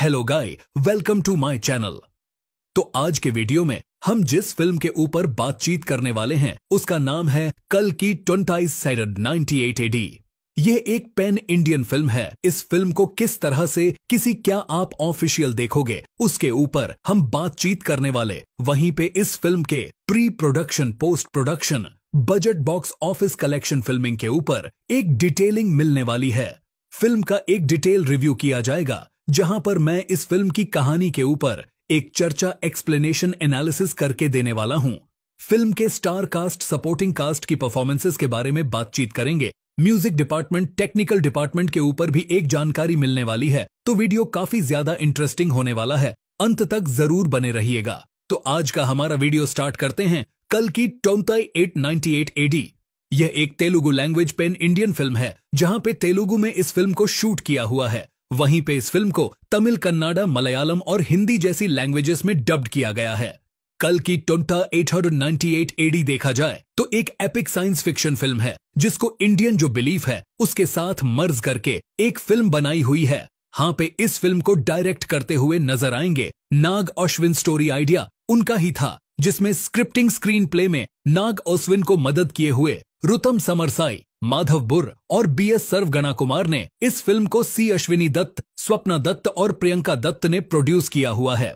Hello guys welcome to my channel तो आज के वीडियो में हम जिस फिल्म के ऊपर बातचीत करने वाले हैं उसका नाम है कल की ट्वेंटाइज सैडर नाइनटी एट एडी ये एक पेन इंडियन फिल्म है इस फिल्म को किस तरह से किसी क्या आप ऑफिशियल देखोगे उसके ऊपर हम बातचीत करने वाले वहीं पे इस फिल्म के pre production post production budget box office collection filming के ऊपर एक डिटेलिंग मिलने वाली है फिल्म का एक डिटेल रिव्यू किया जाएगा जहां पर मैं इस फिल्म की कहानी के ऊपर एक चर्चा एक्सप्लेनेशन एनालिसिस करके देने वाला हूं फिल्म के स्टार कास्ट सपोर्टिंग कास्ट की परफॉर्मेंसेस के बारे में बातचीत करेंगे म्यूजिक डिपार्टमेंट टेक्निकल डिपार्टमेंट के ऊपर भी एक जानकारी मिलने वाली है तो वीडियो काफी ज्यादा इंटरेस्टिंग होने वाला है अंत तक जरूर बने रहिएगा तो आज का हमारा वीडियो स्टार्ट करते हैं कल की टोमताई 898 एडी यह एक Telugu language pan Indian film है जहां पे तेलुगु में इस फिल्म को शूट किया हुआ है वहीं पे इस फिल्म को तमिल कन्नाडा मलयालम और हिंदी जैसी लैंग्वेजेस में डब्ड किया गया है कल की टोंटा 898 एडी देखा जाए तो एक एपिक साइंस फिक्शन फिल्म है जिसको इंडियन जो बिलीफ है उसके साथ मर्ज करके एक फिल्म बनाई हुई है हाँ पे इस फिल्म को डायरेक्ट करते हुए नजर आएंगे नाग अश्विन स्टोरी आइडिया उनका ही था जिसमें स्क्रिप्टिंग स्क्रीन प्ले में नाग ओस्विन को मदद किए हुए रुतम समरसाई माधव बुर और बी एस सर्वगना कुमार ने इस फिल्म को सी अश्विनी दत्त स्वप्ना दत्त और प्रियंका दत्त ने प्रोड्यूस किया हुआ है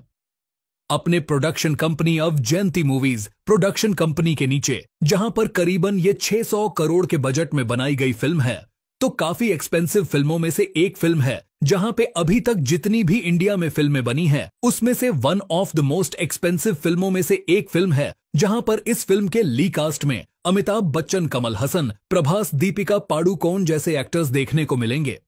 अपने production company of Jayanti movies production company के नीचे जहां पर करीबन ये 600 करोड़ के बजट में बनाई गई फिल्म है तो काफी एक्सपेंसिव फिल्मों में से एक फिल्म है जहां पे अभी तक जितनी भी इंडिया में फिल्में बनी हैं उसमें से one of the most expensive फिल्मों में से एक फिल्म है जहां पर इस फिल्म के ली कास्ट में अमिताभ बच्चन कमल हसन प्रभास दीपिका पाडुकोन जैसे एक्टर्स देखने को मिलेंगे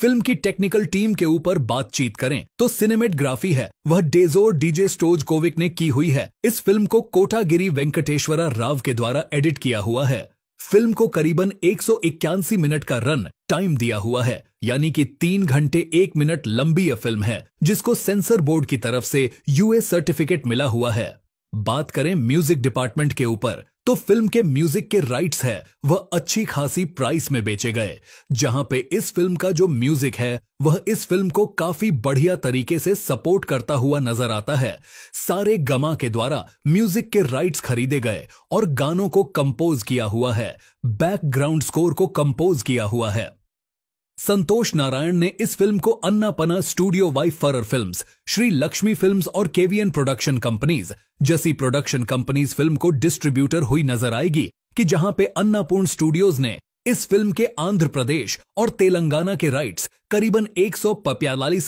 फिल्म की टेक्निकल टीम के ऊपर बातचीत करें तो सिनेमेटग्राफी है वह डेजोर डीजे स्टोज कोविक ने की हुई है इस फिल्म को कोटागिरी वेंकटेश्वरा राव के द्वारा एडिट किया हुआ है फिल्म को करीबन एक मिनट का रन टाइम दिया हुआ है यानी कि तीन घंटे एक मिनट लंबी यह फिल्म है जिसको सेंसर बोर्ड की तरफ से यूए सर्टिफिकेट मिला हुआ है बात करें म्यूजिक डिपार्टमेंट के ऊपर तो फिल्म के म्यूजिक के राइट्स है वह अच्छी खासी प्राइस में बेचे गए जहां पे इस फिल्म का जो म्यूजिक है वह इस फिल्म को काफी बढ़िया तरीके से सपोर्ट करता हुआ नजर आता है सारे गमा के द्वारा म्यूजिक के राइट्स खरीदे गए और गानों को कंपोज किया हुआ है बैकग्राउंड स्कोर को कंपोज किया हुआ है संतोष नारायण ने इस फिल्म को Annapurna studio Y फरर films, Shri Lakshmi films और केवीएन प्रोडक्शन कंपनीज जैसी प्रोडक्शन कंपनीज फिल्म को डिस्ट्रीब्यूटर हुई नजर आएगी कि जहां पे अन्नापूर्ण स्टूडियोज ने इस फिल्म के आंध्र प्रदेश और तेलंगाना के राइट्स करीबन एक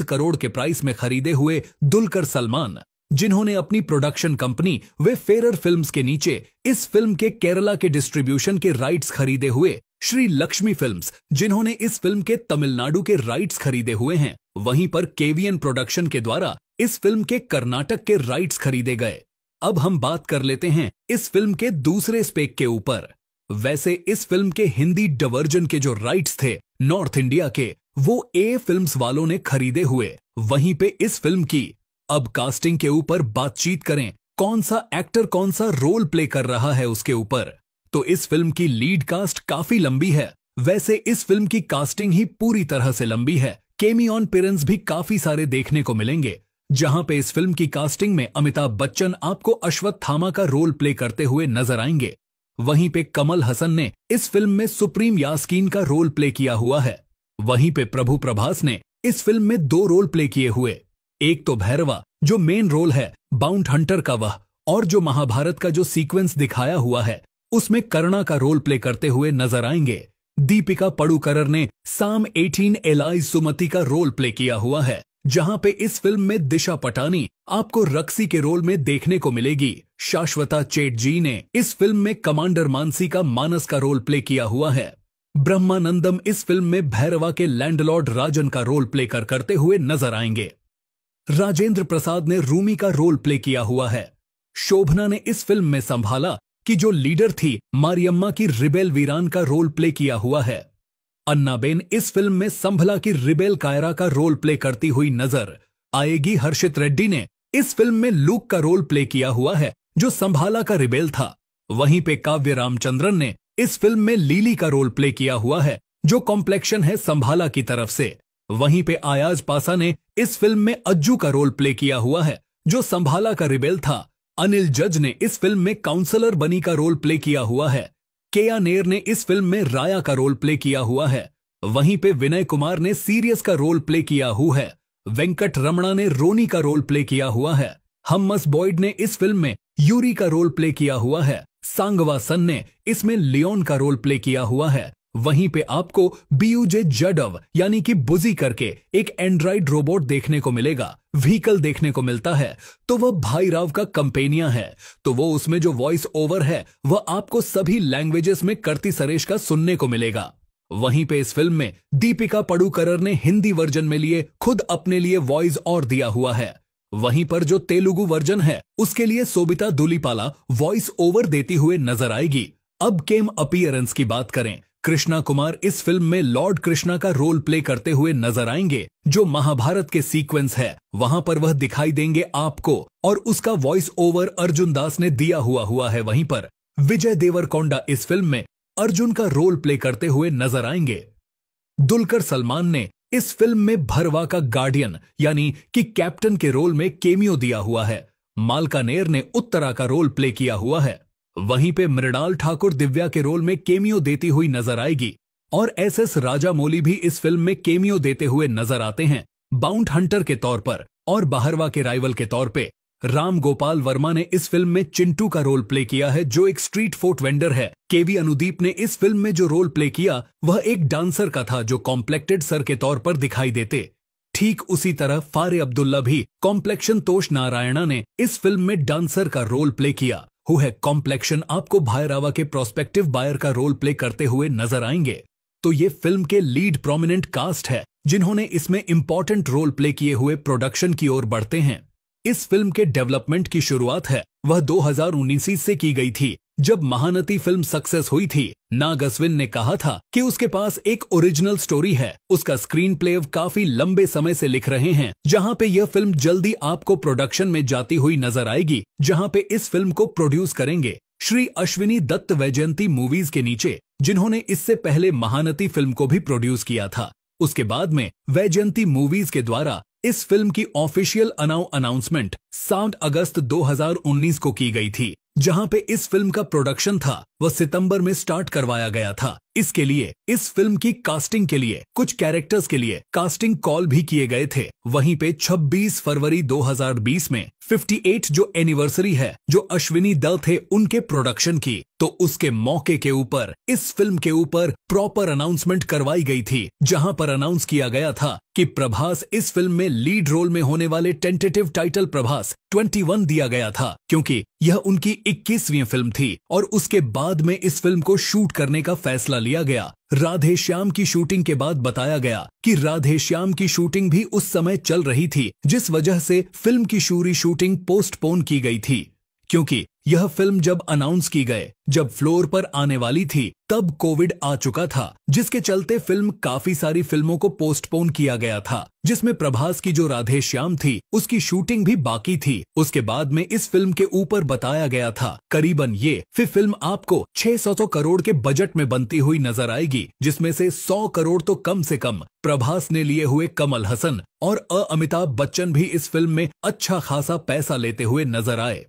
करोड़ के प्राइस में खरीदे हुए दुलकर सलमान जिन्होंने अपनी प्रोडक्शन कंपनी वे फेरर फिल्म्स के नीचे इस फिल्म के केरला के डिस्ट्रीब्यूशन के राइट्स खरीदे हुए श्री लक्ष्मी फिल्म्स जिन्होंने इस फिल्म के तमिलनाडु के राइट्स खरीदे हुए हैं वहीं पर केवीएन प्रोडक्शन के द्वारा इस फिल्म के कर्नाटक के राइट्स खरीदे गए अब हम बात कर लेते हैं इस फिल्म के दूसरे स्पेक के ऊपर वैसे इस फिल्म के हिंदी डवर्जन के जो राइट्स थे नॉर्थ इंडिया के वो ए फिल्म्स वालों ने खरीदे हुए वहीं पे इस फिल्म की अब कास्टिंग के ऊपर बातचीत करें कौन सा एक्टर कौन सा रोल प्ले कर रहा है उसके ऊपर तो इस फिल्म की लीड कास्ट काफी लंबी है वैसे इस फिल्म की कास्टिंग ही पूरी तरह से लंबी है केमी ऑन पेरेंट्स भी काफी सारे देखने को मिलेंगे जहां पे इस फिल्म की कास्टिंग में अमिताभ बच्चन आपको अश्वत्थामा का रोल प्ले करते हुए नजर आएंगे वहीं पे कमल हसन ने इस फिल्म में सुप्रीम यास्कीन का रोल प्ले किया हुआ है वहीं पे प्रभु प्रभास ने इस फिल्म में दो रोल प्ले किए हुए एक तो भैरवा जो मेन रोल है बाउंड हंटर का वह और जो महाभारत का जो सीक्वेंस दिखाया हुआ है उसमें करणा का रोल प्ले करते हुए नजर आएंगे दीपिका पड़ुकरर ने साम 18 एलाई सुमति का रोल प्ले किया हुआ है जहां पे इस फिल्म में दिशा पटानी आपको रक्सी के रोल में देखने को मिलेगी शाश्वता चेट जी ने इस फिल्म में कमांडर मानसी का मानस का रोल प्ले किया हुआ है ब्रह्मानंदम इस फिल्म में भैरवा के लैंडलॉर्ड राजन का रोल प्ले कर करते हुए नजर आएंगे राजेंद्र प्रसाद ने रूमी का रोल प्ले किया हुआ है शोभना ने इस फिल्म में संभाला कि जो लीडर थी मारियम्मा की रिबेल वीरान का रोल प्ले किया हुआ है अन्नाबेन इस फिल्म में संभला की रिबेल कायरा का रोल प्ले करती हुई नजर आएगी हर्षित रेड्डी ने इस फिल्म में लूक का रोल प्ले किया हुआ है जो संभाला का रिबेल था वहीं पे काव्य रामचंद्रन ने इस फिल्म में लीली का रोल प्ले किया हुआ है जो कॉम्प्लेक्शन है संभाला की तरफ से वहीं पे आयाज पासा ने इस फिल्म में अज्जू का रोल प्ले किया हुआ है जो संभाला का रिबेल था अनिल जज ने इस फिल्म में काउंसलर बनी का रोल प्ले किया हुआ है केया नेर ने इस फिल्म में राया का रोल प्ले किया हुआ है वहीं पे विनय कुमार ने सीरियस का रोल प्ले किया हुआ है वेंकट रमणा ने रोनी का रोल प्ले किया हुआ है हमस बॉयड ने इस फिल्म में यूरी का रोल प्ले किया हुआ है सांगवा सन ने इसमें लियोन का रोल प्ले किया हुआ है वहीं पे आपको बीयूजे जडव यानी कि बुजी करके एक एंड्रॉइड रोबोट देखने को मिलेगा व्हीकल देखने को मिलता है तो वह भाई राव का कंपेनिया है तो वो उसमें जो वॉइस ओवर है वह आपको सभी लैंग्वेजेस में करती सरेश का सुनने को मिलेगा वहीं पे इस फिल्म में दीपिका पडुकरर ने हिंदी वर्जन में लिए खुद अपने लिए वॉइस और दिया हुआ है वहीं पर जो तेलुगु वर्जन है उसके लिए सोबिता दुलीपाला वॉइस ओवर देती हुए नजर आएगी अब केम अपियरेंस की बात करें कृष्णा कुमार इस फिल्म में लॉर्ड कृष्णा का रोल प्ले करते हुए नजर आएंगे जो महाभारत के सीक्वेंस है वहां पर वह दिखाई देंगे आपको और उसका वॉइस ओवर अर्जुन दास ने दिया हुआ हुआ है वहीं पर विजय देवरकोंडा इस फिल्म में अर्जुन का रोल प्ले करते हुए नजर आएंगे दुलकर सलमान ने इस फिल्म में भरवा का गार्डियन यानी कि कैप्टन के रोल में केमियो दिया हुआ है मालकानेर ने उत्तरा का रोल प्ले किया हुआ है वहीं पे मृणाल ठाकुर दिव्या के रोल में केमियो देती हुई नजर आएगी और एसएस मोली भी इस फिल्म में केमियो देते हुए नजर आते हैं बाउंड हंटर के तौर पर और बाहरवा के राइवल के तौर पे राम गोपाल वर्मा ने इस फिल्म में चिंटू का रोल प्ले किया है जो एक स्ट्रीट फूड वेंडर है केवी अनुदीप ने इस फिल्म में जो रोल प्ले किया वह एक डांसर का था जो कॉम्प्लेक्टेड सर के तौर पर दिखाई देते ठीक उसी तरह फारे अब्दुल्ला भी कॉम्प्लेक्शन तोष नारायणा ने इस फिल्म में डांसर का रोल प्ले किया हु है कॉम्प्लेक्शन आपको भाई रावा के प्रोस्पेक्टिव बायर का रोल प्ले करते हुए नजर आएंगे तो ये फिल्म के लीड प्रोमिनेंट कास्ट है जिन्होंने इसमें इंपॉर्टेंट रोल प्ले किए हुए प्रोडक्शन की ओर बढ़ते हैं इस फिल्म के डेवलपमेंट की शुरुआत है वह दो हजार से की गई थी जब महानती फिल्म सक्सेस हुई थी नाग अस्विन ने कहा था कि उसके पास एक ओरिजिनल स्टोरी है उसका स्क्रीन प्ले काफी लंबे समय से लिख रहे हैं जहां पे यह फिल्म जल्दी आपको प्रोडक्शन में जाती हुई नजर आएगी जहां पे इस फिल्म को प्रोड्यूस करेंगे श्री अश्विनी दत्त वैजयंती मूवीज के नीचे जिन्होंने इससे पहले महानती फिल्म को भी प्रोड्यूस किया था उसके बाद में वैजयंती मूवीज के द्वारा इस फिल्म की ऑफिशियल अनाउ अनाउंसमेंट साउंड अगस्त 2019 को की गई थी जहां पे इस फिल्म का प्रोडक्शन था वह सितंबर में स्टार्ट करवाया गया था इसके लिए इस फिल्म की कास्टिंग के लिए कुछ कैरेक्टर्स के लिए कास्टिंग कॉल भी किए गए थे वहीं पे 26 फरवरी 2020 में 58 जो एनिवर्सरी है जो अश्विनी दल थे उनके प्रोडक्शन की तो उसके मौके के ऊपर इस फिल्म के ऊपर प्रॉपर अनाउंसमेंट करवाई गई थी जहां पर अनाउंस किया गया था कि प्रभास इस फिल्म में लीड रोल में होने वाले टेंटेटिव टाइटल प्रभास 21 दिया गया था क्योंकि यह उनकी 21वीं फिल्म थी और उसके बाद में इस फिल्म को शूट करने का फैसला लिया गया राधे श्याम की शूटिंग के बाद बताया गया कि राधे श्याम की शूटिंग भी उस समय चल रही थी जिस वजह से फिल्म की शूरी शूटिंग पोस्टपोन की गई थी क्योंकि यह फिल्म जब अनाउंस की गए जब फ्लोर पर आने वाली थी तब कोविड आ चुका था जिसके चलते फिल्म काफी सारी फिल्मों को पोस्टपोन किया गया था जिसमें प्रभास की जो राधे श्याम थी उसकी शूटिंग भी बाकी थी उसके बाद में इस फिल्म के ऊपर बताया गया था करीबन ये फिर फिल्म आपको छह सौ तो करोड़ के बजट में बनती हुई नजर आएगी जिसमें से सौ करोड़ तो कम से कम प्रभास ने लिए हुए कमल हसन और अमिताभ बच्चन भी इस फिल्म में अच्छा खासा पैसा लेते हुए नजर आए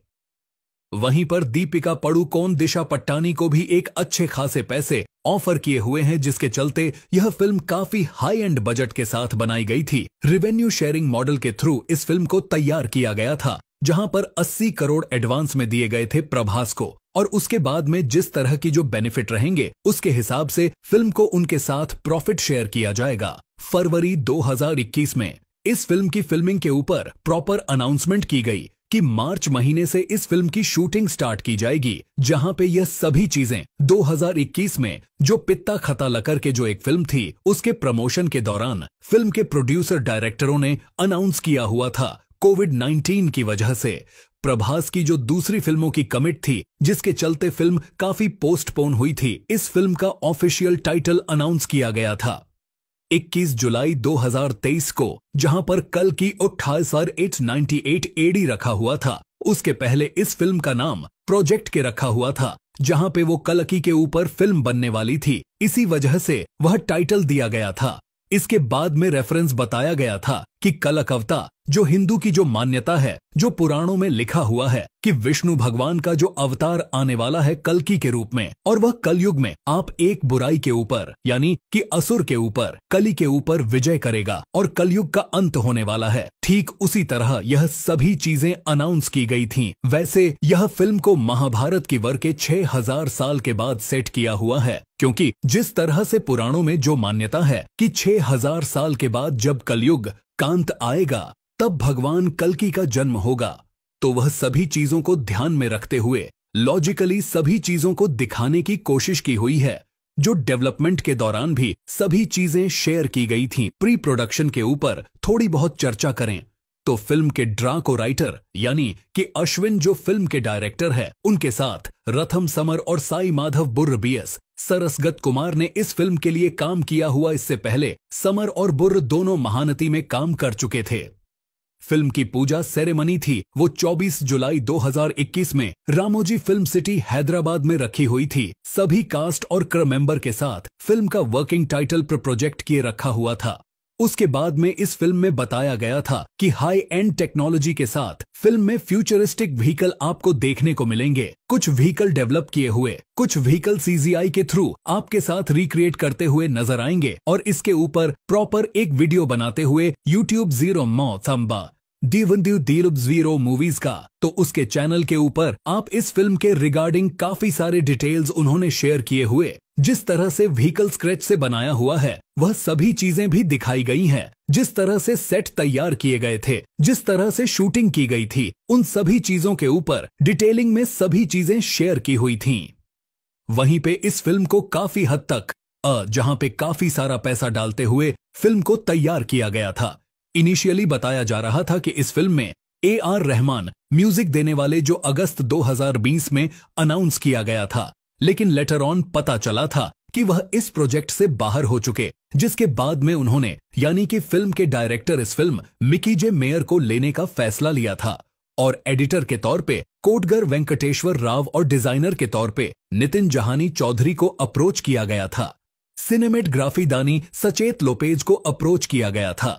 वहीं पर दीपिका पड़ुकोन दिशा पट्टानी को भी एक अच्छे खासे पैसे ऑफर किए हुए हैं जिसके चलते यह फिल्म काफी हाई एंड बजट के साथ बनाई गई थी रिवेन्यू शेयरिंग मॉडल के थ्रू इस फिल्म को तैयार किया गया था जहां पर 80 करोड़ एडवांस में दिए गए थे प्रभास को और उसके बाद में जिस तरह की जो बेनिफिट रहेंगे उसके हिसाब से फिल्म को उनके साथ प्रॉफिट शेयर किया जाएगा फरवरी 2021 में इस फिल्म की फिल्मिंग के ऊपर प्रॉपर अनाउंसमेंट की गई कि मार्च महीने से इस फिल्म की शूटिंग स्टार्ट की जाएगी जहां पे यह सभी चीजें 2021 में जो पित्ता खता लकर के जो एक फिल्म थी उसके प्रमोशन के दौरान फिल्म के प्रोड्यूसर डायरेक्टरों ने अनाउंस किया हुआ था कोविड 19 की वजह से प्रभास की जो दूसरी फिल्मों की कमिट थी जिसके चलते फिल्म काफी पोस्टपोन हुई थी इस फिल्म का ऑफिशियल टाइटल अनाउंस किया गया था 21 जुलाई 2023 को जहां पर कल की उठासर एट नाइन्टी एट एडी रखा हुआ था उसके पहले इस फिल्म का नाम प्रोजेक्ट के रखा हुआ था जहां पे वो कलकी के ऊपर फिल्म बनने वाली थी इसी वजह से वह टाइटल दिया गया था इसके बाद में रेफरेंस बताया गया था कि कलक अवता जो हिंदू की जो मान्यता है जो पुराणों में लिखा हुआ है कि विष्णु भगवान का जो अवतार आने वाला है कलकी के रूप में और वह कलयुग में आप एक बुराई के ऊपर यानी कि असुर के ऊपर कली के ऊपर विजय करेगा और कलयुग का अंत होने वाला है ठीक उसी तरह यह सभी चीजें अनाउंस की गई थीं। वैसे यह फिल्म को महाभारत की वर के छह हजार साल के बाद सेट किया हुआ है क्योंकि जिस तरह से पुराणों में जो मान्यता है कि 6000 साल के बाद जब कलयुग कांत आएगा तब भगवान कलकी का जन्म होगा तो वह सभी चीजों को ध्यान में रखते हुए लॉजिकली सभी चीजों को दिखाने की कोशिश की हुई है जो डेवलपमेंट के दौरान भी सभी चीजें शेयर की गई थी प्री प्रोडक्शन के ऊपर थोड़ी बहुत चर्चा करें तो फिल्म के ड्रा को राइटर यानी कि अश्विन जो फिल्म के डायरेक्टर है उनके साथ रथम समर और साई माधव बुर्र बीएस सरसगत कुमार ने इस फिल्म के लिए काम किया हुआ इससे पहले समर और बुर्र दोनों महानती में काम कर चुके थे फिल्म की पूजा सेरेमनी थी वो 24 जुलाई 2021 में रामोजी फिल्म सिटी हैदराबाद में रखी हुई थी सभी कास्ट और क्र मेंबर के साथ फिल्म का वर्किंग टाइटल प्रोजेक्ट किए रखा हुआ था उसके बाद में इस फिल्म में बताया गया था कि हाई एंड टेक्नोलॉजी के साथ फिल्म में फ्यूचरिस्टिक व्हीकल आपको देखने को मिलेंगे कुछ व्हीकल डेवलप किए हुए कुछ व्हीकल सीजीआई के थ्रू आपके साथ रिक्रिएट करते हुए नजर आएंगे और इसके ऊपर प्रॉपर एक वीडियो बनाते हुए यूट्यूब जीरो मौ थम्बा डीवंदू दीरुब जीरो मूवीज का तो उसके चैनल के ऊपर आप इस फिल्म के रिगार्डिंग काफी सारे डिटेल्स उन्होंने शेयर किए हुए जिस तरह से व्हीकल स्क्रेच से बनाया हुआ है वह सभी चीजें भी दिखाई गई हैं जिस तरह से सेट तैयार किए गए थे जिस तरह से शूटिंग की गई थी उन सभी चीजों के ऊपर डिटेलिंग में सभी चीजें शेयर की हुई थीं वहीं पे इस फिल्म को काफी हद तक अ जहां पे काफी सारा पैसा डालते हुए फिल्म को तैयार किया गया था इनिशियली बताया जा रहा था कि इस फिल्म में ए आर रहमान म्यूजिक देने वाले जो अगस्त दो में अनाउंस किया गया था लेकिन लेटर ऑन पता चला था कि वह इस प्रोजेक्ट से बाहर हो चुके जिसके बाद में उन्होंने यानी कि फिल्म के डायरेक्टर इस फिल्म मिकी जे मेयर को लेने का फैसला लिया था और एडिटर के तौर पे कोटगर वेंकटेश्वर राव और डिजाइनर के तौर पे नितिन जहानी चौधरी को अप्रोच किया गया था सिनेमेटग्राफी दानी सचेत लोपेज को अप्रोच किया गया था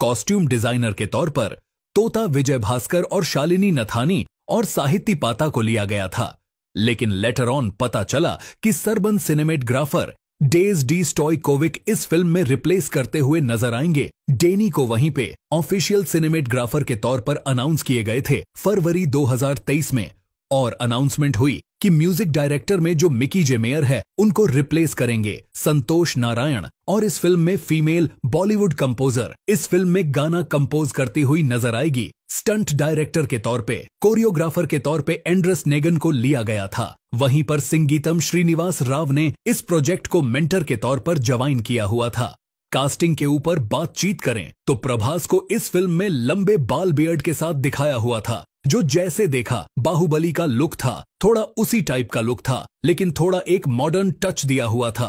कॉस्ट्यूम डिजाइनर के तौर पर तोता विजय भास्कर और शालिनी नथानी और साहित्य पाता को लिया गया था लेकिन लेटर ऑन पता चला कि सरबन सिनेमेटग्राफर डेज डी स्टॉयकोविक इस फिल्म में रिप्लेस करते हुए नजर आएंगे डेनी को वहीं पे ऑफिशियल सिनेमेटग्राफर के तौर पर अनाउंस किए गए थे फरवरी 2023 में और अनाउंसमेंट हुई कि म्यूजिक डायरेक्टर में जो मिकी जे मेयर है उनको रिप्लेस करेंगे संतोष नारायण और इस फिल्म में फीमेल बॉलीवुड कंपोजर इस फिल्म में गाना कंपोज करती हुई नजर आएगी स्टंट डायरेक्टर के तौर पे कोरियोग्राफर के तौर पे एंड्रस नेगन को लिया गया था वहीं पर सिंगीतम श्रीनिवास राव ने इस प्रोजेक्ट को मेंटर के तौर पर ज्वाइन किया हुआ था कास्टिंग के ऊपर बातचीत करें तो प्रभास को इस फिल्म में लंबे बाल बियर्ड के साथ दिखाया हुआ था जो जैसे देखा बाहुबली का लुक था थोड़ा उसी टाइप का लुक था लेकिन थोड़ा एक मॉडर्न टच दिया हुआ था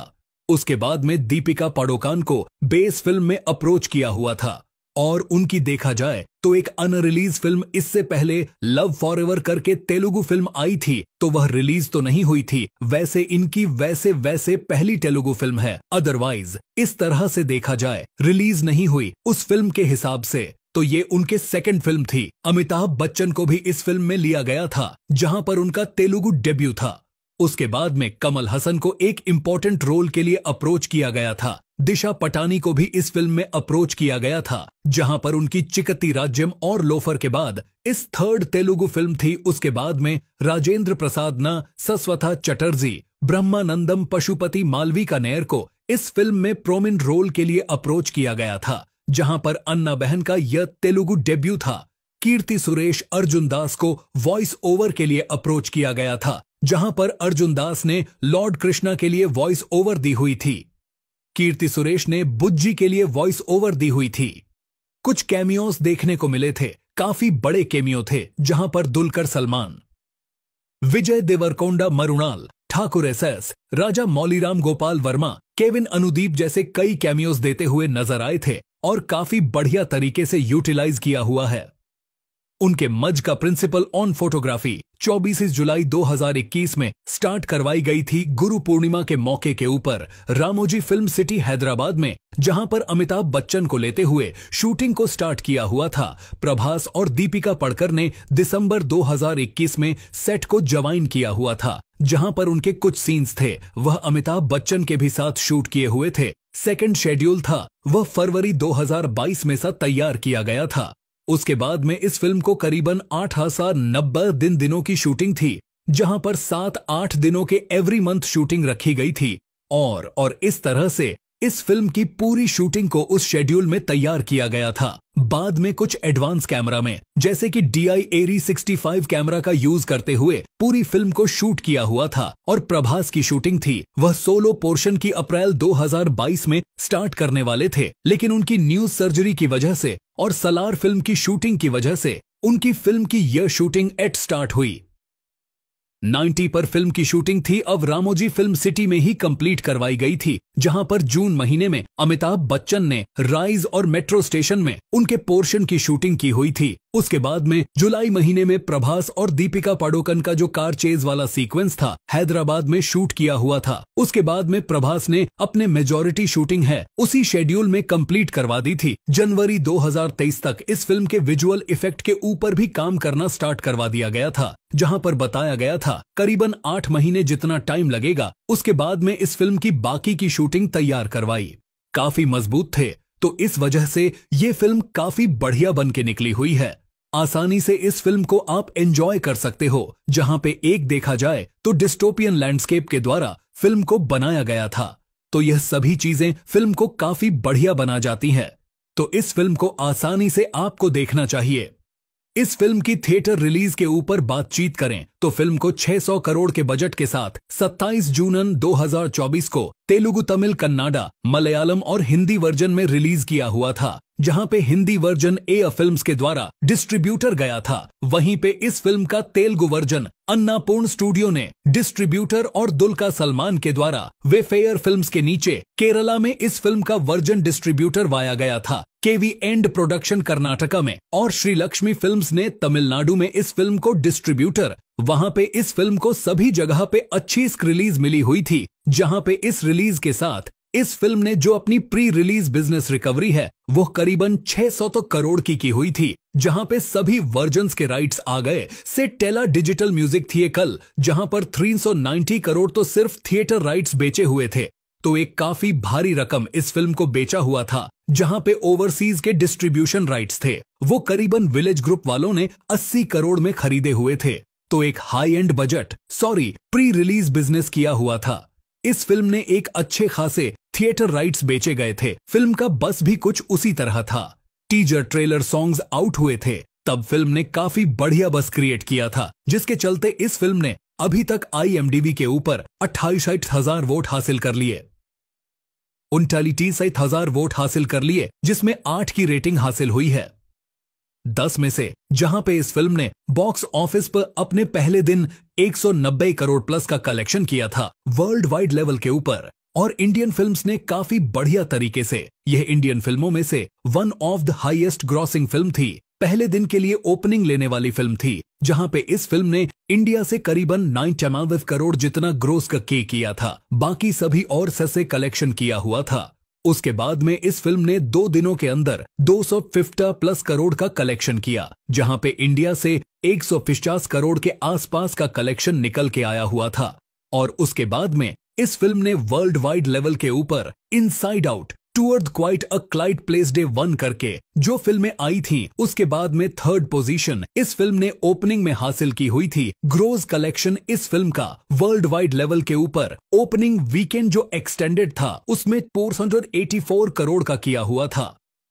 उसके बाद में दीपिका पाडोकान को बेस फिल्म में अप्रोच किया हुआ था और उनकी देखा जाए तो एक अनरिलीज फिल्म इससे पहले लव फॉर एवर करके तेलुगु फिल्म आई थी तो वह रिलीज तो नहीं हुई थी वैसे इनकी वैसे वैसे पहली तेलुगु फिल्म है अदरवाइज इस तरह से देखा जाए रिलीज नहीं हुई उस फिल्म के हिसाब से तो ये उनके सेकंड फिल्म थी अमिताभ बच्चन को भी इस फिल्म में लिया गया था जहां पर उनका तेलुगु डेब्यू था उसके बाद में कमल हसन को एक इम्पोर्टेंट रोल के लिए अप्रोच किया गया था दिशा पटानी को भी इस फिल्म में अप्रोच किया गया था जहां पर उनकी चिकती राज्यम और लोफर के बाद इस थर्ड तेलुगु फिल्म थी उसके बाद में राजेंद्र प्रसाद न सस्वथा चटर्जी ब्रह्मानंदम पशुपति मालवी का नेर को इस फिल्म में प्रोमिन रोल के लिए अप्रोच किया गया था जहां पर अन्ना बहन का यह तेलुगु डेब्यू था कीर्ति सुरेश अर्जुन दास को वॉइस ओवर के लिए अप्रोच किया गया था जहां पर अर्जुन दास ने लॉर्ड कृष्णा के लिए वॉइस ओवर दी हुई थी कीर्ति सुरेश ने बुज्जी के लिए वॉइस ओवर दी हुई थी कुछ कैमियोस देखने को मिले थे काफी बड़े कैमियो थे जहां पर Dulquer Salmaan Vijay Deverakonda Mrunal Thakur S S Raja Mouliram Gopal Varma Kevin Anudeep जैसे कई कैमियोज देते हुए नजर आए थे और काफी बढ़िया तरीके से यूटिलाइज किया हुआ है उनके मज का प्रिंसिपल ऑन फोटोग्राफी 24 जुलाई 2021 में स्टार्ट करवाई गई थी गुरु पूर्णिमा के मौके के ऊपर रामोजी फिल्म सिटी हैदराबाद में जहां पर अमिताभ बच्चन को लेते हुए शूटिंग को स्टार्ट किया हुआ था प्रभास और दीपिका पड़कर ने दिसंबर 2021 में सेट को जवाइन किया हुआ था जहां पर उनके कुछ सीन्स थे वह अमिताभ बच्चन के भी साथ शूट किए हुए थे सेकंड शेड्यूल था वह फरवरी 2022 में सा तैयार किया गया था उसके बाद में इस फिल्म को करीबन आठ हजार नब्बे दिन दिनों की शूटिंग थी जहां पर सात आठ दिनों के एवरी मंथ शूटिंग रखी गई थी और और इस तरह से इस फिल्म की पूरी शूटिंग को उस शेड्यूल में तैयार किया गया था बाद में कुछ एडवांस कैमरा में जैसे कि D I eri sixty camera का यूज करते हुए पूरी फिल्म को शूट किया हुआ था और प्रभास की शूटिंग थी वह सोलो पोर्शन की अप्रैल 2022 में स्टार्ट करने वाले थे लेकिन उनकी न्यूज सर्जरी की वजह से और सलार फिल्म की शूटिंग की वजह से उनकी फिल्म की यह शूटिंग एट स्टार्ट हुई 90 पर फिल्म की शूटिंग थी अब रामोजी फिल्म सिटी में ही कंप्लीट करवाई गई थी जहां पर जून महीने में अमिताभ बच्चन ने राइज और मेट्रो स्टेशन में उनके पोर्शन की शूटिंग की हुई थी उसके बाद में जुलाई महीने में प्रभास और दीपिका पाडोकन का जो कार चेज वाला सीक्वेंस था हैदराबाद में शूट किया हुआ था उसके बाद में प्रभास ने अपने मेजोरिटी शूटिंग है उसी शेड्यूल में कंप्लीट करवा दी थी जनवरी 2023 तक इस फिल्म के विजुअल इफेक्ट के ऊपर भी काम करना स्टार्ट करवा दिया गया था जहां पर बताया गया था करीबन आठ महीने जितना टाइम लगेगा उसके बाद में इस फिल्म की बाकी की शूटिंग तैयार करवाई काफी मजबूत थे तो इस वजह से ये फिल्म काफी बढ़िया बन के निकली हुई है आसानी से इस फिल्म को आप एंजॉय कर सकते हो जहां पे एक देखा जाए तो डिस्टोपियन लैंडस्केप के द्वारा फिल्म को बनाया गया था तो यह सभी चीजें फिल्म को काफी बढ़िया बना जाती हैं तो इस फिल्म को आसानी से आपको देखना चाहिए इस फिल्म की थिएटर रिलीज के ऊपर बातचीत करें तो फिल्म को 600 करोड़ के बजट के साथ 27 जून 2024 को तेलुगु तमिल कन्नाडा मलयालम और हिंदी वर्जन में रिलीज किया हुआ था जहां पे हिंदी वर्जन ए फिल्म्स के द्वारा डिस्ट्रीब्यूटर गया था वहीं पे इस फिल्म का तेलुगु वर्जन अन्नापूर्ण स्टूडियो ने डिस्ट्रीब्यूटर और दुलका सलमान के द्वारा वेफेयर फिल्म्स के नीचे केरला में इस फिल्म का वर्जन डिस्ट्रीब्यूटर वाया गया था केवी एंड प्रोडक्शन कर्नाटका में और श्री लक्ष्मी फिल्म ने तमिलनाडु में इस फिल्म को डिस्ट्रीब्यूटर वहाँ पे इस फिल्म को सभी जगह पे अच्छी रिलीज मिली हुई थी जहाँ पे इस रिलीज के साथ इस फिल्म ने जो अपनी प्री रिलीज बिजनेस रिकवरी है वो करीबन 600 तो करोड़ की की हुई थी जहां पे सभी वर्जन के राइट्स आ गए से टेला डिजिटल म्यूजिक थिए कल जहां पर 390 करोड़ तो सिर्फ थिएटर राइट्स बेचे हुए थे तो एक काफी भारी रकम इस फिल्म को बेचा हुआ था जहां पे ओवरसीज के डिस्ट्रीब्यूशन राइट्स थे वो करीबन विलेज ग्रुप वालों ने 80 करोड़ में खरीदे हुए थे तो एक high end budget sorry pre release business किया हुआ था इस फिल्म ने एक अच्छे खासे थिएटर राइट्स बेचे गए थे फिल्म का बस भी कुछ उसी तरह था टीजर ट्रेलर सॉन्ग्स आउट हुए थे तब फिल्म ने काफी बढ़िया बस क्रिएट किया था जिसके चलते इस फिल्म ने अभी तक आई के ऊपर अट्ठाईस हजार वोट हासिल कर लिए उनतालीस हजार वोट हासिल कर लिए जिसमें आठ की रेटिंग हासिल हुई है दस में से जहां पे इस फिल्म ने बॉक्स ऑफिस पर अपने पहले दिन 190 करोड़ प्लस का कलेक्शन किया था वर्ल्ड वाइड लेवल के ऊपर और इंडियन फिल्म्स ने काफी बढ़िया तरीके से यह इंडियन फिल्मों में से one of the highest grossing film थी पहले दिन के लिए ओपनिंग लेने वाली फिल्म थी जहां पे इस फिल्म ने इंडिया से करीबन नाइन चनावे करोड़ जितना ग्रोस का के किया था बाकी सभी और ससे कलेक्शन किया हुआ था उसके बाद में इस फिल्म ने दो दिनों के अंदर दो प्लस करोड़ का कलेक्शन किया जहां पे इंडिया से एक करोड़ के आसपास का कलेक्शन निकल के आया हुआ था और उसके बाद में इस फिल्म ने वर्ल्ड वाइड लेवल के ऊपर inside out toward quite a client place day one करके जो फिल्में आई थीं उसके बाद में थर्ड पोजीशन इस फिल्म ने ओपनिंग में हासिल की हुई थी ग्रोज कलेक्शन इस फिल्म का वर्ल्ड वाइड लेवल के ऊपर ओपनिंग वीकेंड जो एक्सटेंडेड था उसमें 484 करोड़ का किया हुआ था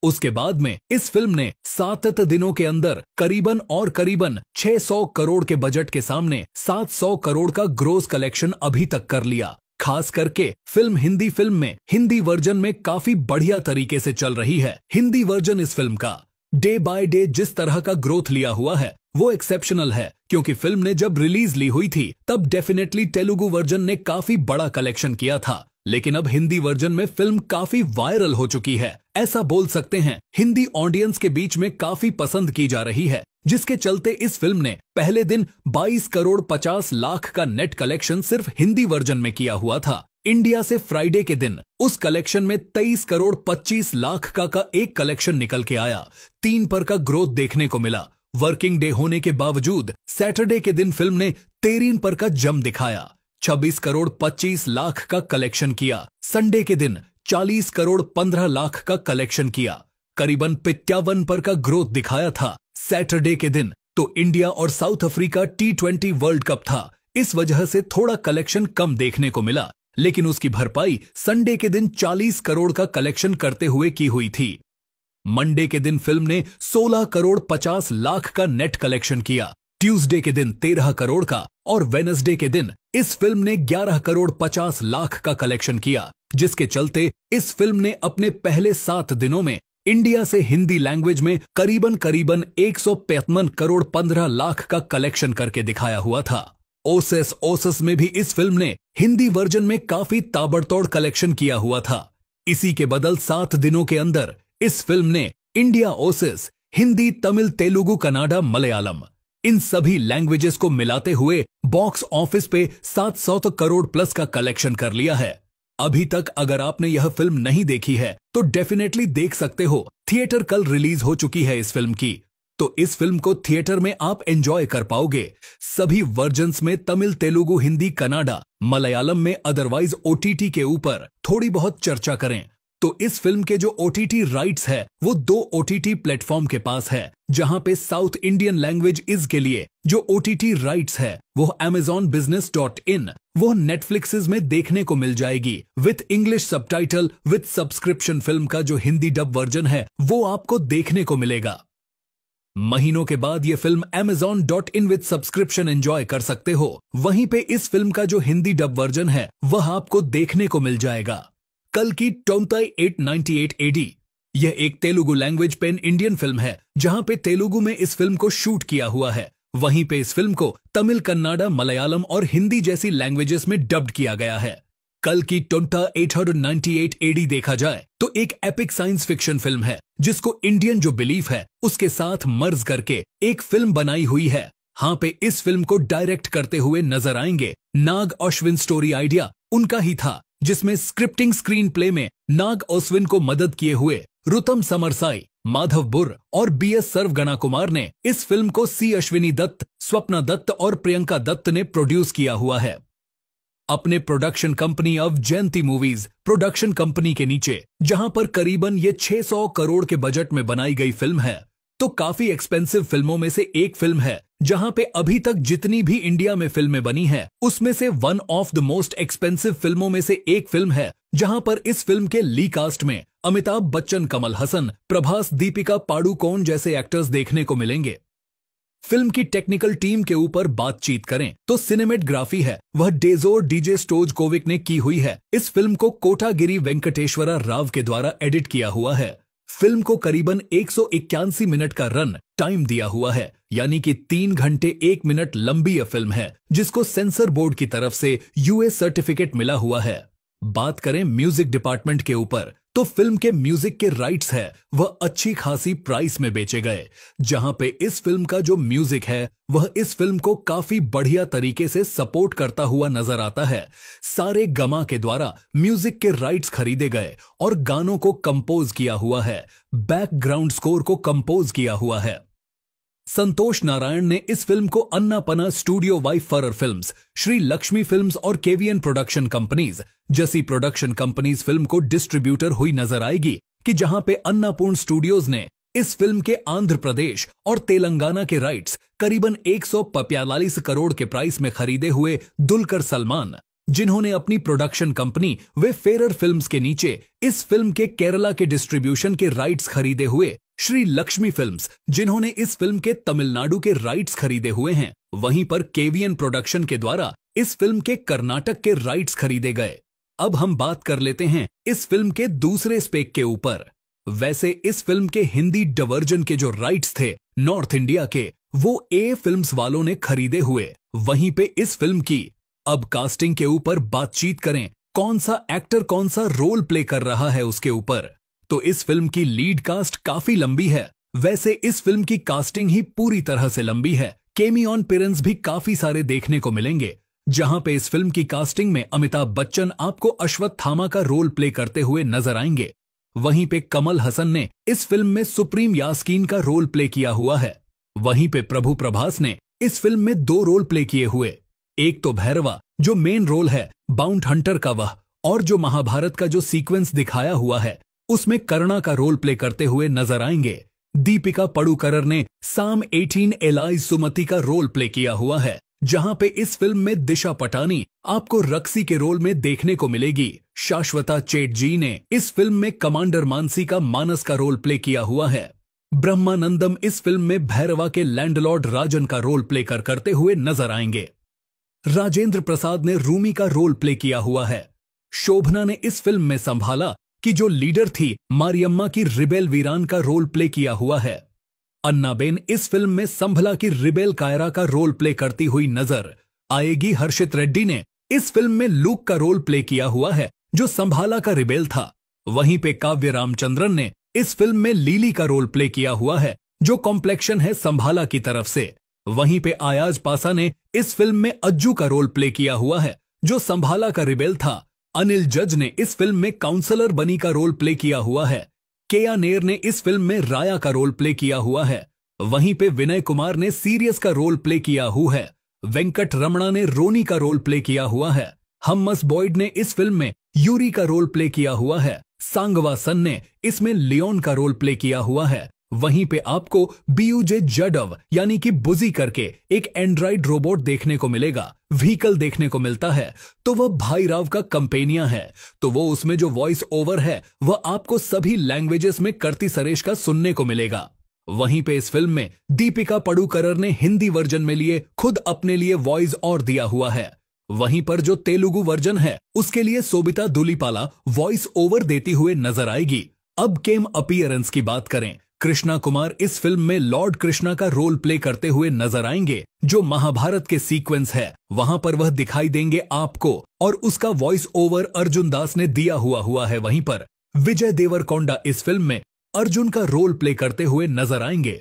उसके बाद में इस फिल्म ने सात दिनों के अंदर करीबन और करीबन 600 करोड़ के बजट के सामने 700 करोड़ का ग्रोस कलेक्शन अभी तक कर लिया खास करके फिल्म हिंदी फिल्म में हिंदी वर्जन में काफी बढ़िया तरीके से चल रही है हिंदी वर्जन इस फिल्म का डे बाय डे जिस तरह का ग्रोथ लिया हुआ है वो एक्सेप्शनल है क्योंकि फिल्म ने जब रिलीज ली हुई थी तब डेफिनेटली तेलुगु वर्जन ने काफी बड़ा कलेक्शन किया था लेकिन अब हिंदी वर्जन में फिल्म काफी वायरल हो चुकी है ऐसा बोल सकते हैं हिंदी ऑडियंस के बीच में काफी पसंद की जा रही है जिसके चलते इस फिल्म ने पहले दिन 22 करोड़ 50 लाख का नेट कलेक्शन सिर्फ हिंदी वर्जन में किया हुआ था इंडिया से फ्राइडे के दिन उस कलेक्शन में 23 करोड़ 25 लाख का का एक कलेक्शन निकल के आया तीन पर का ग्रोथ देखने को मिला वर्किंग डे होने के बावजूद सैटरडे के दिन फिल्म ने तेरह पर का जम दिखाया 26 करोड़ 25 लाख का कलेक्शन किया संडे के दिन 40 करोड़ 15 लाख का कलेक्शन किया करीबन पित्यावन पर का ग्रोथ दिखाया था सैटरडे के दिन तो इंडिया और South Africa T twenty world cup था इस वजह से थोड़ा कलेक्शन कम देखने को मिला लेकिन उसकी भरपाई संडे के दिन 40 करोड़ का कलेक्शन करते हुए की हुई थी मंडे के दिन फिल्म ने 16 करोड़ 50 लाख का नेट कलेक्शन किया ट्यूसडे के दिन 13 करोड़ का और वेनसडे के दिन इस फिल्म ने 11 करोड़ 50 लाख का कलेक्शन किया जिसके चलते इस फिल्म ने अपने पहले सात दिनों में इंडिया से हिंदी लैंग्वेज में करीबन करीबन एक करोड़ पंद्रह लाख का कलेक्शन करके दिखाया हुआ था ओसेस ओसेस में भी इस फिल्म ने हिंदी वर्जन में काफी ताबड़तोड़ कलेक्शन किया हुआ था इसी के बदल सात दिनों के अंदर इस फिल्म ने इंडिया ओसेस हिंदी तमिल तेलुगु कनाडा मलयालम इन सभी लैंग्वेजेस को मिलाते हुए बॉक्स ऑफिस पे 700 तो करोड़ प्लस का कलेक्शन कर लिया है अभी तक अगर आपने यह फिल्म नहीं देखी है तो डेफिनेटली देख सकते हो थिएटर कल रिलीज हो चुकी है इस फिल्म की तो इस फिल्म को थिएटर में आप एंजॉय कर पाओगे सभी वर्जन में तमिल तेलुगु हिंदी कनाडा मलयालम में अदरवाइज ओटीटी के ऊपर थोड़ी बहुत चर्चा करें तो इस फिल्म के जो ओ टी राइट्स है वो दो ओ टी प्लेटफॉर्म के पास है जहां पे साउथ इंडियन लैंग्वेज इज के लिए जो ओ टी राइट्स है वो अमेजोन बिजनेस डॉट इन वो नेटफ्लिक्स में देखने को मिल जाएगी with English subtitle with subscription film का जो हिंदी डब वर्जन है वो आपको देखने को मिलेगा महीनों के बाद ये film Amazon dot in with subscription enjoy कर सकते हो वहीं पे इस फिल्म का जो हिंदी डब वर्जन है वह आपको देखने को मिल जाएगा कल की टोमताई 898 एडी यह एक Telugu language pan Indian film है जहां पे तेलुगु में इस फिल्म को शूट किया हुआ है वहीं पे इस फिल्म को तमिल कन्नाडा मलयालम और हिंदी जैसी लैंग्वेजेस में डब्ड किया गया है कल की टोंटा 898 एडी देखा जाए तो एक एपिक साइंस फिक्शन फिल्म है जिसको इंडियन जो बिलीफ है उसके साथ मर्ज करके एक फिल्म बनाई हुई है हाँ पे इस फिल्म को डायरेक्ट करते हुए नजर आएंगे नाग अश्विन स्टोरी आइडिया उनका ही था जिसमें स्क्रिप्टिंग स्क्रीन प्ले में नाग ओस्विन को मदद किए हुए रुतम समरसाई माधव बुर और बी एस सर्वगणा कुमार ने इस फिल्म को सी अश्विनी दत्त स्वप्ना दत्त और प्रियंका दत्त ने प्रोड्यूस किया हुआ है अपने production company of Jayanti movies production company के नीचे जहां पर करीबन ये 600 करोड़ के बजट में बनाई गई फिल्म है तो काफी एक्सपेंसिव फिल्मों में से एक फिल्म है जहां पे अभी तक जितनी भी इंडिया में फिल्में बनी हैं, उसमें से one of the most expensive फिल्मों में से एक फिल्म है जहां पर इस फिल्म के ली कास्ट में अमिताभ बच्चन कमल हसन प्रभास दीपिका पाडुकोन जैसे एक्टर्स देखने को मिलेंगे फिल्म की टेक्निकल टीम के ऊपर बातचीत करें तो सिनेमेटग्राफी है वह डेजोर डीजे स्टोज कोविक ने की हुई है इस फिल्म को कोटागिरी वेंकटेश्वरा राव के द्वारा एडिट किया हुआ है फिल्म को करीबन एक मिनट का रन टाइम दिया हुआ है यानी कि तीन घंटे एक मिनट लंबी यह फिल्म है जिसको सेंसर बोर्ड की तरफ से यूएस सर्टिफिकेट मिला हुआ है बात करें म्यूजिक डिपार्टमेंट के ऊपर तो फिल्म के म्यूजिक के राइट्स है वह अच्छी खासी प्राइस में बेचे गए जहां पे इस फिल्म का जो म्यूजिक है वह इस फिल्म को काफी बढ़िया तरीके से सपोर्ट करता हुआ नजर आता है सारे गमा के द्वारा म्यूजिक के राइट्स खरीदे गए और गानों को कंपोज किया हुआ है बैकग्राउंड स्कोर को कंपोज किया हुआ है संतोष नारायण ने इस फिल्म को Annapurna studio Y फरर films, Shri Lakshmi films और केवीएन प्रोडक्शन कंपनीज जैसी प्रोडक्शन कंपनीज फिल्म को डिस्ट्रीब्यूटर हुई नजर आएगी कि जहां पे अन्नापूर्ण स्टूडियोज ने इस फिल्म के आंध्र प्रदेश और तेलंगाना के राइट्स करीबन एक करोड़ के प्राइस में खरीदे हुए दुलकर सलमान जिन्होंने अपनी प्रोडक्शन कंपनी वे फेरर फिल्म्स के नीचे इस फिल्म के केरला के डिस्ट्रीब्यूशन के राइट्स खरीदे हुए श्री लक्ष्मी फिल्म्स जिन्होंने इस फिल्म के तमिलनाडु के राइट्स खरीदे हुए हैं वहीं पर केवीएन प्रोडक्शन के द्वारा इस फिल्म के कर्नाटक के राइट्स खरीदे गए अब हम बात कर लेते हैं इस फिल्म के दूसरे स्पेक के ऊपर वैसे इस फिल्म के हिंदी डवर्जन के जो राइट्स थे नॉर्थ इंडिया के वो ए फिल्म्स वालों ने खरीदे हुए वहीं पे इस फिल्म की अब कास्टिंग के ऊपर बातचीत करें कौन सा एक्टर कौन सा रोल प्ले कर रहा है उसके ऊपर तो इस फिल्म की लीड कास्ट काफी लंबी है वैसे इस फिल्म की कास्टिंग ही पूरी तरह से लंबी है केमी ऑन पेरेंट्स भी काफी सारे देखने को मिलेंगे जहां पे इस फिल्म की कास्टिंग में अमिताभ बच्चन आपको अश्वत्थामा का रोल प्ले करते हुए नजर आएंगे वहीं पे कमल हसन ने इस फिल्म में सुप्रीम यास्कीन का रोल प्ले किया हुआ है वहीं पे प्रभु प्रभास ने इस फिल्म में दो रोल प्ले किए हुए एक तो भैरवा जो मेन रोल है बाउंड हंटर का वह और जो महाभारत का जो सीक्वेंस दिखाया हुआ है उसमें करुणा का रोल प्ले करते हुए नजर आएंगे दीपिका पड़ुकरर ने साम 18 एलाई सुमति का रोल प्ले किया हुआ है जहां पे इस फिल्म में दिशा पटानी आपको रक्सी के रोल में देखने को मिलेगी शाश्वता चेट जी ने इस फिल्म में कमांडर मानसी का मानस का रोल प्ले किया हुआ है ब्रह्मानंदम इस फिल्म में भैरवा के लैंडलॉर्ड राजन का रोल प्ले कर करते हुए नजर आएंगे राजेंद्र प्रसाद ने रूमी का रोल प्ले किया हुआ है शोभना ने इस फिल्म में संभाला कि जो लीडर थी मारियम्मा की रिबेल वीरान का रोल प्ले किया हुआ है अन्नाबेन इस फिल्म में संभला की रिबेल कायरा का रोल प्ले करती हुई नजर आएगी हर्षित रेड्डी ने इस फिल्म में लूक का रोल प्ले किया हुआ है जो संभाला का रिबेल था वहीं पे काव्य रामचंद्रन ने इस फिल्म में लीली का रोल प्ले किया हुआ है जो कॉम्प्लेक्शन है संभाला की तरफ से वहीं पे आयाज पासा ने इस फिल्म में अज्जू का रोल प्ले किया हुआ है जो संभाला का रिबेल था अनिल जज ने इस फिल्म में काउंसलर बनी का रोल प्ले किया हुआ है केया नेर ने इस फिल्म में राया का रोल प्ले किया हुआ है वहीं पे विनय कुमार ने सीरियस का रोल प्ले किया हुआ है वेंकट रमणा ने रोनी का रोल प्ले किया हुआ है हमस बॉयड ने इस फिल्म में यूरी का रोल प्ले किया हुआ है सांगवासन ने इसमें लियोन का रोल प्ले किया हुआ है वहीं पे आपको बीयूजे जडव यानी कि बुजी करके एक एंड्रॉइड रोबोट देखने को मिलेगा व्हीकल देखने को मिलता है तो वह भाई राव का कंपेनिया है तो वो उसमें जो वॉइस ओवर है वह आपको सभी लैंग्वेजेस में करती सरेश का सुनने को मिलेगा वहीं पे इस फिल्म में दीपिका पडुकरर ने हिंदी वर्जन में लिए खुद अपने लिए वॉइस और दिया हुआ है वहीं पर जो तेलुगु वर्जन है उसके लिए सोबिता दुलीपाला वॉइस ओवर देती हुए नजर आएगी अब केम अपियरेंस की बात करें कृष्णा कुमार इस फिल्म में लॉर्ड कृष्णा का रोल प्ले करते हुए नजर आएंगे जो महाभारत के सीक्वेंस है वहां पर वह दिखाई देंगे आपको और उसका वॉइस ओवर अर्जुन दास ने दिया हुआ हुआ है वहीं पर विजय देवरकोंडा इस फिल्म में अर्जुन का रोल प्ले करते हुए नजर आएंगे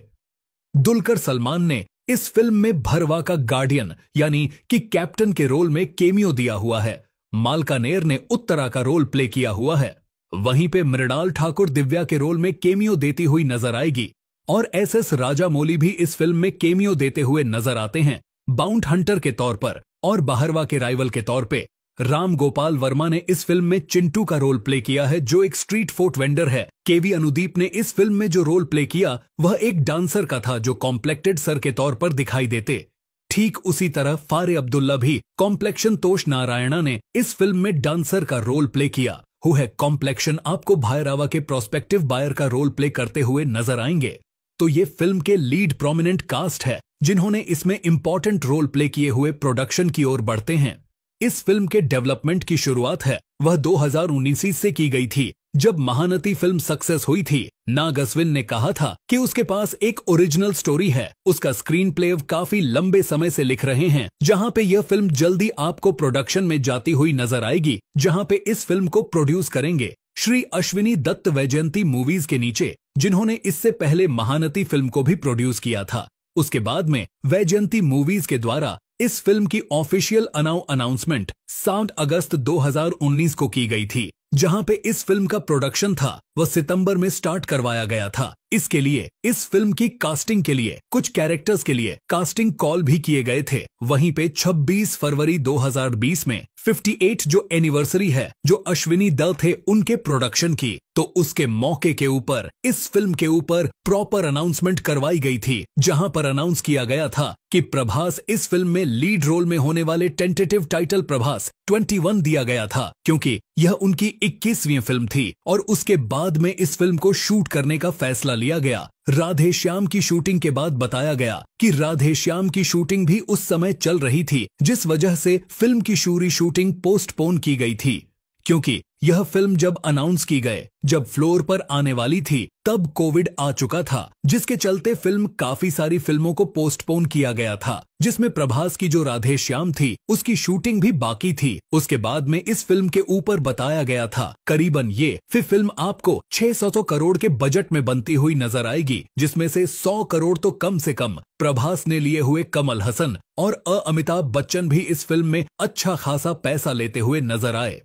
दुलकर सलमान ने इस फिल्म में भरवा का गार्डियन यानी कि कैप्टन के रोल में केमियो दिया हुआ है मालकानेर ने उत्तरा का रोल प्ले किया हुआ है वहीं पे मृणाल ठाकुर दिव्या के रोल में केमियो देती हुई नजर आएगी और एसएस मोली भी इस फिल्म में केमियो देते हुए नजर आते हैं बाउंड हंटर के तौर पर और बहरवा के राइवल के तौर पे राम गोपाल वर्मा ने इस फिल्म में चिंटू का रोल प्ले किया है जो एक स्ट्रीट फोर्ट वेंडर है केवी अनुदीप ने इस फिल्म में जो रोल प्ले किया वह एक डांसर का था जो कॉम्प्लेक्टेड सर के तौर पर दिखाई देते ठीक उसी तरह फारे अब्दुल्ला भी कॉम्प्लेक्शन तोष नारायणा ने इस फिल्म में डांसर का रोल प्ले किया हु है कॉम्प्लेक्शन आपको भाई रावा के प्रोस्पेक्टिव बायर का रोल प्ले करते हुए नजर आएंगे तो ये फिल्म के लीड प्रोमिनेंट कास्ट है जिन्होंने इसमें इंपॉर्टेंट रोल प्ले किए हुए प्रोडक्शन की ओर बढ़ते हैं इस फिल्म के डेवलपमेंट की शुरुआत है वह 2019 से की गई थी जब महानती फिल्म सक्सेस हुई थी नागस्विन ने कहा था कि उसके पास एक ओरिजिनल स्टोरी है उसका स्क्रीन प्ले काफी लंबे समय से लिख रहे हैं जहां पे यह फिल्म जल्दी आपको प्रोडक्शन में जाती हुई नजर आएगी जहां पे इस फिल्म को प्रोड्यूस करेंगे श्री अश्विनी दत्त वैजयंती मूवीज के नीचे जिन्होंने इससे पहले महानती फिल्म को भी प्रोड्यूस किया था उसके बाद में वैजयंती मूवीज के द्वारा इस फिल्म की ऑफिशियल अनाउ अनाउंसमेंट सात अगस्त 2019 को की गई थी जहां पे इस फिल्म का प्रोडक्शन था वह सितंबर में स्टार्ट करवाया गया था इसके लिए इस फिल्म की कास्टिंग के लिए कुछ कैरेक्टर्स के लिए कास्टिंग कॉल भी किए गए थे वहीं पे 26 फरवरी 2020 में 58 जो एनिवर्सरी है जो अश्विनी दल थे उनके प्रोडक्शन की तो उसके मौके के ऊपर इस फिल्म के ऊपर प्रॉपर अनाउंसमेंट करवाई गई थी जहां पर अनाउंस किया गया था कि प्रभास इस फिल्म में लीड रोल में होने वाले टेंटेटिव टाइटल प्रभास 21 दिया गया था क्योंकि यह उनकी 21वीं फिल्म थी और उसके बाद में इस फिल्म को शूट करने का फैसला लिया गया राधे श्याम की शूटिंग के बाद बताया गया कि राधे श्याम की शूटिंग भी उस समय चल रही थी जिस वजह से फिल्म की शूरी शूटिंग पोस्टपोन की गई थी क्योंकि यह फिल्म जब अनाउंस की गए जब फ्लोर पर आने वाली थी तब कोविड आ चुका था जिसके चलते फिल्म काफी सारी फिल्मों को पोस्टपोन किया गया था जिसमें प्रभास की जो राधे श्याम थी उसकी शूटिंग भी बाकी थी उसके बाद में इस फिल्म के ऊपर बताया गया था करीबन ये फिर फिल्म आपको छह सौ तो करोड़ के बजट में बनती हुई नजर आएगी जिसमे से सौ करोड़ तो कम से कम प्रभास ने लिए हुए कमल हसन और अमिताभ बच्चन भी इस फिल्म में अच्छा खासा पैसा लेते हुए नजर आए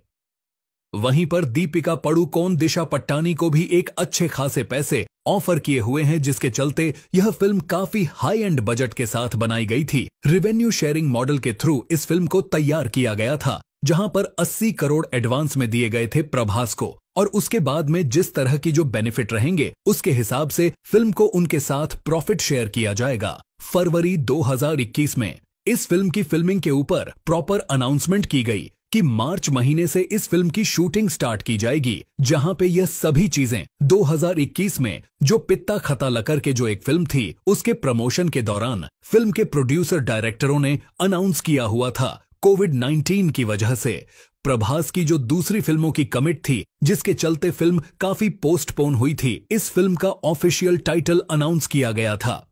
वहीं पर दीपिका पड़ुकोन दिशा पट्टानी को भी एक अच्छे खासे पैसे ऑफर किए हुए हैं जिसके चलते यह फिल्म काफी हाई एंड बजट के साथ बनाई गई थी रिवेन्यू शेयरिंग मॉडल के थ्रू इस फिल्म को तैयार किया गया था जहां पर 80 करोड़ एडवांस में दिए गए थे प्रभास को और उसके बाद में जिस तरह की जो बेनिफिट रहेंगे उसके हिसाब से फिल्म को उनके साथ प्रॉफिट शेयर किया जाएगा फरवरी 2021 में इस फिल्म की फिल्मिंग के ऊपर प्रॉपर अनाउंसमेंट की गई कि मार्च महीने से इस फिल्म की शूटिंग स्टार्ट की जाएगी जहां पे यह सभी चीजें 2021 में जो पित्ता खता लकर के जो एक फिल्म थी उसके प्रमोशन के दौरान फिल्म के प्रोड्यूसर डायरेक्टरों ने अनाउंस किया हुआ था कोविड 19 की वजह से प्रभास की जो दूसरी फिल्मों की कमिट थी जिसके चलते फिल्म काफी पोस्टपोन हुई थी इस फिल्म का ऑफिशियल टाइटल अनाउंस किया गया था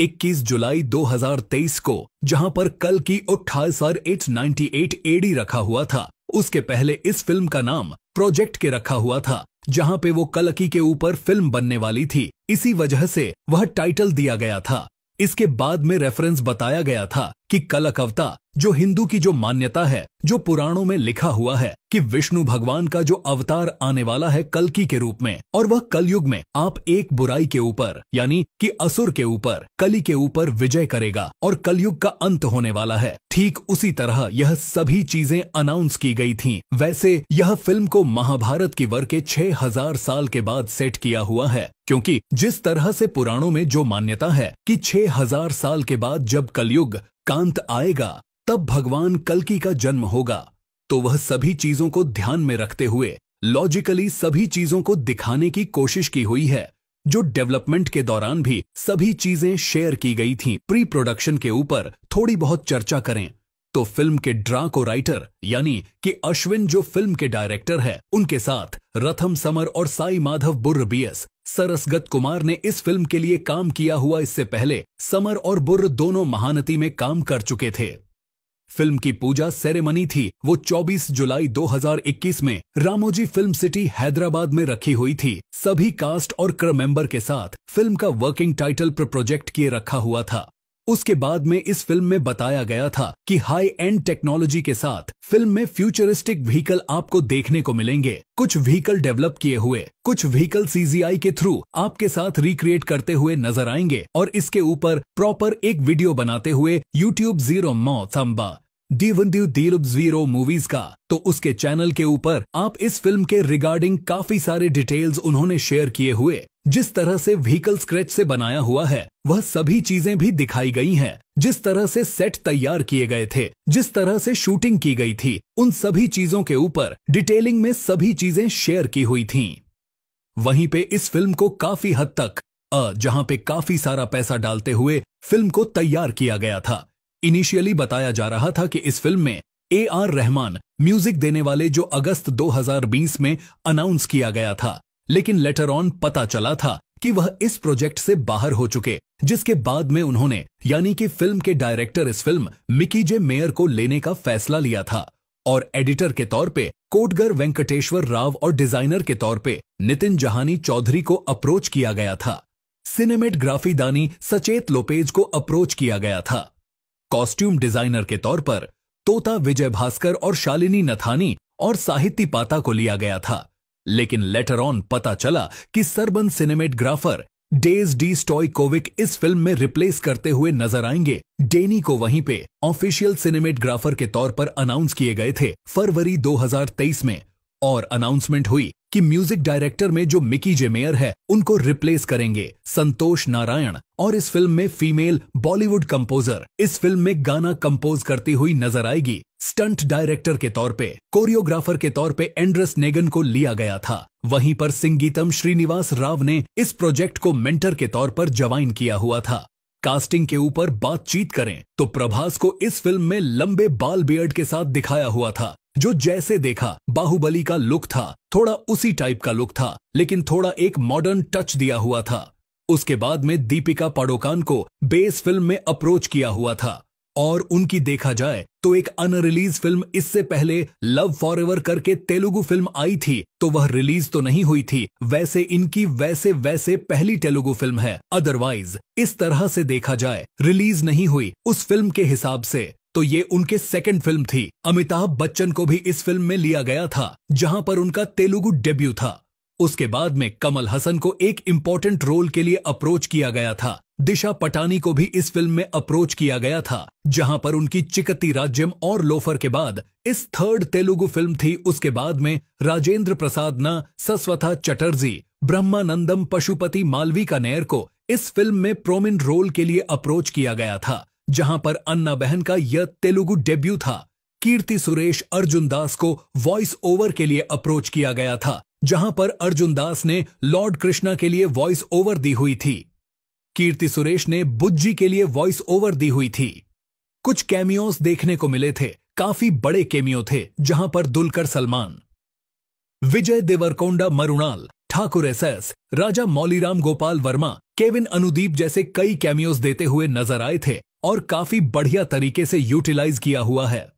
21 जुलाई 2023 को जहां पर कल की उठासर एट नाइन्टी एट एडी रखा हुआ था उसके पहले इस फिल्म का नाम प्रोजेक्ट के रखा हुआ था जहां पे वो कलकी के ऊपर फिल्म बनने वाली थी इसी वजह से वह टाइटल दिया गया था इसके बाद में रेफरेंस बताया गया था कि कलक अवता जो हिंदू की जो मान्यता है जो पुराणों में लिखा हुआ है कि विष्णु भगवान का जो अवतार आने वाला है कलकी के रूप में और वह कलयुग में आप एक बुराई के ऊपर यानी कि असुर के ऊपर कली के ऊपर विजय करेगा और कलयुग का अंत होने वाला है ठीक उसी तरह यह सभी चीजें अनाउंस की गई थी वैसे यह फिल्म को महाभारत की वर के छह हजार साल के बाद सेट किया हुआ है क्योंकि जिस तरह से पुराणों में जो मान्यता है कि 6000 साल के बाद जब कलयुग कांत आएगा तब भगवान कलकी का जन्म होगा तो वह सभी चीजों को ध्यान में रखते हुए लॉजिकली सभी चीजों को दिखाने की कोशिश की हुई है जो डेवलपमेंट के दौरान भी सभी चीजें शेयर की गई थीं प्री प्रोडक्शन के ऊपर थोड़ी बहुत चर्चा करें तो फिल्म के ड्रा को राइटर यानी कि अश्विन जो फिल्म के डायरेक्टर है उनके साथ रथम समर और साई माधव बीएस सरसगत कुमार ने इस फिल्म के लिए काम किया हुआ इससे पहले समर और बुर्र दोनों महानती में काम कर चुके थे फिल्म की पूजा सेरेमनी थी वो 24 जुलाई 2021 में रामोजी फिल्म सिटी हैदराबाद में रखी हुई थी सभी कास्ट और क्र मेंबर के साथ फिल्म का वर्किंग टाइटल प्रोजेक्ट किए रखा हुआ था उसके बाद में इस फिल्म में बताया गया था कि हाई एंड टेक्नोलॉजी के साथ फिल्म में फ्यूचरिस्टिक व्हीकल आपको देखने को मिलेंगे कुछ व्हीकल डेवलप किए हुए कुछ व्हीकल सीजीआई के थ्रू आपके साथ रिक्रिएट करते हुए नजर आएंगे और इसके ऊपर प्रॉपर एक वीडियो बनाते हुए यूट्यूब जीरो मौ थम्बा डीवंदीव दीरुब जीरो मूवीज का तो उसके चैनल के ऊपर आप इस फिल्म के रिगार्डिंग काफी सारे डिटेल्स उन्होंने शेयर किए हुए जिस तरह से व्हीकल स्क्रेच से बनाया हुआ है वह सभी चीजें भी दिखाई गई हैं जिस तरह से सेट तैयार किए गए थे जिस तरह से शूटिंग की गई थी उन सभी चीजों के ऊपर डिटेलिंग में सभी चीजें शेयर की हुई थीं वहीं पे इस फिल्म को काफी हद तक अ जहां पे काफी सारा पैसा डालते हुए फिल्म को तैयार किया गया था इनिशियली बताया जा रहा था कि इस फिल्म में ए आर रहमान म्यूजिक देने वाले जो अगस्त 2020 में अनाउंस किया गया था लेकिन लेटर ऑन पता चला था कि वह इस प्रोजेक्ट से बाहर हो चुके जिसके बाद में उन्होंने यानी कि फिल्म के डायरेक्टर इस फिल्म मिकी जे मेयर को लेने का फैसला लिया था और एडिटर के तौर पे कोटगर वेंकटेश्वर राव और डिजाइनर के तौर पे नितिन जहानी चौधरी को अप्रोच किया गया था सिनेमेटग्राफी दानी सचेत लोपेज को अप्रोच किया गया था कॉस्ट्यूम डिजाइनर के तौर पर तोता विजय भास्कर और शालिनी नथानी और साहित्य पाता को लिया गया था लेकिन लेटर ऑन पता चला कि सरबन सिनेमेटग्राफर डेज डी स्टॉयकोविक इस फिल्म में रिप्लेस करते हुए नजर आएंगे डेनी को वहीं पे ऑफिशियल सिनेमेटग्राफर के तौर पर अनाउंस किए गए थे फरवरी 2023 में और अनाउंसमेंट हुई कि म्यूजिक डायरेक्टर में जो मिकी जे मेयर है उनको रिप्लेस करेंगे संतोष नारायण और इस फिल्म में फीमेल बॉलीवुड कंपोजर इस फिल्म में गाना कंपोज करती हुई नजर आएगी स्टंट डायरेक्टर के तौर पे कोरियोग्राफर के तौर पे एंड्रस नेगन को लिया गया था वहीं पर सिंगीतम श्रीनिवास राव ने इस प्रोजेक्ट को मेंटर के तौर पर ज्वाइन किया हुआ था कास्टिंग के ऊपर बातचीत करें तो प्रभास को इस फिल्म में लंबे बाल बियर्ड के साथ दिखाया हुआ था जो जैसे देखा बाहुबली का लुक था थोड़ा उसी टाइप का लुक था लेकिन थोड़ा एक मॉडर्न टच दिया हुआ था उसके बाद में दीपिका पाडोकान को बेस फिल्म में अप्रोच किया हुआ था और उनकी देखा जाए तो एक अनरिलीज फिल्म इससे पहले लव फॉर एवर करके तेलुगु फिल्म आई थी तो वह रिलीज तो नहीं हुई थी वैसे इनकी वैसे वैसे पहली तेलुगु फिल्म है अदरवाइज इस तरह से देखा जाए रिलीज नहीं हुई उस फिल्म के हिसाब से तो ये उनके सेकंड फिल्म थी अमिताभ बच्चन को भी इस फिल्म में लिया गया था जहां पर उनका तेलुगु डेब्यू था उसके बाद में कमल हसन को एक इंपॉर्टेंट रोल के लिए अप्रोच किया गया था दिशा पटानी को भी इस फिल्म में अप्रोच किया गया था जहां पर उनकी चिकती राज्यम और लोफर के बाद इस थर्ड तेलुगु फिल्म थी उसके बाद में राजेंद्र प्रसाद ना सस्वथा चटर्जी ब्रह्मानंदम पशुपति मालवी का नेर को इस फिल्म में प्रोमिन रोल के लिए अप्रोच किया गया था जहां पर अन्ना बहन का यह तेलुगु डेब्यू था कीर्ति सुरेश अर्जुन दास को वॉइस ओवर के लिए अप्रोच किया गया था जहां पर अर्जुन दास ने लॉर्ड कृष्णा के लिए वॉइस ओवर दी हुई थी कीर्ति सुरेश ने बुज्जी के लिए वॉइस ओवर दी हुई थी कुछ कैमियोस देखने को मिले थे काफी बड़े कैमियो थे जहां पर Dulquer Salmaan Vijay Deverakonda Mrunal Thakur S S Raja Mouliram Gopal Varma Kevin Anudeep जैसे कई कैमियोज देते हुए नजर आए थे और काफी बढ़िया तरीके से यूटिलाइज किया हुआ है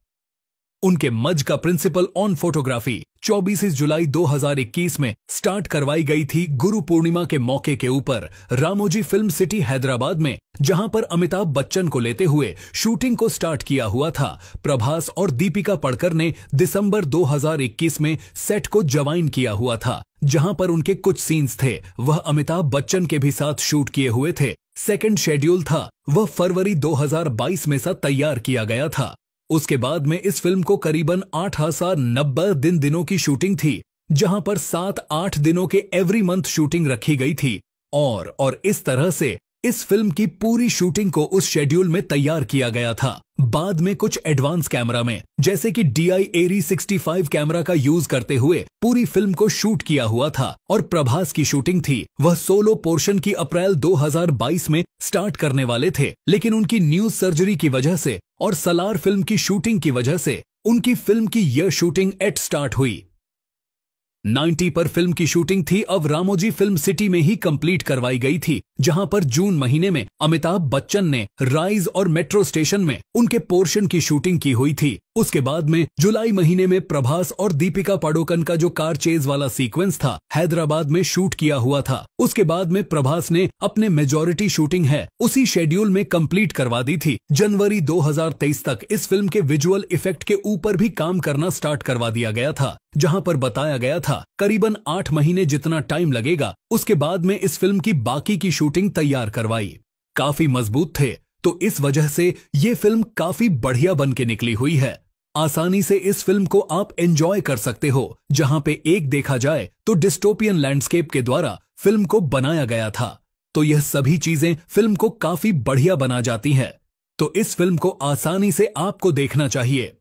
उनके मज का प्रिंसिपल ऑन फोटोग्राफी 24 जुलाई 2021 में स्टार्ट करवाई गई थी गुरु पूर्णिमा के मौके के ऊपर रामोजी फिल्म सिटी हैदराबाद में जहां पर अमिताभ बच्चन को लेते हुए शूटिंग को स्टार्ट किया हुआ था प्रभास और दीपिका पड़कर ने दिसंबर 2021 में सेट को जवाइन किया हुआ था जहां पर उनके कुछ सीन्स थे वह अमिताभ बच्चन के भी साथ शूट किए हुए थे सेकेंड शेड्यूल था वह फरवरी 2022 में सा तैयार किया गया था उसके बाद में इस फिल्म को करीबन आठ हजार नब्बे दिन दिनों की शूटिंग थी जहां पर सात आठ दिनों के एवरी मंथ शूटिंग रखी गई थी और और इस तरह से इस फिल्म की पूरी शूटिंग को उस शेड्यूल में तैयार किया गया था बाद में कुछ एडवांस कैमरा में जैसे कि D I eri sixty camera का यूज करते हुए पूरी फिल्म को शूट किया हुआ था और प्रभास की शूटिंग थी वह सोलो पोर्शन की अप्रैल 2022 में स्टार्ट करने वाले थे लेकिन उनकी न्यूज सर्जरी की वजह से और सलार फिल्म की शूटिंग की वजह से उनकी फिल्म की यह शूटिंग एट स्टार्ट हुई 90 पर फिल्म की शूटिंग थी अब रामोजी फिल्म सिटी में ही कंप्लीट करवाई गई थी जहां पर जून महीने में अमिताभ बच्चन ने राइज और मेट्रो स्टेशन में उनके पोर्शन की शूटिंग की हुई थी उसके बाद में जुलाई महीने में प्रभास और दीपिका पाडोकन का जो कार चेज वाला सीक्वेंस था हैदराबाद में शूट किया हुआ था उसके बाद में प्रभास ने अपने मेजोरिटी शूटिंग है उसी शेड्यूल में कंप्लीट करवा दी थी जनवरी 2023 तक इस फिल्म के विजुअल इफेक्ट के ऊपर भी काम करना स्टार्ट करवा दिया गया था जहां पर बताया गया था करीबन आठ महीने जितना टाइम लगेगा उसके बाद में इस फिल्म की बाकी की शूटिंग तैयार करवाई काफी मजबूत थे तो इस वजह से ये फिल्म काफी बढ़िया बन के निकली हुई है आसानी से इस फिल्म को आप एंजॉय कर सकते हो जहां पे एक देखा जाए तो डिस्टोपियन लैंडस्केप के द्वारा फिल्म को बनाया गया था तो यह सभी चीजें फिल्म को काफी बढ़िया बना जाती हैं तो इस फिल्म को आसानी से आपको देखना चाहिए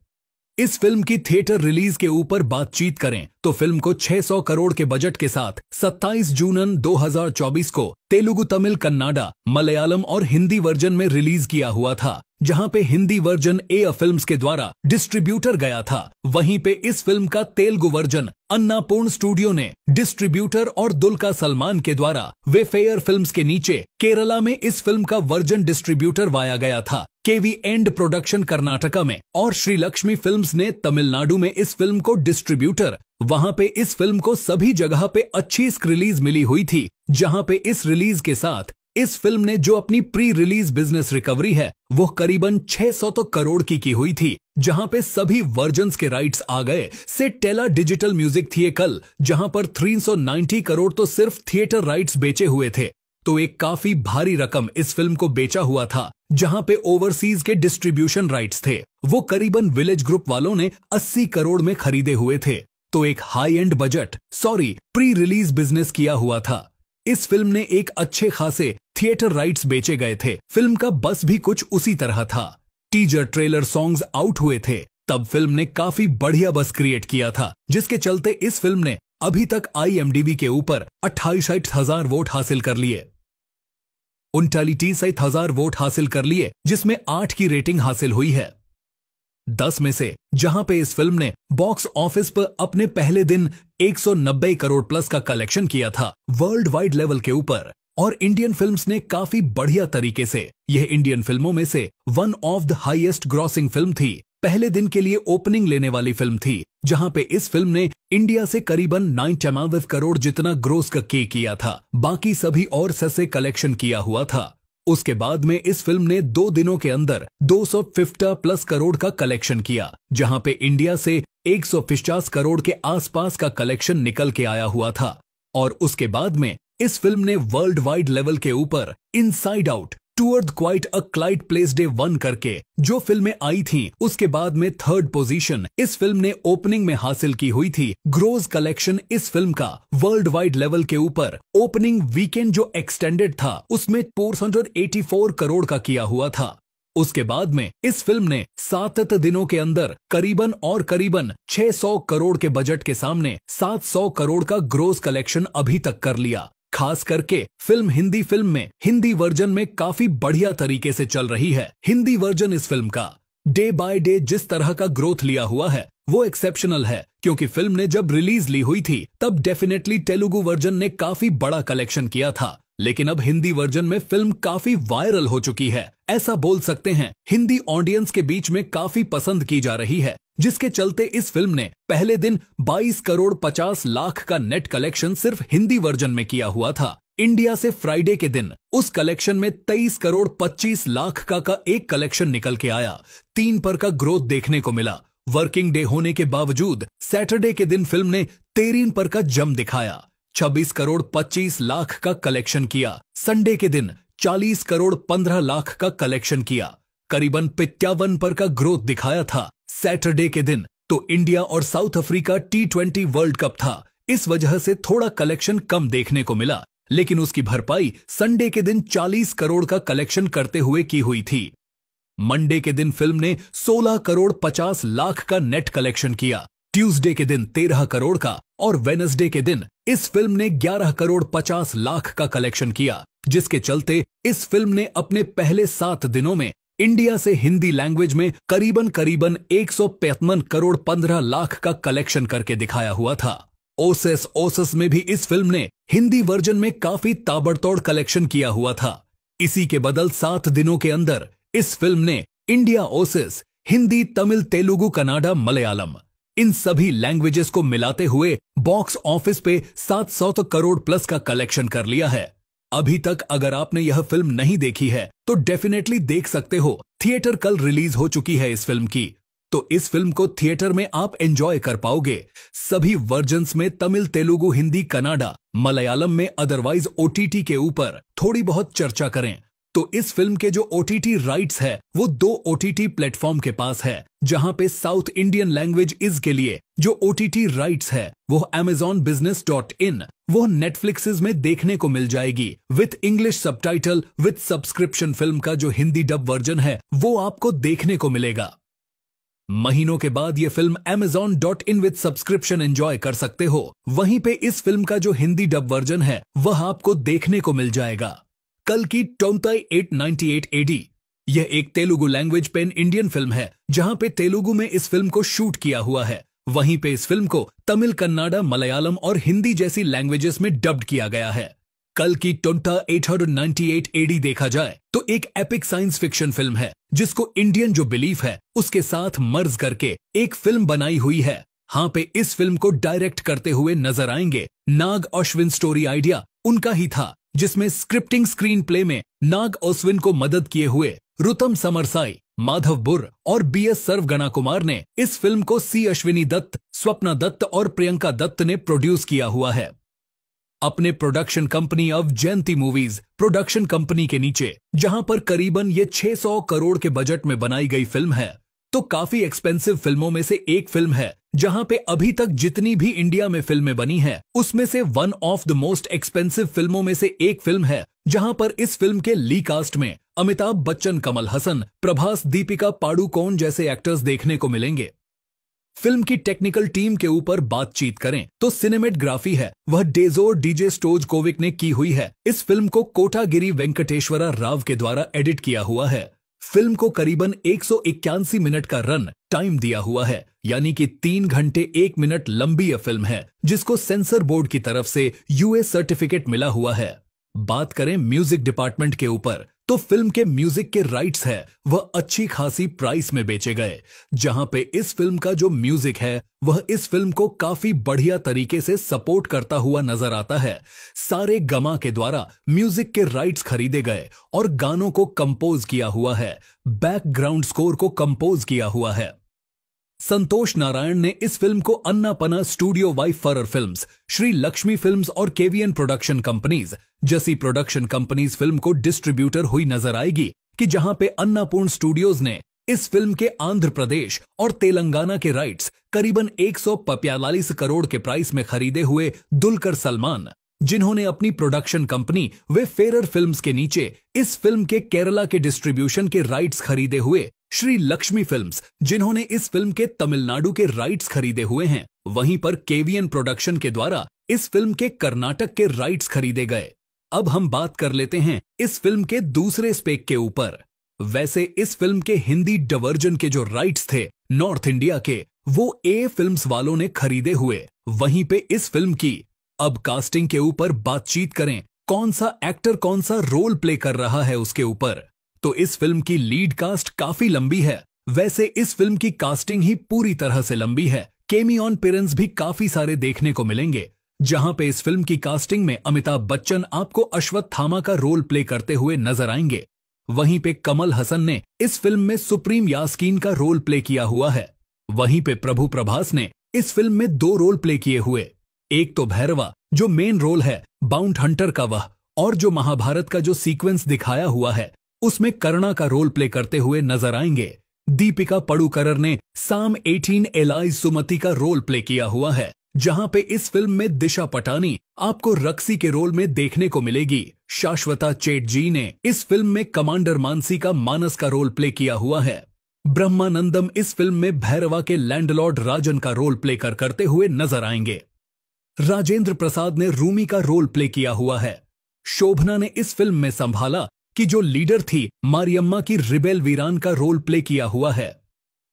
इस फिल्म की थिएटर रिलीज के ऊपर बातचीत करें तो फिल्म को 600 करोड़ के बजट के साथ 27 जून 2024 को तेलुगु तमिल कन्नाडा मलयालम और हिंदी वर्जन में रिलीज किया हुआ था जहां पे हिंदी वर्जन ए फिल्म के द्वारा डिस्ट्रीब्यूटर गया था वहीं पे इस फिल्म का तेलुगु वर्जन अन्नापूर्ण स्टूडियो ने डिस्ट्रीब्यूटर और दुलका सलमान के द्वारा वेफेयर फिल्म्स के नीचे केरला में इस फिल्म का वर्जन डिस्ट्रीब्यूटर वाया गया था केवी एंड प्रोडक्शन कर्नाटका में और श्री लक्ष्मी फिल्म्स ने तमिलनाडु में इस फिल्म को डिस्ट्रीब्यूटर वहां पे इस फिल्म को सभी जगह पे अच्छी इसक रिलीज मिली हुई थी जहां पे इस रिलीज के साथ इस फिल्म ने जो अपनी प्री रिलीज बिजनेस रिकवरी है वो करीबन 600 तो करोड़ की की हुई थी जहां पे सभी वर्जन के राइट्स आ गए से टेला डिजिटल म्यूजिक थिए कल जहां पर 390 करोड़ तो सिर्फ थिएटर राइट्स बेचे हुए थे तो एक काफी भारी रकम इस फिल्म को बेचा हुआ था जहां पे ओवरसीज के डिस्ट्रीब्यूशन राइट्स थे वो करीबन विलेज ग्रुप वालों ने 80 करोड़ में खरीदे हुए थे तो एक high end budget sorry pre release business किया हुआ था इस फिल्म ने एक अच्छे खासे थिएटर राइट्स बेचे गए थे फिल्म का बस भी कुछ उसी तरह था टीजर ट्रेलर सॉन्ग्स आउट हुए थे तब फिल्म ने काफी बढ़िया बस क्रिएट किया था जिसके चलते इस फिल्म ने अभी तक आई के ऊपर अट्ठाईस हजार वोट हासिल कर लिए सहित हजार वोट हासिल कर लिए जिसमें आठ की रेटिंग हासिल हुई है दस में से जहां पे इस फिल्म ने बॉक्स ऑफिस पर अपने पहले दिन 190 करोड़ प्लस का कलेक्शन किया था वर्ल्ड वाइड लेवल के ऊपर और इंडियन फिल्म्स ने काफी बढ़िया तरीके से यह इंडियन फिल्मों में से one of the highest grossing film थी पहले दिन के लिए ओपनिंग लेने वाली फिल्म थी जहां पे इस फिल्म ने इंडिया से करीबन नाइन चमाविव करोड़ जितना ग्रोस का के किया था बाकी सभी और ससे कलेक्शन किया हुआ था उसके बाद में इस फिल्म ने दो दिनों के अंदर दो प्लस करोड़ का कलेक्शन किया जहां पे इंडिया से एक करोड़ के आसपास का कलेक्शन निकल के आया हुआ था और उसके बाद में इस फिल्म ने वर्ल्ड वाइड लेवल के ऊपर inside out toward quite a client place day one करके जो फिल्में आई थीं उसके बाद में थर्ड पोजीशन इस फिल्म ने ओपनिंग में हासिल की हुई थी ग्रोज कलेक्शन इस फिल्म का वर्ल्ड वाइड लेवल के ऊपर ओपनिंग वीकेंड जो एक्सटेंडेड था उसमें 484 करोड़ का किया हुआ था उसके बाद में इस फिल्म ने सात दिनों के अंदर करीबन और करीबन 600 करोड़ के बजट के सामने 700 करोड़ का ग्रोस कलेक्शन अभी तक कर लिया खास करके फिल्म हिंदी फिल्म में हिंदी वर्जन में काफी बढ़िया तरीके से चल रही है हिंदी वर्जन इस फिल्म का डे बाय डे जिस तरह का ग्रोथ लिया हुआ है वो एक्सेप्शनल है क्योंकि फिल्म ने जब रिलीज ली हुई थी तब डेफिनेटली तेलुगु वर्जन ने काफी बड़ा कलेक्शन किया था लेकिन अब हिंदी वर्जन में फिल्म काफी वायरल हो चुकी है ऐसा बोल सकते हैं हिंदी ऑडियंस के बीच में काफी पसंद की जा रही है जिसके चलते इस फिल्म ने पहले दिन 22 करोड़ 50 लाख का नेट कलेक्शन सिर्फ हिंदी वर्जन में किया हुआ था इंडिया से फ्राइडे के दिन उस कलेक्शन में 23 करोड़ 25 लाख का का एक कलेक्शन निकल के आया तीन पर का ग्रोथ देखने को मिला वर्किंग डे होने के बावजूद सैटरडे के दिन फिल्म ने तेरह पर का जम दिखाया 26 करोड़ 25 लाख का कलेक्शन किया संडे के दिन 40 करोड़ 15 लाख का कलेक्शन किया करीबन पिचावन पर का ग्रोथ दिखाया था सैटरडे के दिन तो इंडिया और South Africa T twenty world cup था इस वजह से थोड़ा कलेक्शन कम देखने को मिला लेकिन उसकी भरपाई संडे के दिन 40 करोड़ का कलेक्शन करते हुए की हुई थी मंडे के दिन फिल्म ने 16 करोड़ 50 लाख का नेट कलेक्शन किया ट्यूसडे के दिन 13 करोड़ का और वेनसडे के दिन इस फिल्म ने 11 करोड़ 50 लाख का कलेक्शन किया जिसके चलते इस फिल्म ने अपने पहले सात दिनों में इंडिया से हिंदी लैंग्वेज में करीबन करीबन एक करोड़ 15 लाख का कलेक्शन करके दिखाया हुआ था ओसेस ओसेस में भी इस फिल्म ने हिंदी वर्जन में काफी ताबड़तोड़ कलेक्शन किया हुआ था इसी के बदल सात दिनों के अंदर इस फिल्म ने इंडिया ओसेस हिंदी तमिल तेलुगु कनाडा मलयालम इन सभी लैंग्वेजेस को मिलाते हुए बॉक्स ऑफिस पे 700 तो करोड़ प्लस का कलेक्शन कर लिया है अभी तक अगर आपने यह फिल्म नहीं देखी है तो डेफिनेटली देख सकते हो थिएटर कल रिलीज हो चुकी है इस फिल्म की तो इस फिल्म को थिएटर में आप एंजॉय कर पाओगे सभी वर्जन में तमिल तेलुगु हिंदी कनाडा मलयालम में अदरवाइज ओटीटी के ऊपर थोड़ी बहुत चर्चा करें तो इस फिल्म के जो ओटीटी राइट्स है वो दो ओटीटी प्लेटफॉर्म के पास है जहां पे साउथ इंडियन लैंग्वेज इज के लिए जो ओटीटी राइट्स है वो एमेजॉन बिजनेस डॉट इन वो नेटफ्लिक्स में देखने को मिल जाएगी with English subtitle with subscription film का जो हिंदी डब वर्जन है वो आपको देखने को मिलेगा महीनों के बाद ये film Amazon dot in with subscription enjoy कर सकते हो वहीं पे इस फिल्म का जो हिंदी डब वर्जन है वह आपको देखने को मिल जाएगा कल की टोंताई 898 एडी यह एक Telugu language pan Indian film है जहां पे तेलुगु में इस फिल्म को शूट किया हुआ है वहीं पे इस फिल्म को तमिल कन्नाडा मलयालम और हिंदी जैसी लैंग्वेजेस में डब्ड किया गया है कल की टोंटा 898 एडी देखा जाए तो एक एपिक साइंस फिक्शन फिल्म है जिसको इंडियन जो बिलीफ है उसके साथ मर्ज करके एक फिल्म बनाई हुई है हाँ पे इस फिल्म को डायरेक्ट करते हुए नजर आएंगे नाग अश्विन स्टोरी आइडिया उनका ही था जिसमें स्क्रिप्टिंग स्क्रीन प्ले में नाग ओस्विन को मदद किए हुए रुतम समरसाई माधव बुर और बी एस सर्वगणा कुमार ने इस फिल्म को सी अश्विनी दत्त स्वप्ना दत्त और प्रियंका दत्त ने प्रोड्यूस किया हुआ है अपने production company of Jayanti movies production company के नीचे जहां पर करीबन ये 600 करोड़ के बजट में बनाई गई फिल्म है तो काफी एक्सपेंसिव फिल्मों में से एक फिल्म है जहां पे अभी तक जितनी भी इंडिया में फिल्में बनी हैं उसमें से one of the most expensive फिल्मों में से एक फिल्म है जहां पर इस फिल्म के ली कास्ट में अमिताभ बच्चन कमल हसन प्रभास दीपिका पाडुकोन जैसे एक्टर्स देखने को मिलेंगे फिल्म की टेक्निकल टीम के ऊपर बातचीत करें तो सिनेमेटग्राफी है वह डेजोर डीजे स्टोज कोविक ने की हुई है इस फिल्म को कोटागिरी वेंकटेश्वरा राव के द्वारा एडिट किया हुआ है फिल्म को करीबन एक मिनट का रन टाइम दिया हुआ है यानी कि तीन घंटे एक मिनट लंबी यह फिल्म है जिसको सेंसर बोर्ड की तरफ से यूए सर्टिफिकेट मिला हुआ है बात करें म्यूजिक डिपार्टमेंट के ऊपर तो फिल्म के म्यूजिक के राइट्स है वह अच्छी खासी प्राइस में बेचे गए जहां पे इस फिल्म का जो म्यूजिक है वह इस फिल्म को काफी बढ़िया तरीके से सपोर्ट करता हुआ नजर आता है सारे गमा के द्वारा म्यूजिक के राइट्स खरीदे गए और गानों को कंपोज किया हुआ है बैकग्राउंड स्कोर को कंपोज किया हुआ है संतोष नारायण ने इस फिल्म को Annapurna studio Y फरर films, Shri Lakshmi films और केवीएन प्रोडक्शन कंपनीज जैसी प्रोडक्शन कंपनीज फिल्म को डिस्ट्रीब्यूटर हुई नजर आएगी कि जहां पे अन्नापूर्ण स्टूडियोज ने इस फिल्म के आंध्र प्रदेश और तेलंगाना के राइट्स करीबन एक करोड़ के प्राइस में खरीदे हुए दुलकर सलमान जिन्होंने अपनी प्रोडक्शन कंपनी वे फेरर फिल्म्स के नीचे इस फिल्म के केरला के डिस्ट्रीब्यूशन के राइट्स खरीदे हुए श्री लक्ष्मी फिल्म्स जिन्होंने इस फिल्म के तमिलनाडु के राइट्स खरीदे हुए हैं वहीं पर केवीएन प्रोडक्शन के द्वारा इस फिल्म के कर्नाटक के राइट्स खरीदे गए अब हम बात कर लेते हैं इस फिल्म के दूसरे स्पेक के ऊपर वैसे इस फिल्म के हिंदी डवर्जन के जो राइट्स थे नॉर्थ इंडिया के वो ए फिल्म्स वालों ने खरीदे हुए वहीं पे इस फिल्म की अब कास्टिंग के ऊपर बातचीत करें कौन सा एक्टर कौन सा रोल प्ले कर रहा है उसके ऊपर तो इस फिल्म की लीड कास्ट काफी लंबी है वैसे इस फिल्म की कास्टिंग ही पूरी तरह से लंबी है केमी ऑन पेरेंट्स भी काफी सारे देखने को मिलेंगे जहां पे इस फिल्म की कास्टिंग में अमिताभ बच्चन आपको अश्वत्थामा का रोल प्ले करते हुए नजर आएंगे वहीं पे कमल हसन ने इस फिल्म में सुप्रीम यास्कीन का रोल प्ले किया हुआ है वहीं पे प्रभु प्रभास ने इस फिल्म में दो रोल प्ले किए हुए एक तो भैरवा जो मेन रोल है बाउंड हंटर का वह और जो महाभारत का जो सीक्वेंस दिखाया हुआ है उसमें करुणा का रोल प्ले करते हुए नजर आएंगे दीपिका पड़ुकरर ने साम 18 एलाई सुमति का रोल प्ले किया हुआ है जहां पे इस फिल्म में दिशा पटानी आपको रक्सी के रोल में देखने को मिलेगी शाश्वता चेट जी ने इस फिल्म में कमांडर मानसी का मानस का रोल प्ले किया हुआ है ब्रह्मानंदम इस फिल्म में भैरवा के लैंडलॉर्ड राजन का रोल प्ले कर करते हुए नजर आएंगे राजेंद्र प्रसाद ने रूमी का रोल प्ले किया हुआ है शोभना ने इस फिल्म में संभाला कि जो लीडर थी मारियम्मा की रिबेल वीरान का रोल प्ले किया हुआ है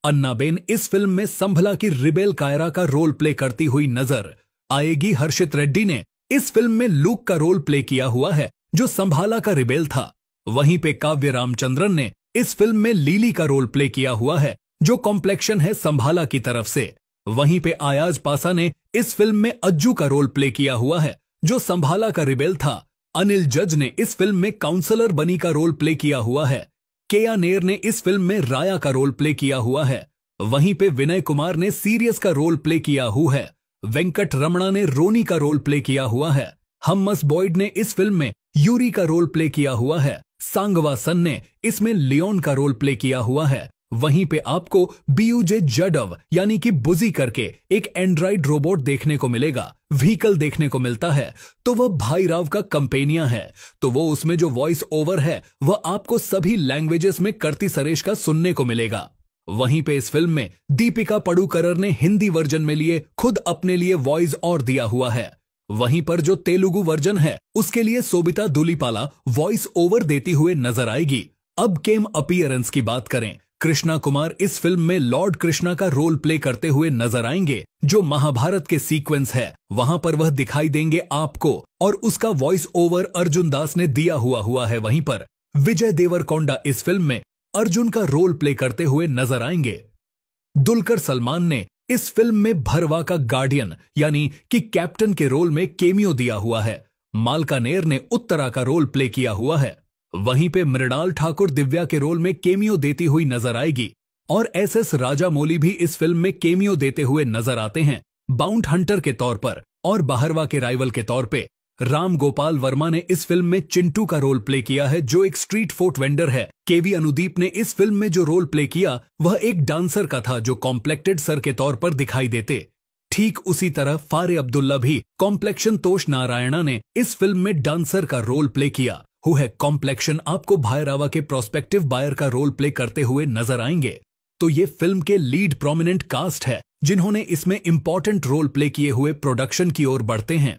अन्नाबेन इस फिल्म में संभला की रिबेल कायरा का रोल प्ले करती हुई नजर आएगी हर्षित रेड्डी ने इस फिल्म में लूक का रोल प्ले किया हुआ है जो संभाला का रिबेल था वहीं पे काव्य रामचंद्रन ने इस फिल्म में लीली का रोल प्ले किया हुआ है जो कॉम्प्लेक्शन है संभाला की तरफ से वहीं पे आयाज पासा ने इस फिल्म में अज्जू का रोल प्ले किया हुआ है जो संभाला का रिबेल था अनिल जज ने इस फिल्म में काउंसलर बनी का रोल प्ले किया हुआ है केया नेर ने इस फिल्म में राया का रोल प्ले किया हुआ है वहीं पे विनय कुमार ने सीरियस का रोल प्ले किया हुआ है वेंकट रमणा ने रोनी का रोल प्ले किया हुआ है हमस बॉयड ने इस फिल्म में यूरी का रोल प्ले किया हुआ है सांगवासन ने इसमें लियोन का रोल प्ले किया हुआ है वहीं पे आपको बीयूजे जडव यानी कि बुजी करके एक एंड्रॉइड रोबोट देखने को मिलेगा व्हीकल देखने को मिलता है तो वह भाई राव का कंपेनिया है तो वो उसमें जो वॉइस ओवर है वह आपको सभी लैंग्वेजेस में करती सरेश का सुनने को मिलेगा वहीं पे इस फिल्म में दीपिका पडुकरर ने हिंदी वर्जन में लिए खुद अपने लिए वॉइस और दिया हुआ है वहीं पर जो तेलुगु वर्जन है उसके लिए सोबिता दुलीपाला वॉइस ओवर देती हुए नजर आएगी अब केम अपियरेंस की बात करें कृष्णा कुमार इस फिल्म में लॉर्ड कृष्णा का रोल प्ले करते हुए नजर आएंगे जो महाभारत के सीक्वेंस है वहां पर वह दिखाई देंगे आपको और उसका वॉइस ओवर अर्जुन दास ने दिया हुआ हुआ है वहीं पर विजय देवर कौंडा इस फिल्म में अर्जुन का रोल प्ले करते हुए नजर आएंगे दुलकर सलमान ने इस फिल्म में भरवा का गार्डियन यानी कि कैप्टन के रोल में केमियो दिया हुआ है मालकानेर ने उत्तरा का रोल प्ले किया हुआ है वहीं पे मृणाल ठाकुर दिव्या के रोल में केमियो देती हुई नजर आएगी और एसएस मोली भी इस फिल्म में केमियो देते हुए नजर आते हैं बाउंड हंटर के तौर पर और बाहरवा के राइवल के तौर पे राम गोपाल वर्मा ने इस फिल्म में चिंटू का रोल प्ले किया है जो एक स्ट्रीट फोर्ट वेंडर है केवी अनुदीप ने इस फिल्म में जो रोल प्ले किया वह एक डांसर का था जो कॉम्प्लेक्टेड सर के तौर पर दिखाई देते ठीक उसी तरह फारे अब्दुल्ला भी कॉम्प्लेक्शन तोष नारायणा ने इस फिल्म में डांसर का रोल प्ले किया हु है कॉम्प्लेक्शन आपको भाई रावा के प्रोस्पेक्टिव बायर का रोल प्ले करते हुए नजर आएंगे तो ये फिल्म के लीड प्रोमिनेंट कास्ट है जिन्होंने इसमें इंपॉर्टेंट रोल प्ले किए हुए प्रोडक्शन की ओर बढ़ते हैं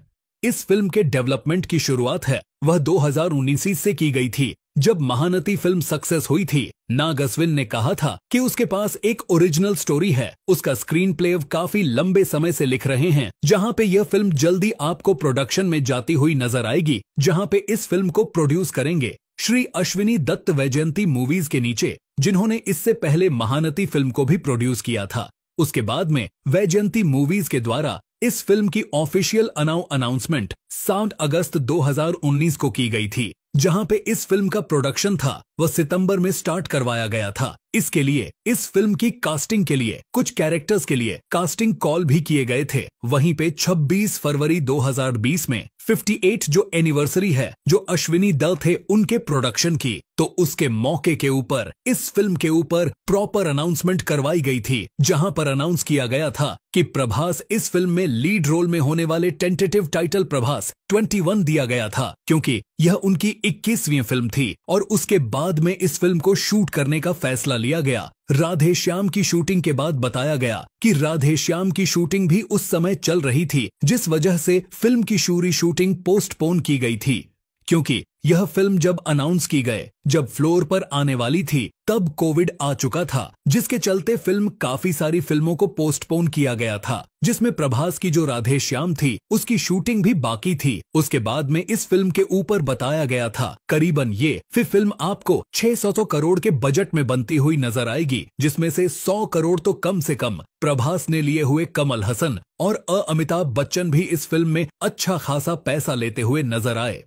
इस फिल्म के डेवलपमेंट की शुरुआत है वह 2019 से की गई थी जब महानती फिल्म सक्सेस हुई थी नागस्विन ने कहा था कि उसके पास एक ओरिजिनल स्टोरी है उसका स्क्रीन प्ले काफी लंबे समय से लिख रहे हैं जहां पे यह फिल्म जल्दी आपको प्रोडक्शन में जाती हुई नजर आएगी जहां पे इस फिल्म को प्रोड्यूस करेंगे श्री अश्विनी दत्त वैजयंती मूवीज के नीचे जिन्होंने इससे पहले महानती फिल्म को भी प्रोड्यूस किया था उसके बाद में वैजयंती मूवीज के द्वारा इस फिल्म की ऑफिशियल अनाउ अनाउंसमेंट सात अगस्त 2019 को की गई थी जहां पे इस फिल्म का प्रोडक्शन था वह सितंबर में स्टार्ट करवाया गया था इसके लिए इस फिल्म की कास्टिंग के लिए कुछ कैरेक्टर्स के लिए कास्टिंग कॉल भी किए गए थे वहीं पे 26 फरवरी 2020 में 58 जो एनिवर्सरी है जो अश्विनी दल थे उनके प्रोडक्शन की तो उसके मौके के ऊपर इस फिल्म के ऊपर प्रॉपर अनाउंसमेंट करवाई गई थी जहां पर अनाउंस किया गया था कि प्रभास इस फिल्म में लीड रोल में होने वाले टेंटेटिव टाइटल प्रभास 21 दिया गया था क्योंकि यह उनकी 21वीं फिल्म थी और उसके बाद में इस फिल्म को शूट करने का फैसला लिया गया राधे श्याम की शूटिंग के बाद बताया गया कि राधे श्याम की शूटिंग भी उस समय चल रही थी जिस वजह से फिल्म की शूरी शूटिंग पोस्टपोन की गई थी क्योंकि यह फिल्म जब अनाउंस की गए जब फ्लोर पर आने वाली थी तब कोविड आ चुका था जिसके चलते फिल्म काफी सारी फिल्मों को पोस्टपोन किया गया था जिसमें प्रभास की जो राधे श्याम थी उसकी शूटिंग भी बाकी थी उसके बाद में इस फिल्म के ऊपर बताया गया था करीबन ये फिर फिल्म आपको छह सौ करोड़ के बजट में बनती हुई नजर आएगी जिसमे से सौ करोड़ तो कम से कम प्रभास ने लिए हुए कमल हसन और अमिताभ बच्चन भी इस फिल्म में अच्छा खासा पैसा लेते हुए नजर आए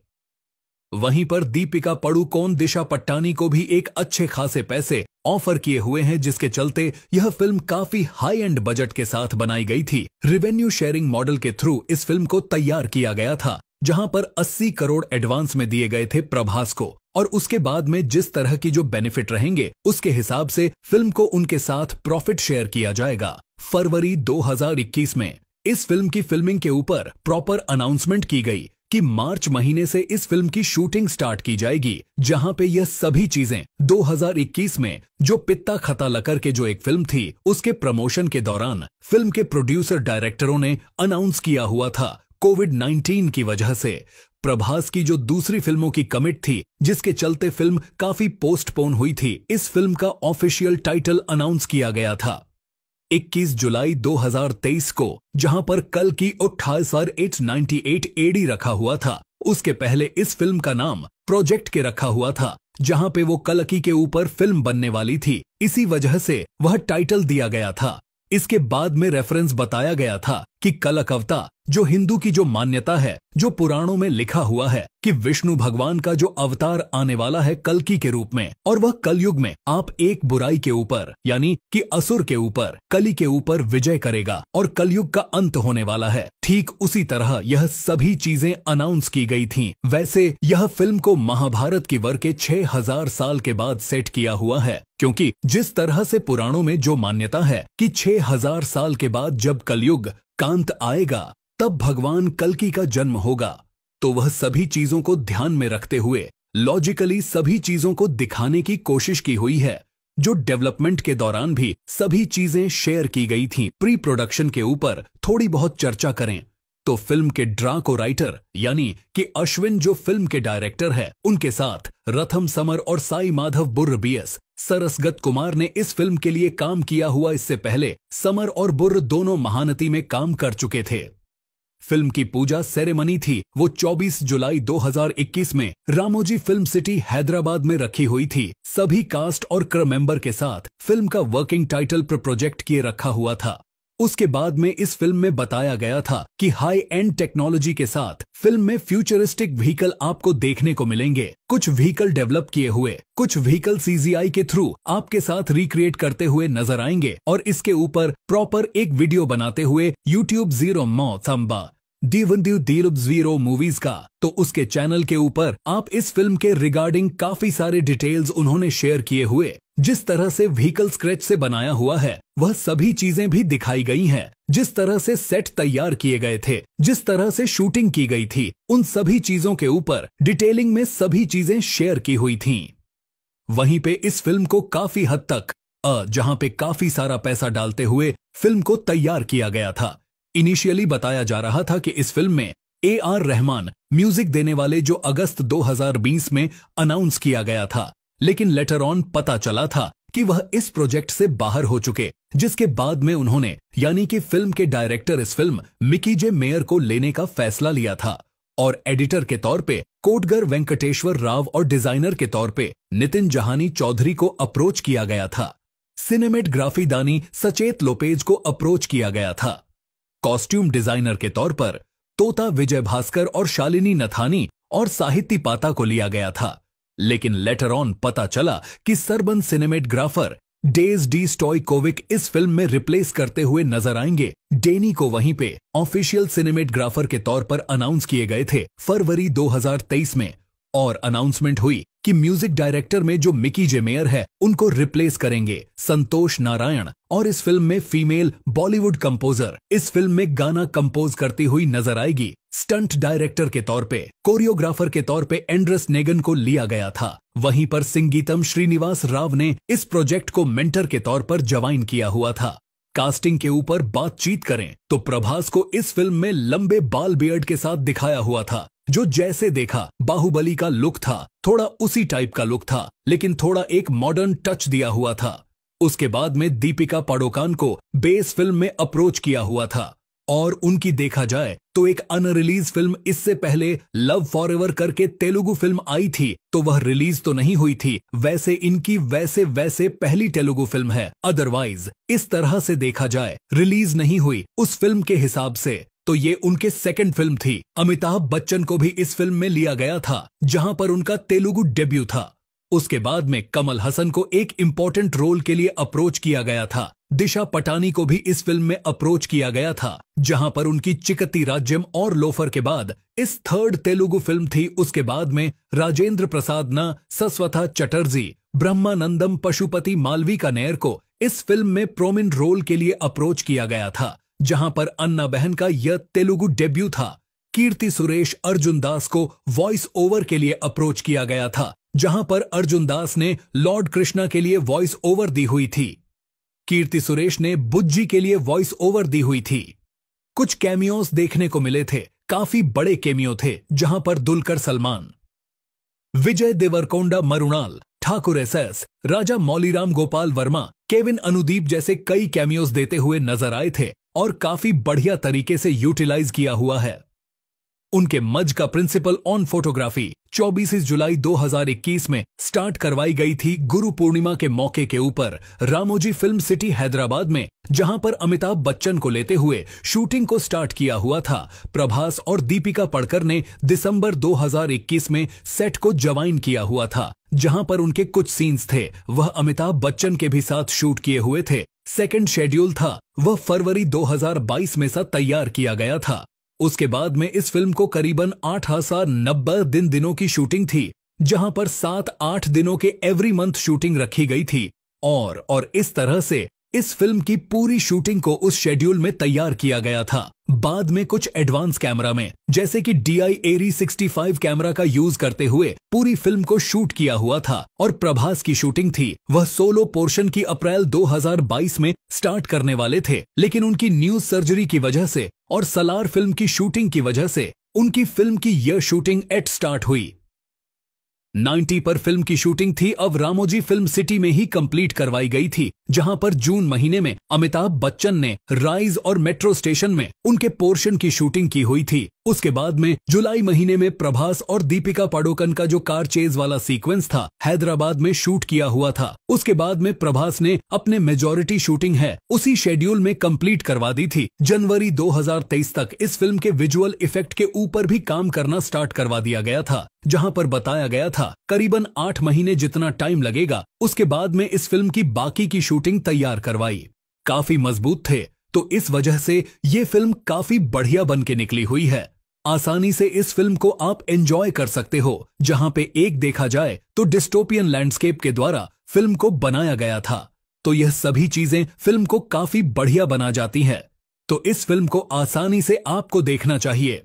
वहीं पर दीपिका पड़ुकोन दिशा पट्टानी को भी एक अच्छे खासे पैसे ऑफर किए हुए हैं जिसके चलते यह फिल्म काफी हाई एंड बजट के साथ बनाई गई थी रिवेन्यू शेयरिंग मॉडल के थ्रू इस फिल्म को तैयार किया गया था जहां पर 80 करोड़ एडवांस में दिए गए थे प्रभास को और उसके बाद में जिस तरह की जो बेनिफिट रहेंगे उसके हिसाब से फिल्म को उनके साथ प्रॉफिट शेयर किया जाएगा फरवरी 2021 में इस फिल्म की फिल्मिंग के ऊपर प्रॉपर अनाउंसमेंट की गई कि मार्च महीने से इस फिल्म की शूटिंग स्टार्ट की जाएगी जहां पे यह सभी चीजें 2021 में जो पित्ता खता लकर के जो एक फिल्म थी उसके प्रमोशन के दौरान फिल्म के प्रोड्यूसर डायरेक्टरों ने अनाउंस किया हुआ था कोविड 19 की वजह से प्रभास की जो दूसरी फिल्मों की कमिट थी जिसके चलते फिल्म काफी पोस्टपोन हुई थी इस फिल्म का ऑफिशियल टाइटल अनाउंस किया गया था 21 जुलाई 2023 को जहां पर कल की अट्ठाईस एट नाइन्टी एट एडी रखा हुआ था उसके पहले इस फिल्म का नाम प्रोजेक्ट के रखा हुआ था जहां पे वो कलकी के ऊपर फिल्म बनने वाली थी इसी वजह से वह टाइटल दिया गया था इसके बाद में रेफरेंस बताया गया था कि कलक अवता जो हिंदू की जो मान्यता है जो पुराणों में लिखा हुआ है कि विष्णु भगवान का जो अवतार आने वाला है कलकी के रूप में और वह कलयुग में आप एक बुराई के ऊपर यानी कि असुर के ऊपर कली के ऊपर विजय करेगा और कलयुग का अंत होने वाला है ठीक उसी तरह यह सभी चीजें अनाउंस की गई थी वैसे यह फिल्म को महाभारत की वर के छह हजार साल के बाद सेट किया हुआ है क्योंकि जिस तरह से पुराणों में जो मान्यता है कि 6000 साल के बाद जब कलयुग कांत आएगा तब भगवान कलकी का जन्म होगा तो वह सभी चीजों को ध्यान में रखते हुए लॉजिकली सभी चीजों को दिखाने की कोशिश की हुई है जो डेवलपमेंट के दौरान भी सभी चीजें शेयर की गई थीं। प्री प्रोडक्शन के ऊपर थोड़ी बहुत चर्चा करें तो फिल्म के ड्रा को राइटर यानी कि अश्विन जो फिल्म के डायरेक्टर है उनके साथ रथम समर और साई माधव बीएस सरसगत कुमार ने इस फिल्म के लिए काम किया हुआ इससे पहले समर और बुर्र दोनों महानती में काम कर चुके थे फिल्म की पूजा सेरेमनी थी वो 24 जुलाई 2021 में रामोजी फिल्म सिटी हैदराबाद में रखी हुई थी सभी कास्ट और क्र मेंबर के साथ फिल्म का वर्किंग टाइटल प्रोजेक्ट किए रखा हुआ था उसके बाद में इस फिल्म में बताया गया था कि हाई एंड टेक्नोलॉजी के साथ फिल्म में फ्यूचरिस्टिक व्हीकल आपको देखने को मिलेंगे कुछ व्हीकल डेवलप किए हुए कुछ व्हीकल सीजीआई के थ्रू आपके साथ रिक्रिएट करते हुए नजर आएंगे और इसके ऊपर प्रॉपर एक वीडियो बनाते हुए यूट्यूब जीरो मौ थम्बा दू दीरुब जीरो मूवीज का तो उसके चैनल के ऊपर आप इस फिल्म के रिगार्डिंग काफी सारे डिटेल्स उन्होंने शेयर किए हुए जिस तरह से व्हीकल स्क्रेच से बनाया हुआ है वह सभी चीजें भी दिखाई गई हैं जिस तरह से सेट तैयार किए गए थे जिस तरह से शूटिंग की गई थी उन सभी चीजों के ऊपर डिटेलिंग में सभी चीजें शेयर की हुई थीं वहीं पे इस फिल्म को काफी हद तक अ जहां पे काफी सारा पैसा डालते हुए फिल्म को तैयार किया गया था इनिशियली बताया जा रहा था कि इस फिल्म में ए आर रहमान म्यूजिक देने वाले जो अगस्त 2020 में अनाउंस किया गया था लेकिन लेटर ऑन पता चला था कि वह इस प्रोजेक्ट से बाहर हो चुके जिसके बाद में उन्होंने यानी कि फिल्म के डायरेक्टर इस फिल्म मिकी जे मेयर को लेने का फैसला लिया था और एडिटर के तौर पे कोटगर वेंकटेश्वर राव और डिजाइनर के तौर पे नितिन जहानी चौधरी को अप्रोच किया गया था सिनेमेटग्राफी दानी सचेत लोपेज को अप्रोच किया गया था कॉस्ट्यूम डिजाइनर के तौर पर तोता विजय भास्कर और शालिनी नथानी और साहित्य पाता को लिया गया था लेकिन लेटर ऑन पता चला कि सरबन सिनेमेटग्राफर डेज डी स्टॉयकोविक इस फिल्म में रिप्लेस करते हुए नजर आएंगे डेनी को वहीं पे ऑफिशियल सिनेमेटग्राफर के तौर पर अनाउंस किए गए थे फरवरी 2023 में और अनाउंसमेंट हुई कि म्यूजिक डायरेक्टर में जो मिकी जे मेयर है उनको रिप्लेस करेंगे संतोष नारायण और इस फिल्म में फीमेल बॉलीवुड कंपोजर इस फिल्म में गाना कंपोज करती हुई नजर आएगी स्टंट डायरेक्टर के तौर पे कोरियोग्राफर के तौर पे एंड्रेस नेगन को लिया गया था वहीं पर सिंगीतम श्रीनिवास राव ने इस प्रोजेक्ट को मेंटर के तौर पर ज्वाइन किया हुआ था कास्टिंग के ऊपर बातचीत करें तो प्रभास को इस फिल्म में लंबे बाल बियर्ड के साथ दिखाया हुआ था जो जैसे देखा बाहुबली का लुक था थोड़ा उसी टाइप का लुक था लेकिन थोड़ा एक मॉडर्न टच दिया हुआ था उसके बाद में दीपिका पाडोकान को बेस फिल्म में अप्रोच किया हुआ था और उनकी देखा जाए तो एक अनरिलीज फिल्म इससे पहले लव फॉर एवर करके तेलुगु फिल्म आई थी तो वह रिलीज तो नहीं हुई थी वैसे इनकी वैसे वैसे पहली तेलुगु फिल्म है अदरवाइज इस तरह से देखा जाए रिलीज नहीं हुई उस फिल्म के हिसाब से तो ये उनके सेकंड फिल्म थी अमिताभ बच्चन को भी इस फिल्म में लिया गया था जहां पर उनका तेलुगु डेब्यू था उसके बाद में कमल हसन को एक इंपॉर्टेंट रोल के लिए अप्रोच किया गया था दिशा पटानी को भी इस फिल्म में अप्रोच किया गया था जहां पर उनकी चिकती राज्यम और लोफर के बाद इस थर्ड तेलुगु फिल्म थी उसके बाद में राजेंद्र प्रसाद न सस्वथा चटर्जी ब्रह्मानंदम पशुपति मालवी का नेर को इस फिल्म में प्रोमिन रोल के लिए अप्रोच किया गया था जहां पर अन्ना बहन का यह तेलुगु डेब्यू था कीर्ति सुरेश अर्जुन दास को वॉइस ओवर के लिए अप्रोच किया गया था जहां पर अर्जुन दास ने लॉर्ड कृष्णा के लिए वॉइस ओवर दी हुई थी कीर्ति सुरेश ने बुज्जी के लिए वॉइस ओवर दी हुई थी कुछ कैमियोस देखने को मिले थे काफी बड़े कैमियो थे जहां पर Dulquer Salmaan Vijay Deverakonda Mrunal Thakur S S Raja Mouliram Gopal Varma Kevin Anudeep जैसे कई कैमियोस देते हुए नजर आए थे और काफी बढ़िया तरीके से यूटिलाइज किया हुआ है उनके मज का प्रिंसिपल ऑन फोटोग्राफी 24 जुलाई 2021 में स्टार्ट करवाई गई थी गुरु पूर्णिमा के मौके के ऊपर रामोजी फिल्म सिटी हैदराबाद में जहां पर अमिताभ बच्चन को लेते हुए शूटिंग को स्टार्ट किया हुआ था प्रभास और दीपिका पड़कर ने दिसंबर 2021 में सेट को जवाइन किया हुआ था जहां पर उनके कुछ सीन्स थे वह अमिताभ बच्चन के भी साथ शूट किए हुए थे सेकेंड शेड्यूल था वह फरवरी 2022 में सा तैयार किया गया था उसके बाद में इस फिल्म को करीबन आठ हजार नब्बे दिन दिनों की शूटिंग थी जहां पर सात आठ दिनों के एवरी मंथ शूटिंग रखी गई थी और और इस तरह से इस फिल्म की पूरी शूटिंग को उस शेड्यूल में तैयार किया गया था बाद में कुछ एडवांस कैमरा में जैसे कि D I eri sixty camera का यूज करते हुए पूरी फिल्म को शूट किया हुआ था और प्रभास की शूटिंग थी वह सोलो पोर्शन की अप्रैल 2022 में स्टार्ट करने वाले थे लेकिन उनकी न्यूज सर्जरी की वजह से और सलार फिल्म की शूटिंग की वजह से उनकी फिल्म की यह शूटिंग एट स्टार्ट हुई 90 पर फिल्म की शूटिंग थी अब रामोजी फिल्म सिटी में ही कंप्लीट करवाई गई थी जहां पर जून महीने में अमिताभ बच्चन ने राइज और मेट्रो स्टेशन में उनके पोर्शन की शूटिंग की हुई थी उसके बाद में जुलाई महीने में प्रभास और दीपिका पाडोकन का जो कार चेज वाला सीक्वेंस था हैदराबाद में शूट किया हुआ था उसके बाद में प्रभास ने अपने मेजोरिटी शूटिंग है उसी शेड्यूल में कंप्लीट करवा दी थी जनवरी 2023 तक इस फिल्म के विजुअल इफेक्ट के ऊपर भी काम करना स्टार्ट करवा दिया गया था जहां पर बताया गया था करीबन आठ महीने जितना टाइम लगेगा उसके बाद में इस फिल्म की बाकी की शूटिंग तैयार करवाई काफी मजबूत थे तो इस वजह से ये फिल्म काफी बढ़िया बन के निकली हुई है आसानी से इस फिल्म को आप एंजॉय कर सकते हो जहां पे एक देखा जाए तो डिस्टोपियन लैंडस्केप के द्वारा फिल्म को बनाया गया था तो यह सभी चीजें फिल्म को काफी बढ़िया बना जाती हैं तो इस फिल्म को आसानी से आपको देखना चाहिए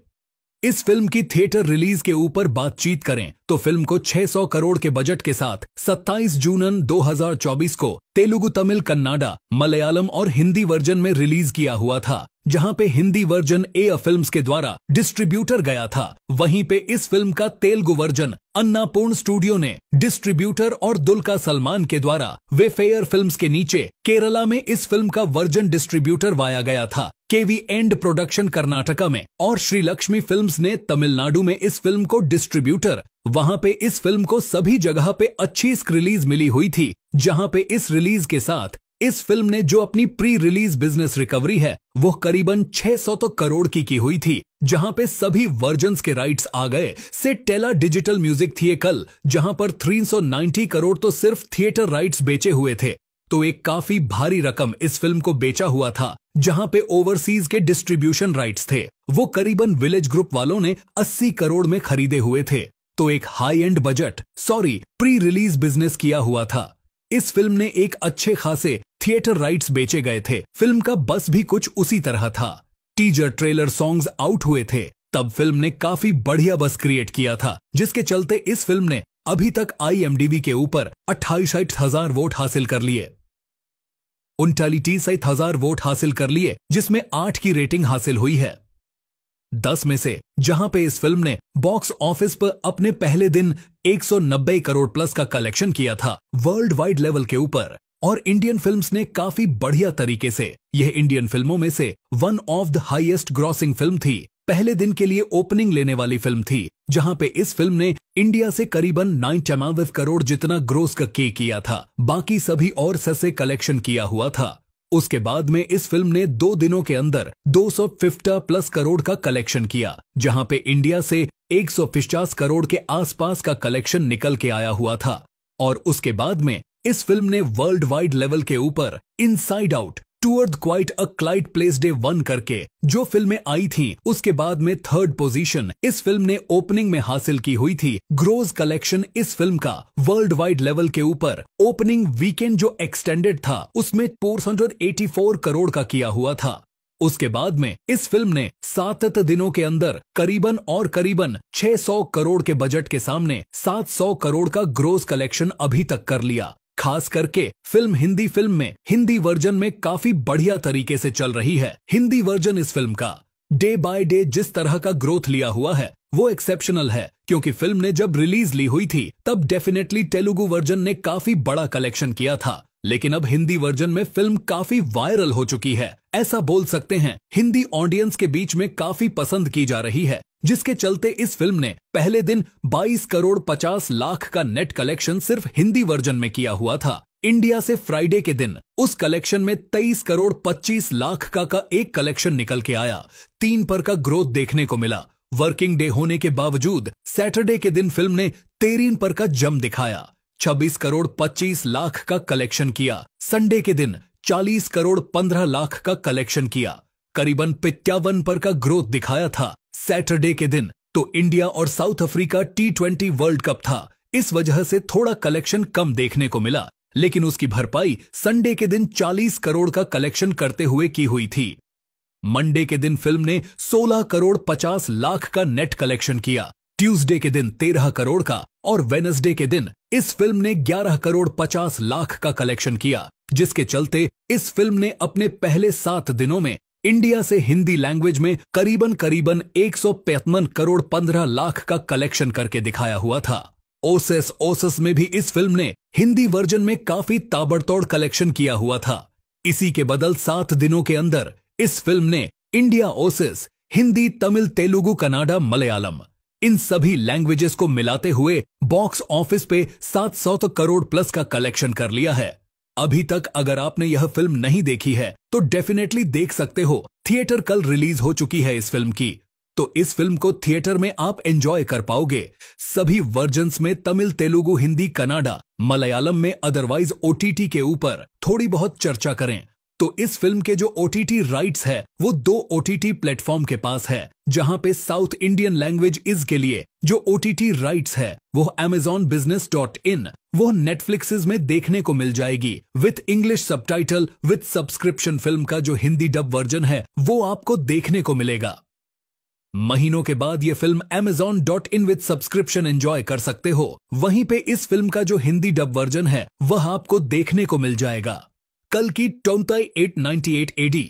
इस फिल्म की थिएटर रिलीज के ऊपर बातचीत करें तो फिल्म को 600 करोड़ के बजट के साथ 27 जून 2024 को तेलुगु तमिल कन्नाडा मलयालम और हिंदी वर्जन में रिलीज किया हुआ था जहां पे हिंदी वर्जन ए फिल्म्स के द्वारा डिस्ट्रीब्यूटर गया था वहीं पे इस फिल्म का तेलुगु वर्जन अन्नापूर्ण स्टूडियो ने डिस्ट्रीब्यूटर और दुलका सलमान के द्वारा वे फेयर फिल्म के नीचे केरला में इस फिल्म का वर्जन डिस्ट्रीब्यूटर वाया गया था केवी एंड प्रोडक्शन कर्नाटका में और श्री लक्ष्मी फिल्म ने तमिलनाडु में इस फिल्म को डिस्ट्रीब्यूटर वहाँ पे इस फिल्म को सभी जगह पे अच्छी रिलीज मिली हुई थी जहाँ पे इस रिलीज के साथ इस फिल्म ने जो अपनी प्री रिलीज बिजनेस रिकवरी है वो करीबन 600 तो करोड़ की की हुई थी जहां पे सभी वर्जन के राइट्स आ गए से टेला डिजिटल म्यूजिक थिए कल जहां पर 390 करोड़ तो सिर्फ थिएटर राइट्स बेचे हुए थे तो एक काफी भारी रकम इस फिल्म को बेचा हुआ था जहां पे ओवरसीज के डिस्ट्रीब्यूशन राइट्स थे वो करीबन विलेज ग्रुप वालों ने 80 करोड़ में खरीदे हुए थे तो एक high end budget sorry pre release business किया हुआ था इस फिल्म ने एक अच्छे खासे थिएटर राइट्स बेचे गए थे फिल्म का बस भी कुछ उसी तरह था टीजर ट्रेलर सॉन्ग्स आउट हुए थे तब फिल्म ने काफी बढ़िया बस क्रिएट किया था जिसके चलते इस फिल्म ने अभी तक आईएमडीबी के ऊपर अट्ठाईस हजार वोट हासिल कर लिए उनतालीस हजार वोट हासिल कर लिए जिसमें आठ की रेटिंग हासिल हुई है दस में से जहां पे इस फिल्म ने बॉक्स ऑफिस पर अपने पहले दिन 190 करोड़ प्लस का कलेक्शन किया था वर्ल्ड वाइड लेवल के ऊपर और इंडियन फिल्म्स ने काफी बढ़िया तरीके से यह इंडियन फिल्मों में से one of the highest grossing film थी पहले दिन के लिए ओपनिंग लेने वाली फिल्म थी जहां पे इस फिल्म ने इंडिया से करीबन नाइन चनावे करोड़ जितना ग्रोस का के किया था बाकी सभी और ससे कलेक्शन किया हुआ था उसके बाद में इस फिल्म ने दो दिनों के अंदर दो प्लस करोड़ का कलेक्शन किया जहां पे इंडिया से एक करोड़ के आसपास का कलेक्शन निकल के आया हुआ था और उसके बाद में इस फिल्म ने वर्ल्ड वाइड लेवल के ऊपर inside out toward quite a client place day one करके जो फिल्में आई थीं उसके बाद में थर्ड पोजीशन इस फिल्म ने ओपनिंग में हासिल की हुई थी ग्रोज कलेक्शन इस फिल्म का वर्ल्ड वाइड लेवल के ऊपर ओपनिंग वीकेंड जो एक्सटेंडेड था उसमें 484 करोड़ का किया हुआ था उसके बाद में इस फिल्म ने सात दिनों के अंदर करीबन और करीबन 600 करोड़ के बजट के सामने 700 करोड़ का ग्रोस कलेक्शन अभी तक कर लिया खास करके फिल्म हिंदी फिल्म में हिंदी वर्जन में काफी बढ़िया तरीके से चल रही है हिंदी वर्जन इस फिल्म का डे बाय डे जिस तरह का ग्रोथ लिया हुआ है वो एक्सेप्शनल है क्योंकि फिल्म ने जब रिलीज ली हुई थी तब डेफिनेटली तेलुगु वर्जन ने काफी बड़ा कलेक्शन किया था लेकिन अब हिंदी वर्जन में फिल्म काफी वायरल हो चुकी है ऐसा बोल सकते हैं हिंदी ऑडियंस के बीच में काफी पसंद की जा रही है जिसके चलते इस फिल्म ने पहले दिन 22 करोड़ 50 लाख का नेट कलेक्शन सिर्फ हिंदी वर्जन में किया हुआ था इंडिया से फ्राइडे के दिन उस कलेक्शन में 23 करोड़ 25 लाख का का एक कलेक्शन निकल के आया तीन पर का ग्रोथ देखने को मिला वर्किंग डे होने के बावजूद सैटरडे के दिन फिल्म ने तेरह पर का जम दिखाया 26 करोड़ 25 लाख का कलेक्शन किया संडे के दिन 40 करोड़ 15 लाख का कलेक्शन किया करीबन पित्यावन पर का ग्रोथ दिखाया था सैटरडे के दिन तो इंडिया और South Africa T twenty world cup था इस वजह से थोड़ा कलेक्शन कम देखने को मिला लेकिन उसकी भरपाई संडे के दिन 40 करोड़ का कलेक्शन करते हुए की हुई थी मंडे के दिन फिल्म ने 16 करोड़ 50 लाख का नेट कलेक्शन किया ट्यूसडे के दिन 13 करोड़ का और वेनसडे के दिन इस फिल्म ने 11 करोड़ 50 लाख का कलेक्शन किया जिसके चलते इस फिल्म ने अपने पहले सात दिनों में इंडिया से हिंदी लैंग्वेज में करीबन करीबन एक करोड़ 15 लाख का कलेक्शन करके दिखाया हुआ था ओसेस ओसेस में भी इस फिल्म ने हिंदी वर्जन में काफी ताबड़तोड़ कलेक्शन किया हुआ था इसी के बदल सात दिनों के अंदर इस फिल्म ने इंडिया ओसेस हिंदी तमिल तेलुगु कनाडा मलयालम इन सभी लैंग्वेजेस को मिलाते हुए बॉक्स ऑफिस पे 700 तो करोड़ प्लस का कलेक्शन कर लिया है अभी तक अगर आपने यह फिल्म नहीं देखी है तो डेफिनेटली देख सकते हो थिएटर कल रिलीज हो चुकी है इस फिल्म की तो इस फिल्म को थिएटर में आप एंजॉय कर पाओगे सभी वर्जन में तमिल तेलुगु हिंदी कनाडा मलयालम में अदरवाइज ओटीटी के ऊपर थोड़ी बहुत चर्चा करें तो इस फिल्म के जो ओटीटी राइट्स है वो दो ओटीटी प्लेटफॉर्म के पास है जहां पे साउथ इंडियन लैंग्वेज इज के लिए जो ओटीटी राइट्स है वो अमेजॉन बिजनेस डॉट इन वो नेटफ्लिक्स में देखने को मिल जाएगी with English subtitle with subscription film का जो हिंदी डब वर्जन है वो आपको देखने को मिलेगा महीनों के बाद ये film Amazon dot in with subscription enjoy कर सकते हो वहीं पे इस फिल्म का जो हिंदी डब वर्जन है वह आपको देखने को मिल जाएगा कल की टोंताई 898 एडी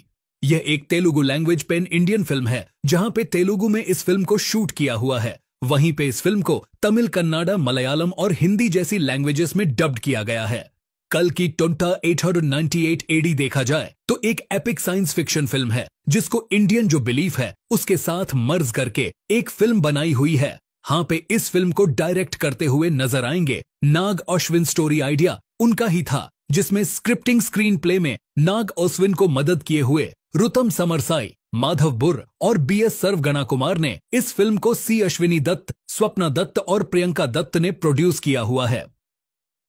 यह एक Telugu language pan Indian film है जहां पे तेलुगु में इस फिल्म को शूट किया हुआ है वहीं पे इस फिल्म को तमिल कन्नाडा मलयालम और हिंदी जैसी लैंग्वेजेस में डब्ड किया गया है कल की टोंटा 898 एडी देखा जाए तो एक एपिक साइंस फिक्शन फिल्म है जिसको इंडियन जो बिलीफ है उसके साथ मर्ज करके एक फिल्म बनाई हुई है हाँ पे इस फिल्म को डायरेक्ट करते हुए नजर आएंगे नाग अश्विन स्टोरी आइडिया उनका ही था जिसमें स्क्रिप्टिंग स्क्रीन प्ले में नाग ओस्विन को मदद किए हुए रुतम समरसाई माधव बुर और बी एस सर्वगणा कुमार ने इस फिल्म को सी अश्विनी दत्त स्वप्ना दत्त और प्रियंका दत्त ने प्रोड्यूस किया हुआ है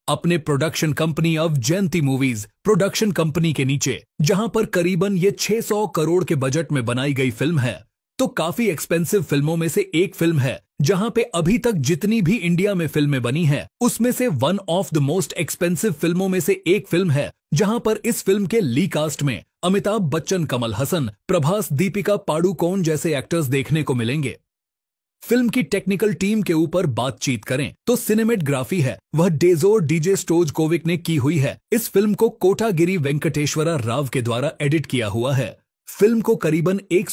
अपने production company of Jayanti movies production company के नीचे जहां पर करीबन ये 600 करोड़ के बजट में बनाई गई फिल्म है तो काफी एक्सपेंसिव फिल्मों में से एक फिल्म है जहां पे अभी तक जितनी भी इंडिया में फिल्में बनी हैं उसमें से one of the most expensive फिल्मों में से एक फिल्म है जहां पर इस फिल्म के ली कास्ट में अमिताभ बच्चन कमल हसन प्रभास दीपिका पाडुकोन जैसे एक्टर्स देखने को मिलेंगे फिल्म की टेक्निकल टीम के ऊपर बातचीत करें तो सिनेमेटग्राफी है वह डेजोर डीजे स्टोज कोविक ने की हुई है इस फिल्म को कोटागिरी वेंकटेश्वरा राव के द्वारा एडिट किया हुआ है फिल्म को करीबन एक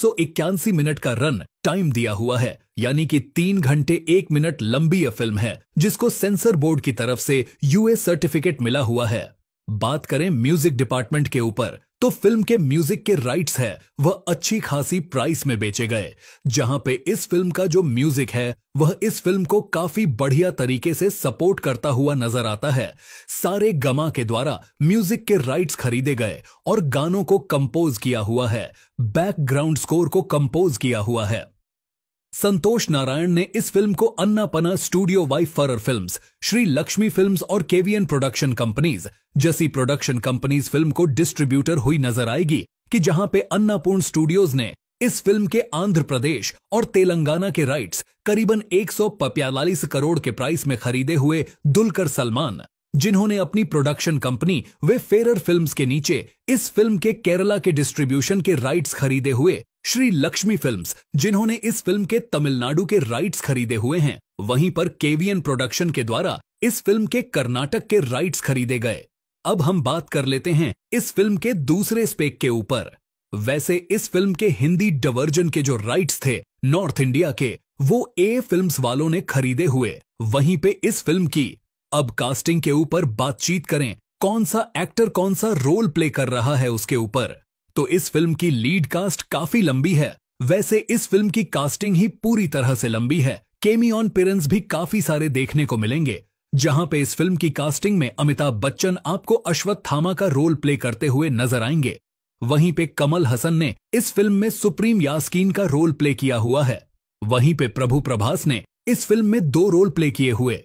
मिनट का रन टाइम दिया हुआ है यानी कि तीन घंटे एक मिनट लंबी यह फिल्म है जिसको सेंसर बोर्ड की तरफ से यूएस सर्टिफिकेट मिला हुआ है बात करें म्यूजिक डिपार्टमेंट के ऊपर तो फिल्म के म्यूजिक के राइट्स है वह अच्छी खासी प्राइस में बेचे गए जहां पे इस फिल्म का जो म्यूजिक है वह इस फिल्म को काफी बढ़िया तरीके से सपोर्ट करता हुआ नजर आता है सारे गमा के द्वारा म्यूजिक के राइट्स खरीदे गए और गानों को कंपोज किया हुआ है बैकग्राउंड स्कोर को कंपोज किया हुआ है संतोष नारायण ने इस फिल्म को Annapurna studio Y फरर films, Shri Lakshmi films और केवीएन प्रोडक्शन कंपनीज जैसी प्रोडक्शन कंपनीज फिल्म को डिस्ट्रीब्यूटर हुई नजर आएगी कि जहां पे अन्नापूर्ण स्टूडियोज ने इस फिल्म के आंध्र प्रदेश और तेलंगाना के राइट्स करीबन एक करोड़ के प्राइस में खरीदे हुए दुलकर सलमान जिन्होंने अपनी प्रोडक्शन कंपनी वे फेरर फिल्म्स के नीचे इस फिल्म के केरला के डिस्ट्रीब्यूशन के राइट्स खरीदे हुए श्री लक्ष्मी फिल्म्स जिन्होंने इस फिल्म के तमिलनाडु के राइट्स खरीदे हुए हैं वहीं पर केवीएन प्रोडक्शन के द्वारा इस फिल्म के कर्नाटक के राइट्स खरीदे गए अब हम बात कर लेते हैं इस फिल्म के दूसरे स्पेक के ऊपर वैसे इस फिल्म के हिंदी डवर्जन के जो राइट्स थे नॉर्थ इंडिया के वो ए फिल्म्स वालों ने खरीदे हुए वहीं पे इस फिल्म की अब कास्टिंग के ऊपर बातचीत करें कौन सा एक्टर कौन सा रोल प्ले कर रहा है उसके ऊपर तो इस फिल्म की लीड कास्ट काफी लंबी है वैसे इस फिल्म की कास्टिंग ही पूरी तरह से लंबी है केमी ऑन पिरन्स भी काफी सारे देखने को मिलेंगे जहां पे इस फिल्म की कास्टिंग में अमिताभ बच्चन आपको अश्वत्थामा का रोल प्ले करते हुए नजर आएंगे वहीं पे कमल हसन ने इस फिल्म में सुप्रीम यास्कीन का रोल प्ले किया हुआ है वहीं पे प्रभु प्रभास ने इस फिल्म में दो रोल प्ले किए हुए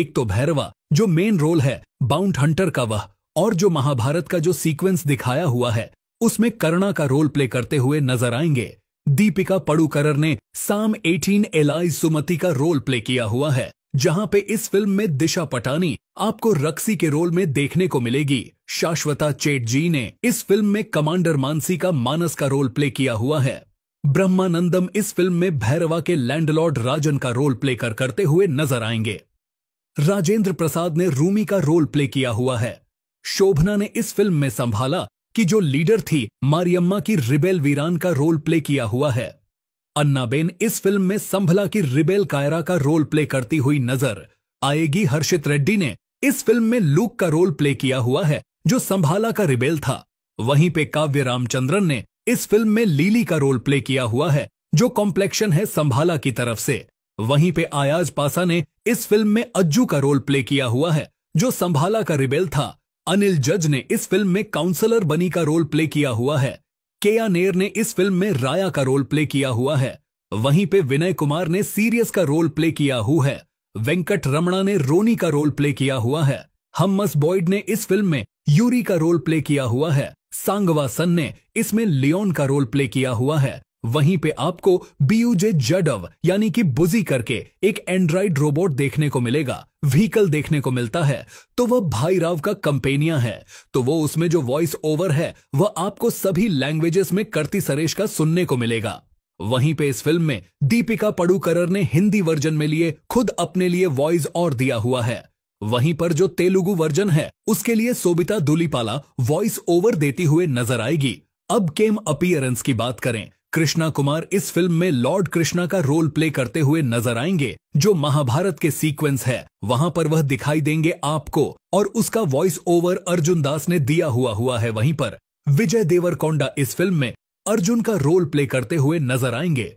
एक तो भैरवा जो मेन रोल है बाउंड हंटर का वह और जो महाभारत का जो सीक्वेंस दिखाया हुआ है उसमें करुणा का रोल प्ले करते हुए नजर आएंगे दीपिका पड़ुकरर ने साम 18 एलाई सुमति का रोल प्ले किया हुआ है जहां पे इस फिल्म में दिशा पटानी आपको रक्सी के रोल में देखने को मिलेगी शाश्वता चेट जी ने इस फिल्म में कमांडर मानसी का मानस का रोल प्ले किया हुआ है ब्रह्मानंदम इस फिल्म में भैरवा के लैंडलॉर्ड राजन का रोल प्ले कर करते हुए नजर आएंगे राजेंद्र प्रसाद ने रूमी का रोल प्ले किया हुआ है शोभना ने इस फिल्म में संभाला कि जो लीडर थी मारियम्मा की रिबेल वीरान का रोल प्ले किया हुआ है अन्नाबेन इस फिल्म में संभला की रिबेल कायरा का रोल प्ले करती हुई नजर आएगी हर्षित रेड्डी ने इस फिल्म में लूक का रोल प्ले किया हुआ है जो संभाला का रिबेल था वहीं पे काव्य रामचंद्रन ने इस फिल्म में लीली का रोल प्ले किया हुआ है जो कॉम्प्लेक्शन है संभाला की तरफ से वहीं पे आयाज पासा ने इस फिल्म में अज्जू का रोल प्ले किया हुआ है जो संभाला का रिबेल था अनिल जज ने इस फिल्म में काउंसलर बनी का रोल प्ले किया हुआ है केया नेर ने इस फिल्म में राया का रोल प्ले किया हुआ है वहीं पे विनय कुमार ने सीरियस का रोल प्ले किया हुआ है वेंकट रमणा ने रोनी का रोल प्ले किया हुआ है हमस बॉयड ने इस फिल्म में यूरी का रोल प्ले किया हुआ है सांगवासन ने इसमें लियोन का रोल प्ले किया हुआ है वहीं पे आपको बीयूजे जडव यानी कि बुजी करके एक एंड्रॉइड रोबोट देखने को मिलेगा व्हीकल देखने को मिलता है तो वह भाई राव का कंपेनिया है तो वो उसमें जो वॉइस ओवर है वह आपको सभी लैंग्वेजेस में करती सरेश का सुनने को मिलेगा वहीं पे इस फिल्म में दीपिका पडुकर ने हिंदी वर्जन में लिए खुद अपने लिए वॉइस और दिया हुआ है वहीं पर जो तेलुगु वर्जन है उसके लिए सोबिता दुलीपाला वॉइस ओवर देती हुए नजर आएगी अब केम अपियरेंस की बात करें कृष्णा कुमार इस फिल्म में लॉर्ड कृष्णा का रोल प्ले करते हुए नजर आएंगे जो महाभारत के सीक्वेंस है वहां पर वह दिखाई देंगे आपको और उसका वॉइस ओवर अर्जुन दास ने दिया हुआ हुआ है वहीं पर विजय देवरकोंडा इस फिल्म में अर्जुन का रोल प्ले करते हुए नजर आएंगे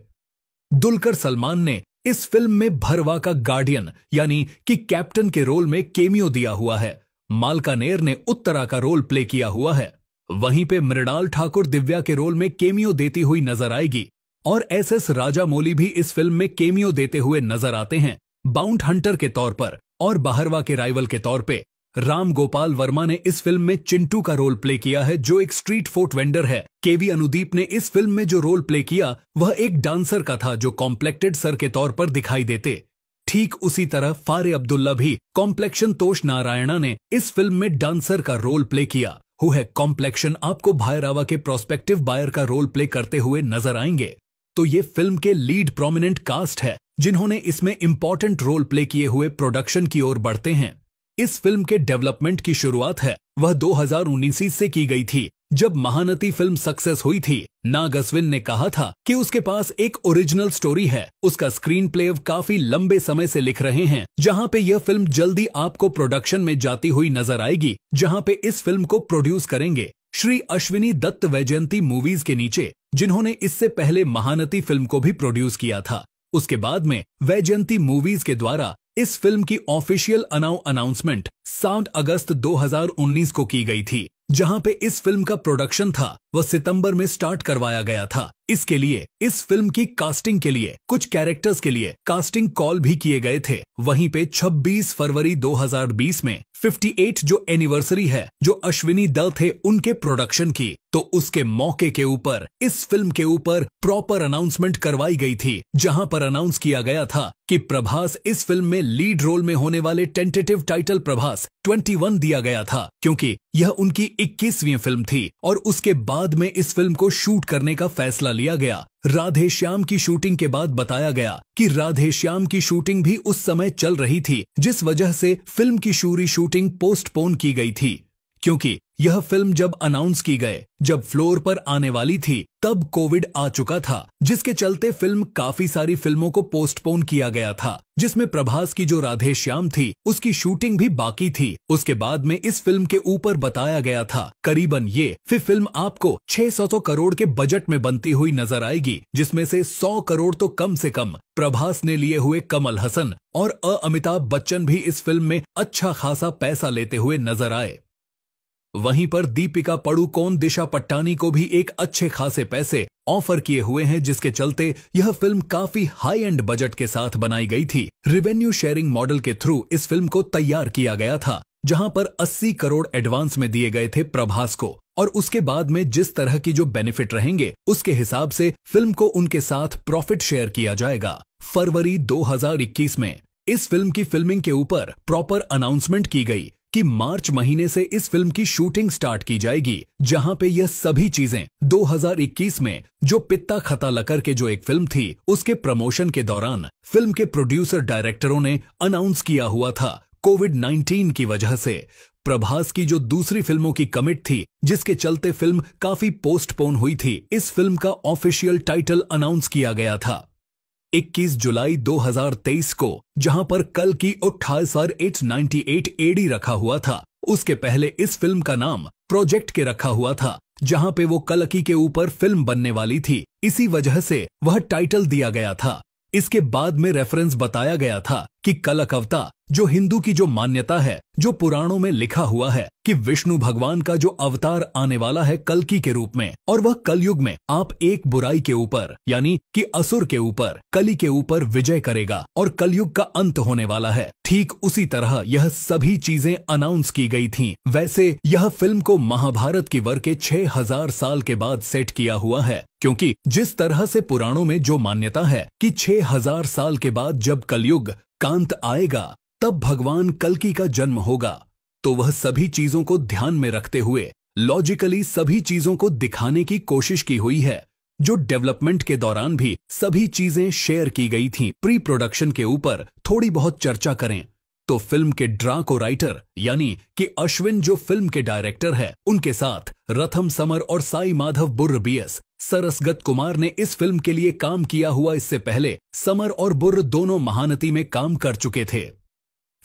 दुलकर सलमान ने इस फिल्म में भरवा का गार्डियन यानी कि कैप्टन के रोल में केमियो दिया हुआ है मालकानेर ने उत्तरा का रोल प्ले किया हुआ है वहीं पे मृणाल ठाकुर दिव्या के रोल में केमियो देती हुई नजर आएगी और एस एस राजा मोली भी इस फिल्म में केमियो देते हुए नजर आते हैं बाउंड हंटर के तौर पर और बहरवा के राइवल के तौर पे राम गोपाल वर्मा ने इस फिल्म में चिंटू का रोल प्ले किया है जो एक स्ट्रीट फोर्ट वेंडर है केवी अनुदीप ने इस फिल्म में जो रोल प्ले किया वह एक डांसर का था जो कॉम्प्लेक्टेड सर के तौर पर दिखाई देते ठीक उसी तरह फारे अब्दुल्ला भी कॉम्प्लेक्शन तोष नारायणा ने इस फिल्म में डांसर का रोल प्ले किया हु है कॉम्प्लेक्शन आपको भायरावा के प्रोस्पेक्टिव बायर का रोल प्ले करते हुए नजर आएंगे तो ये फिल्म के लीड प्रोमिनेंट कास्ट है जिन्होंने इसमें इंपॉर्टेंट रोल प्ले किए हुए प्रोडक्शन की ओर बढ़ते हैं इस फिल्म के डेवलपमेंट की शुरुआत है वह 2019 से की गई थी जब महानती फिल्म सक्सेस हुई थी नागस्विन ने कहा था कि उसके पास एक ओरिजिनल स्टोरी है उसका स्क्रीन प्ले काफी लंबे समय से लिख रहे हैं जहां पे यह फिल्म जल्दी आपको प्रोडक्शन में जाती हुई नजर आएगी जहां पे इस फिल्म को प्रोड्यूस करेंगे श्री अश्विनी दत्त वैजयंती मूवीज के नीचे जिन्होंने इससे पहले महानती फिल्म को भी प्रोड्यूस किया था उसके बाद में वैजयंती मूवीज के द्वारा इस फिल्म की ऑफिशियल अनाउ अनाउंसमेंट 7 अगस्त 2019 को की गई थी जहां पे इस फिल्म का प्रोडक्शन था व सितंबर में स्टार्ट करवाया गया था इसके लिए इस फिल्म की कास्टिंग के लिए कुछ कैरेक्टर्स के लिए कास्टिंग कॉल भी किए गए थे वहीं पे 26 फरवरी 2020 में 58 जो एनिवर्सरी है जो अश्विनी दल थे उनके प्रोडक्शन की तो उसके मौके के ऊपर इस फिल्म के ऊपर प्रॉपर अनाउंसमेंट करवाई गई थी जहां पर अनाउंस किया गया था कि प्रभास इस फिल्म में लीड रोल में होने वाले टेंटेटिव टाइटल प्रभास 21 दिया गया था क्योंकि यह उनकी 21वीं फिल्म थी और उसके बाद बाद में इस फिल्म को शूट करने का फैसला लिया गया राधे श्याम की शूटिंग के बाद बताया गया कि राधे श्याम की शूटिंग भी उस समय चल रही थी जिस वजह से फिल्म की शूरी शूटिंग पोस्टपोन की गई थी क्योंकि यह फिल्म जब अनाउंस की गए जब फ्लोर पर आने वाली थी तब कोविड आ चुका था जिसके चलते फिल्म काफी सारी फिल्मों को पोस्टपोन किया गया था जिसमें प्रभास की जो राधे श्याम थी उसकी शूटिंग भी बाकी थी उसके बाद में इस फिल्म के ऊपर बताया गया था करीबन ये फिर फिल्म आपको 600 करोड़ के बजट में बनती हुई नजर आएगी जिसमें से सौ करोड़ तो कम से कम प्रभास ने लिए हुए कमल हसन और अमिताभ बच्चन भी इस फिल्म में अच्छा खासा पैसा लेते हुए नजर आए वहीं पर दीपिका पड़ुकोन दिशा पट्टानी को भी एक अच्छे खासे पैसे ऑफर किए हुए हैं जिसके चलते यह फिल्म काफी हाई एंड बजट के साथ बनाई गई थी रिवेन्यू शेयरिंग मॉडल के थ्रू इस फिल्म को तैयार किया गया था जहां पर 80 करोड़ एडवांस में दिए गए थे प्रभास को और उसके बाद में जिस तरह की जो बेनिफिट रहेंगे उसके हिसाब से फिल्म को उनके साथ प्रॉफिट शेयर किया जाएगा फरवरी 2021 में इस फिल्म की फिल्मिंग के ऊपर प्रॉपर अनाउंसमेंट की गई कि मार्च महीने से इस फिल्म की शूटिंग स्टार्ट की जाएगी जहां पे यह सभी चीजें 2021 में जो पित्ता खता लकर के जो एक फिल्म थी उसके प्रमोशन के दौरान फिल्म के प्रोड्यूसर डायरेक्टरों ने अनाउंस किया हुआ था कोविड 19 की वजह से प्रभास की जो दूसरी फिल्मों की कमिट थी जिसके चलते फिल्म काफी पोस्टपोन हुई थी इस फिल्म का ऑफिशियल टाइटल अनाउंस किया गया था 21 जुलाई 2023 को जहां पर कल की उठासर एट नाइन्टी एट एडी रखा हुआ था उसके पहले इस फिल्म का नाम प्रोजेक्ट के रखा हुआ था जहां पे वो कलकी के ऊपर फिल्म बनने वाली थी इसी वजह से वह टाइटल दिया गया था इसके बाद में रेफरेंस बताया गया था कि कलकवता जो हिंदू की जो मान्यता है जो पुराणों में लिखा हुआ है कि विष्णु भगवान का जो अवतार आने वाला है कलकी के रूप में और वह कलयुग में आप एक बुराई के ऊपर यानी कि असुर के ऊपर कली के ऊपर विजय करेगा और कलयुग का अंत होने वाला है ठीक उसी तरह यह सभी चीजें अनाउंस की गई थीं। वैसे यह फिल्म को महाभारत की वर के छह हजार साल के बाद सेट किया हुआ है क्योंकि जिस तरह से पुराणों में जो मान्यता है कि 6000 साल के बाद जब कलयुग कांत आएगा तब भगवान कलकी का जन्म होगा तो वह सभी चीजों को ध्यान में रखते हुए लॉजिकली सभी चीजों को दिखाने की कोशिश की हुई है जो डेवलपमेंट के दौरान भी सभी चीजें शेयर की गई थीं प्री प्रोडक्शन के ऊपर थोड़ी बहुत चर्चा करें तो फिल्म के ड्रा को राइटर यानी कि अश्विन जो फिल्म के डायरेक्टर है उनके साथ रथम समर और साई माधव बुर्र बीएस सरसगत कुमार ने इस फिल्म के लिए काम किया हुआ इससे पहले समर और बुर्र दोनों महानती में काम कर चुके थे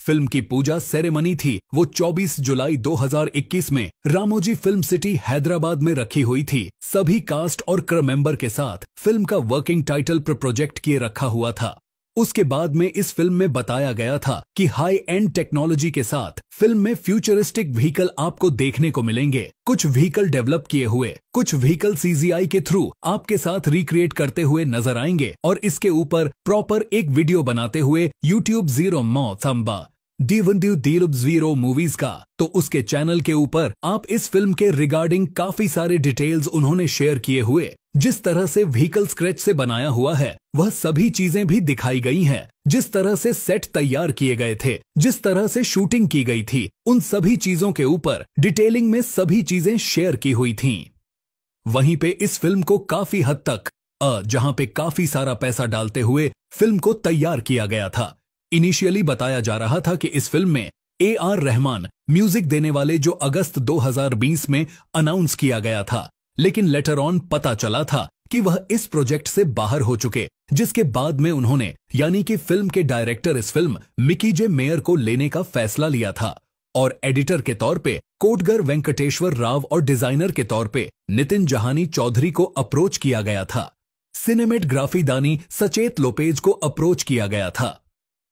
फिल्म की पूजा सेरेमनी थी वो 24 जुलाई 2021 में रामोजी फिल्म सिटी हैदराबाद में रखी हुई थी सभी कास्ट और क्र मेंबर के साथ फिल्म का वर्किंग टाइटल प्रोजेक्ट किए रखा हुआ था उसके बाद में इस फिल्म में बताया गया था कि हाई एंड टेक्नोलॉजी के साथ फिल्म में फ्यूचरिस्टिक व्हीकल आपको देखने को मिलेंगे कुछ व्हीकल डेवलप किए हुए कुछ व्हीकल सीजीआई के थ्रू आपके साथ रिक्रिएट करते हुए नजर आएंगे और इसके ऊपर प्रॉपर एक वीडियो बनाते हुए यूट्यूब जीरो मौ थम्बा डीवनड्यू दीरुब जीरो मूवीज का तो उसके चैनल के ऊपर आप इस फिल्म के रिगार्डिंग काफी सारे डिटेल्स उन्होंने शेयर किए हुए जिस तरह से व्हीकल स्क्रेच से बनाया हुआ है वह सभी चीजें भी दिखाई गई हैं जिस तरह से सेट तैयार किए गए थे जिस तरह से शूटिंग की गई थी उन सभी चीजों के ऊपर डिटेलिंग में सभी चीजें शेयर की हुई थीं वहीं पे इस फिल्म को काफी हद तक अ जहां पे काफी सारा पैसा डालते हुए फिल्म को तैयार किया गया था इनिशियली बताया जा रहा था कि इस फिल्म में ए आर रहमान म्यूजिक देने वाले जो अगस्त 2020 में अनाउंस किया गया था लेकिन लेटर ऑन पता चला था कि वह इस प्रोजेक्ट से बाहर हो चुके जिसके बाद में उन्होंने यानी कि फिल्म के डायरेक्टर इस फिल्म मिकी जे मेयर को लेने का फैसला लिया था और एडिटर के तौर पे कोटगर वेंकटेश्वर राव और डिजाइनर के तौर पे नितिन जहानी चौधरी को अप्रोच किया गया था सिनेमेटग्राफी दानी सचेत लोपेज को अप्रोच किया गया था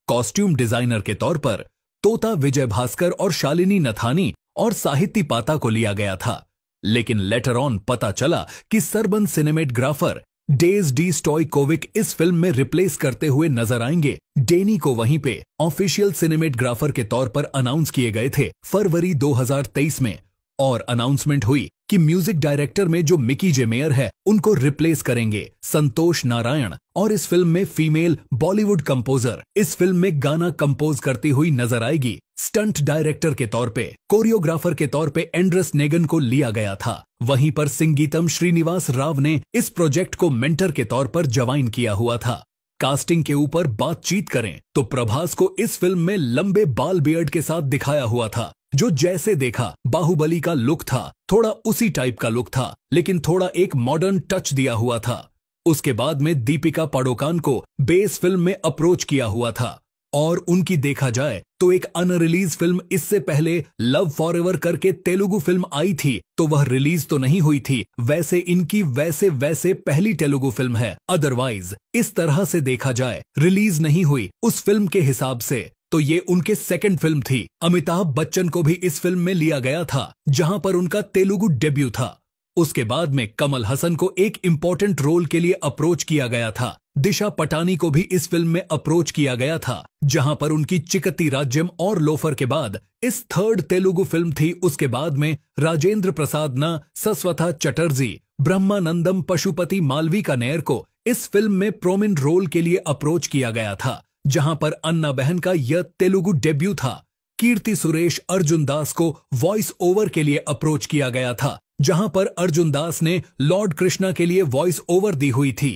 कॉस्ट्यूम डिजाइनर के तौर पर तोता विजय भास्कर और शालिनी नथानी और साहित्य पाता को लिया गया था लेकिन लेटर ऑन पता चला कि सरबन सिनेमेटग्राफर डेज डी स्टॉयकोविक इस फिल्म में रिप्लेस करते हुए नजर आएंगे डेनी को वहीं पे ऑफिशियल सिनेमेटग्राफर के तौर पर अनाउंस किए गए थे फरवरी 2023 में और अनाउंसमेंट हुई कि म्यूजिक डायरेक्टर में जो मिकी जे मेयर है उनको रिप्लेस करेंगे संतोष नारायण और इस फिल्म में फीमेल बॉलीवुड कंपोजर इस फिल्म में गाना कंपोज करती हुई नजर आएगी स्टंट डायरेक्टर के तौर पे कोरियोग्राफर के तौर पे एंड्रस नेगन को लिया गया था वहीं पर सिंगीतम श्रीनिवास राव ने इस प्रोजेक्ट को मेंटर के तौर पर ज्वाइन किया हुआ था कास्टिंग के ऊपर बातचीत करें तो प्रभास को इस फिल्म में लंबे बाल बियर्ड के साथ दिखाया हुआ था जो जैसे देखा बाहुबली का लुक था थोड़ा उसी टाइप का लुक था लेकिन थोड़ा एक मॉडर्न टच दिया हुआ था उसके बाद में दीपिका पाडोकान को बेस फिल्म में अप्रोच किया हुआ था और उनकी देखा जाए तो एक अनरिलीज फिल्म इससे पहले लव फॉर एवर करके तेलुगु फिल्म आई थी तो वह रिलीज तो नहीं हुई थी वैसे इनकी वैसे वैसे पहली तेलुगु फिल्म है अदरवाइज इस तरह से देखा जाए रिलीज नहीं हुई उस फिल्म के हिसाब से तो ये उनके सेकंड फिल्म थी अमिताभ बच्चन को भी इस फिल्म में लिया गया था जहां पर उनका तेलुगु डेब्यू था उसके बाद में कमल हसन को एक इंपॉर्टेंट रोल के लिए अप्रोच किया गया था दिशा पटानी को भी इस फिल्म में अप्रोच किया गया था जहां पर उनकी चिकती राज्यम और लोफर के बाद इस थर्ड तेलुगु फिल्म थी उसके बाद में राजेंद्र प्रसाद न सस्वथा चटर्जी ब्रह्मानंदम पशुपति मालवी का नेर को इस फिल्म में प्रोमिन रोल के लिए अप्रोच किया गया था जहां पर अन्ना बहन का यह तेलुगु डेब्यू था कीर्ति सुरेश अर्जुन दास को वॉइस ओवर के लिए अप्रोच किया गया था जहां पर अर्जुन दास ने लॉर्ड कृष्णा के लिए वॉइस ओवर दी हुई थी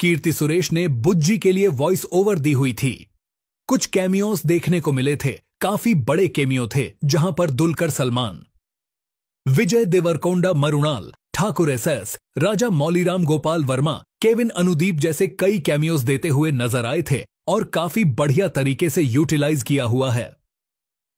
कीर्ति सुरेश ने बुज्जी के लिए वॉइस ओवर दी हुई थी कुछ कैमियोस देखने को मिले थे काफी बड़े केमियो थे जहां पर Dulquer Salmaan Vijay Deverakonda Mrunal Thakur S S Raja Mouliram Gopal Varma Kevin Anudeep जैसे कई कैमियोज देते हुए नजर आए थे और काफी बढ़िया तरीके से यूटिलाइज किया हुआ है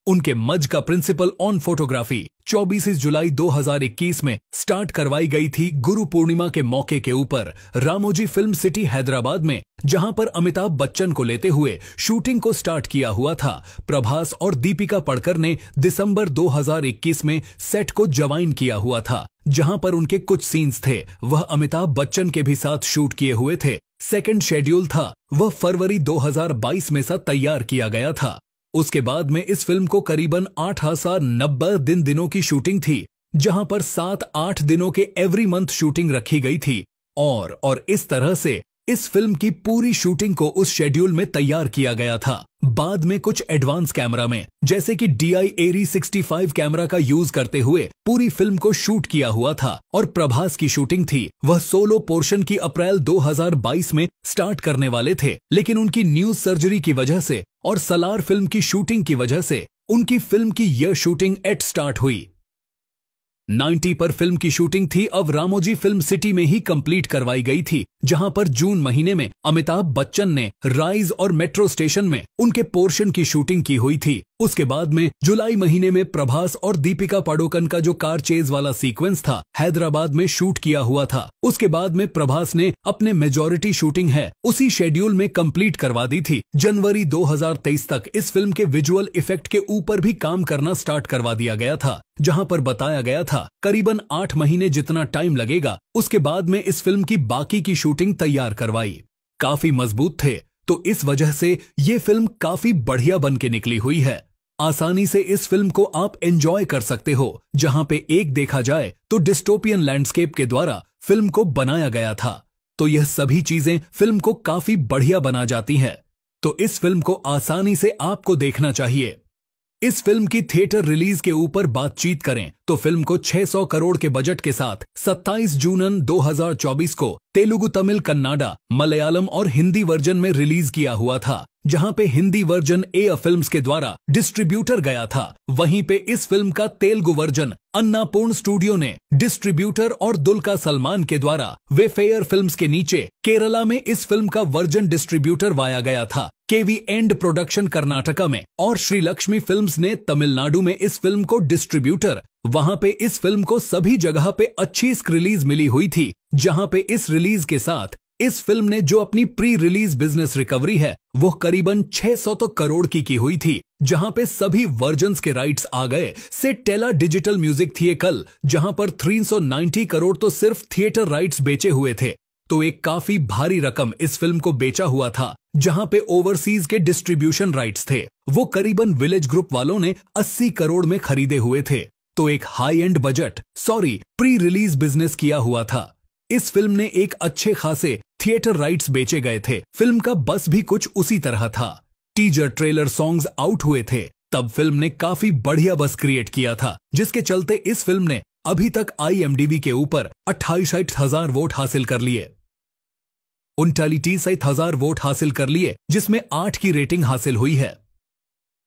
उनके मज का प्रिंसिपल ऑन फोटोग्राफी 24 जुलाई 2021 में स्टार्ट करवाई गई थी गुरु पूर्णिमा के मौके के ऊपर रामोजी फिल्म सिटी हैदराबाद में जहां पर अमिताभ बच्चन को लेते हुए शूटिंग को स्टार्ट किया हुआ था प्रभास और दीपिका पड़कर ने दिसंबर 2021 में सेट को ज्वाइन किया हुआ था जहां पर उनके कुछ सीन्स थे वह अमिताभ बच्चन के भी साथ शूट किए हुए थे सेकंड शेड्यूल था वह फरवरी 2022 में सा तैयार किया गया था उसके बाद में इस फिल्म को करीबन आठ हजार नब्बे दिन दिनों की शूटिंग थी जहां पर सात आठ दिनों के एवरी मंथ शूटिंग रखी गई थी और और इस तरह से इस फिल्म की पूरी शूटिंग को उस शेड्यूल में तैयार किया गया था बाद में कुछ एडवांस कैमरा में जैसे कि D I eri sixty camera का यूज करते हुए पूरी फिल्म को शूट किया हुआ था और प्रभास की शूटिंग थी वह सोलो पोर्शन की अप्रैल 2022 में स्टार्ट करने वाले थे लेकिन उनकी न्यूज सर्जरी की वजह से और सलार फिल्म की शूटिंग की वजह से उनकी फिल्म की यह शूटिंग एट स्टार्ट हुई 90 पर फिल्म की शूटिंग थी अब रामोजी फिल्म सिटी में ही कंप्लीट करवाई गई थी जहां पर जून महीने में अमिताभ बच्चन ने राइज और मेट्रो स्टेशन में उनके पोर्शन की शूटिंग की हुई थी उसके बाद में जुलाई महीने में प्रभास और दीपिका पाडोकन का जो कार चेज वाला सीक्वेंस था हैदराबाद में शूट किया हुआ था उसके बाद में प्रभास ने अपने मेजोरिटी शूटिंग है उसी शेड्यूल में कंप्लीट करवा दी थी जनवरी 2023 तक इस फिल्म के विजुअल इफेक्ट के ऊपर भी काम करना स्टार्ट करवा दिया गया था जहां पर बताया गया था करीबन आठ महीने जितना टाइम लगेगा उसके बाद में इस फिल्म की बाकी की शूटिंग तैयार करवाई काफी मजबूत थे तो इस वजह से ये फिल्म काफी बढ़िया बन के निकली हुई है आसानी से इस फिल्म को आप एंजॉय कर सकते हो जहां पे एक देखा जाए तो डिस्टोपियन लैंडस्केप के द्वारा फिल्म को बनाया गया था तो यह सभी चीजें फिल्म को काफी बढ़िया बना जाती हैं तो इस फिल्म को आसानी से आपको देखना चाहिए इस फिल्म की थिएटर रिलीज के ऊपर बातचीत करें तो फिल्म को 600 करोड़ के बजट के साथ 27 जून 2024 को तेलुगु तमिल कन्नाडा मलयालम और हिंदी वर्जन में रिलीज किया हुआ था जहां पे हिंदी वर्जन ए फिल्म्स के द्वारा डिस्ट्रीब्यूटर गया था वहीं पे इस फिल्म का तेलुगु वर्जन अन्नापूर्ण स्टूडियो ने डिस्ट्रीब्यूटर और दुलका सलमान के द्वारा वे फेयर फिल्म के नीचे केरला में इस फिल्म का वर्जन डिस्ट्रीब्यूटर वाया गया था केवी एंड प्रोडक्शन कर्नाटका में और श्री लक्ष्मी फिल्म ने तमिलनाडु में इस फिल्म को डिस्ट्रीब्यूटर वहां पे इस फिल्म को सभी जगह पे अच्छी रिलीज मिली हुई थी जहां पे इस रिलीज के साथ इस फिल्म ने जो अपनी प्री रिलीज बिजनेस रिकवरी है वो करीबन 600 तो करोड़ की की हुई थी जहां पे सभी वर्जन के राइट्स आ गए से टेला डिजिटल म्यूजिक थिए कल जहां पर 390 करोड़ तो सिर्फ थिएटर राइट्स बेचे हुए थे तो एक काफी भारी रकम इस फिल्म को बेचा हुआ था जहां पे ओवरसीज के डिस्ट्रीब्यूशन राइट्स थे वो करीबन विलेज ग्रुप वालों ने 80 करोड़ में खरीदे हुए थे तो एक high end budget sorry pre release business किया हुआ था इस फिल्म ने एक अच्छे खासे थिएटर राइट्स बेचे गए थे फिल्म का बस भी कुछ उसी तरह था टीजर ट्रेलर सॉन्ग्स आउट हुए थे तब फिल्म ने काफी बढ़िया बस क्रिएट किया था जिसके चलते इस फिल्म ने अभी तक आई के ऊपर अट्ठाईस हजार वोट हासिल कर लिए उनतालीस हजार वोट हासिल कर लिए जिसमें आठ की रेटिंग हासिल हुई है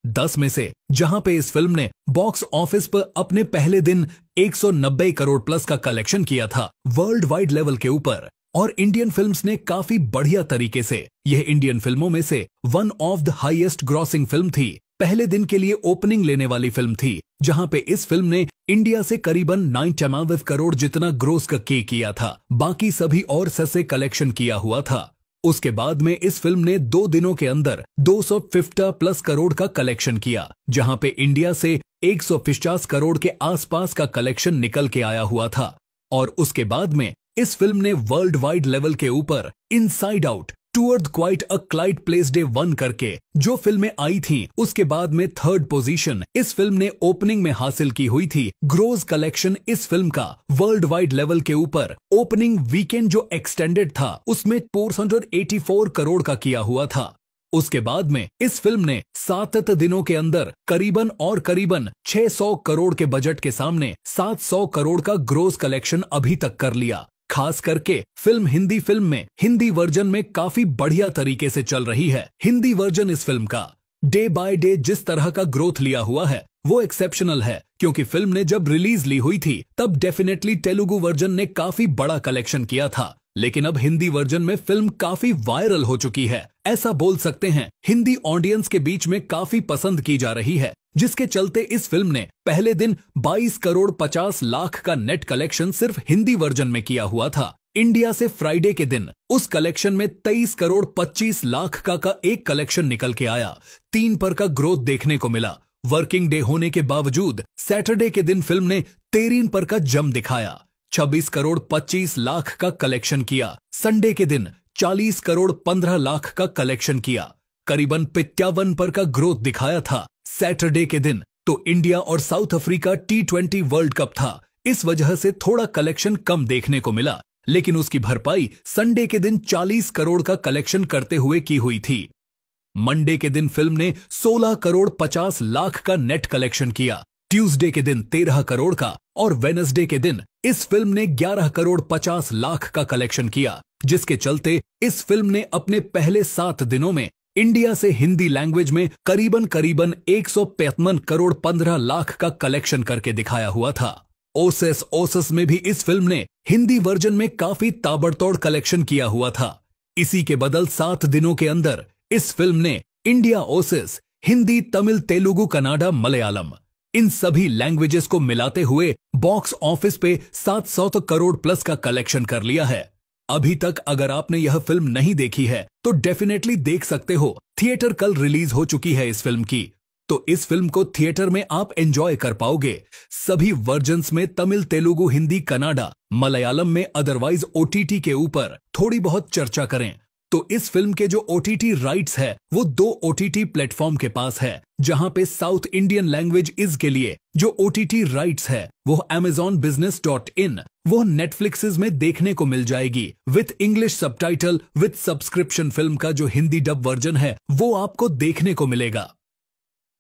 दस में से जहां पे इस फिल्म ने बॉक्स ऑफिस पर अपने पहले दिन 190 करोड़ प्लस का कलेक्शन किया था वर्ल्ड वाइड लेवल के ऊपर और इंडियन फिल्म्स ने काफी बढ़िया तरीके से यह इंडियन फिल्मों में से one of the highest grossing film थी पहले दिन के लिए ओपनिंग लेने वाली फिल्म थी जहां पे इस फिल्म ने इंडिया से करीबन नाइन चमाव करोड़ जितना ग्रोस का के किया था बाकी सभी और ससे कलेक्शन किया हुआ था उसके बाद में इस फिल्म ने दो दिनों के अंदर दो प्लस करोड़ का कलेक्शन किया जहां पे इंडिया से एक करोड़ के आसपास का कलेक्शन निकल के आया हुआ था और उसके बाद में इस फिल्म ने वर्ल्ड वाइड लेवल के ऊपर inside out toward quite a client place day one करके जो फिल्में आई थीं उसके बाद में थर्ड पोजीशन इस फिल्म ने ओपनिंग में हासिल की हुई थी ग्रोज कलेक्शन इस फिल्म का वर्ल्ड वाइड लेवल के ऊपर ओपनिंग वीकेंड जो एक्सटेंडेड था उसमें 484 करोड़ का किया हुआ था उसके बाद में इस फिल्म ने सात दिनों के अंदर करीबन और करीबन 600 करोड़ के बजट के सामने 700 करोड़ का ग्रोस कलेक्शन अभी तक कर लिया खास करके फिल्म हिंदी फिल्म में हिंदी वर्जन में काफी बढ़िया तरीके से चल रही है हिंदी वर्जन इस फिल्म का डे बाय डे जिस तरह का ग्रोथ लिया हुआ है वो एक्सेप्शनल है क्योंकि फिल्म ने जब रिलीज ली हुई थी तब डेफिनेटली तेलुगु वर्जन ने काफी बड़ा कलेक्शन किया था लेकिन अब हिंदी वर्जन में फिल्म काफी वायरल हो चुकी है ऐसा बोल सकते हैं हिंदी ऑडियंस के बीच में काफी पसंद की जा रही है जिसके चलते इस फिल्म ने पहले दिन 22 करोड़ 50 लाख का नेट कलेक्शन सिर्फ हिंदी वर्जन में किया हुआ था इंडिया से फ्राइडे के दिन उस कलेक्शन में 23 करोड़ 25 लाख का का एक कलेक्शन निकल के आया तीन पर का ग्रोथ देखने को मिला वर्किंग डे होने के बावजूद सैटरडे के दिन फिल्म ने तेरह पर का जम दिखाया 26 करोड़ 25 लाख का कलेक्शन किया संडे के दिन 40 करोड़ 15 लाख का कलेक्शन किया करीबन पित्यावन पर का ग्रोथ दिखाया था सैटरडे के दिन तो इंडिया और South Africa T twenty world cup था इस वजह से थोड़ा कलेक्शन कम देखने को मिला लेकिन उसकी भरपाई संडे के दिन 40 करोड़ का कलेक्शन करते हुए की हुई थी मंडे के दिन फिल्म ने 16 करोड़ 50 लाख का नेट कलेक्शन किया ट्यूसडे के दिन 13 करोड़ का और वेनसडे के दिन इस फिल्म ने 11 करोड़ 50 लाख का कलेक्शन किया जिसके चलते इस फिल्म ने अपने पहले सात दिनों में इंडिया से हिंदी लैंग्वेज में करीबन करीबन एक करोड़ 15 लाख का कलेक्शन करके दिखाया हुआ था ओसेस ओसेस में भी इस फिल्म ने हिंदी वर्जन में काफी ताबड़तोड़ कलेक्शन किया हुआ था इसी के बदल सात दिनों के अंदर इस फिल्म ने इंडिया ओसेस हिंदी तमिल तेलुगु कनाडा मलयालम इन सभी लैंग्वेजेस को मिलाते हुए बॉक्स ऑफिस पे 700 तो करोड़ प्लस का कलेक्शन कर लिया है अभी तक अगर आपने यह फिल्म नहीं देखी है तो डेफिनेटली देख सकते हो थिएटर कल रिलीज हो चुकी है इस फिल्म की तो इस फिल्म को थिएटर में आप एंजॉय कर पाओगे सभी वर्जन में तमिल तेलुगु हिंदी कनाडा मलयालम में अदरवाइज ओटीटी के ऊपर थोड़ी बहुत चर्चा करें तो इस फिल्म के जो ओ टी राइट्स है वो दो ओ टी प्लेटफॉर्म के पास है जहां पे साउथ इंडियन लैंग्वेज इज के लिए जो ओ राइट्स है वो एमेजॉन बिजनेस डॉट इन वो नेटफ्लिक्स में देखने को मिल जाएगी with English subtitle with subscription film का जो हिंदी डब वर्जन है वो आपको देखने को मिलेगा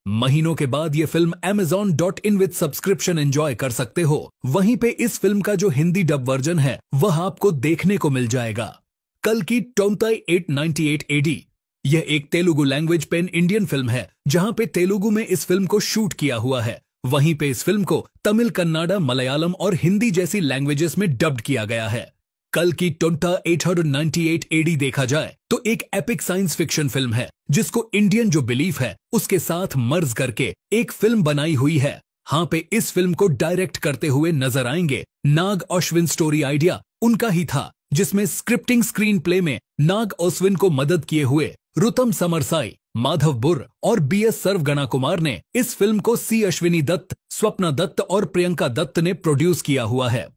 महीनों के बाद ये film Amazon dot in with subscription enjoy कर सकते हो वहीं पे इस फिल्म का जो हिंदी डब वर्जन है वह आपको देखने को मिल जाएगा कल की टोंताई 898 एडी यह एक Telugu language pan Indian film है जहां पे तेलुगु में इस फिल्म को शूट किया हुआ है वहीं पे इस फिल्म को तमिल कन्नाडा मलयालम और हिंदी जैसी लैंग्वेजेस में डब्ड किया गया है कल की टोंटा 898 एडी देखा जाए तो एक एपिक साइंस फिक्शन फिल्म है जिसको इंडियन जो बिलीफ है उसके साथ मर्ज करके एक फिल्म बनाई हुई है हाँ पे इस फिल्म को डायरेक्ट करते हुए नजर आएंगे नाग अश्विन स्टोरी आइडिया उनका ही था जिसमें स्क्रिप्टिंग स्क्रीन प्ले में नाग ओस्विन को मदद किए हुए रुतम समरसाई माधव बुर और बी एस सर्वगणा कुमार ने इस फिल्म को सी अश्विनी दत्त स्वप्ना दत्त और प्रियंका दत्त ने प्रोड्यूस किया हुआ है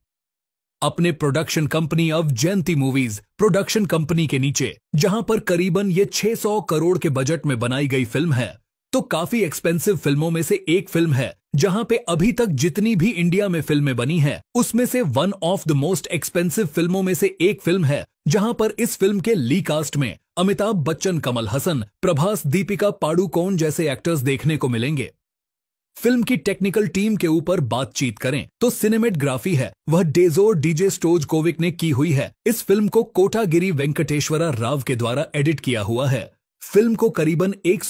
अपने production company of Jayanti movies production company के नीचे जहां पर करीबन ये 600 करोड़ के बजट में बनाई गई फिल्म है तो काफी एक्सपेंसिव फिल्मों में से एक फिल्म है जहां पे अभी तक जितनी भी इंडिया में फिल्में बनी हैं, उसमें से one of the most expensive फिल्मों में से एक फिल्म है जहां पर इस फिल्म के ली कास्ट में अमिताभ बच्चन कमल हसन प्रभास दीपिका पाडुकोन जैसे एक्टर्स देखने को मिलेंगे फिल्म की टेक्निकल टीम के ऊपर बातचीत करें तो सिनेमेटग्राफी है वह डेजोर डीजे स्टोज कोविक ने की हुई है इस फिल्म को कोटागिरी वेंकटेश्वरा राव के द्वारा एडिट किया हुआ है फिल्म को करीबन एक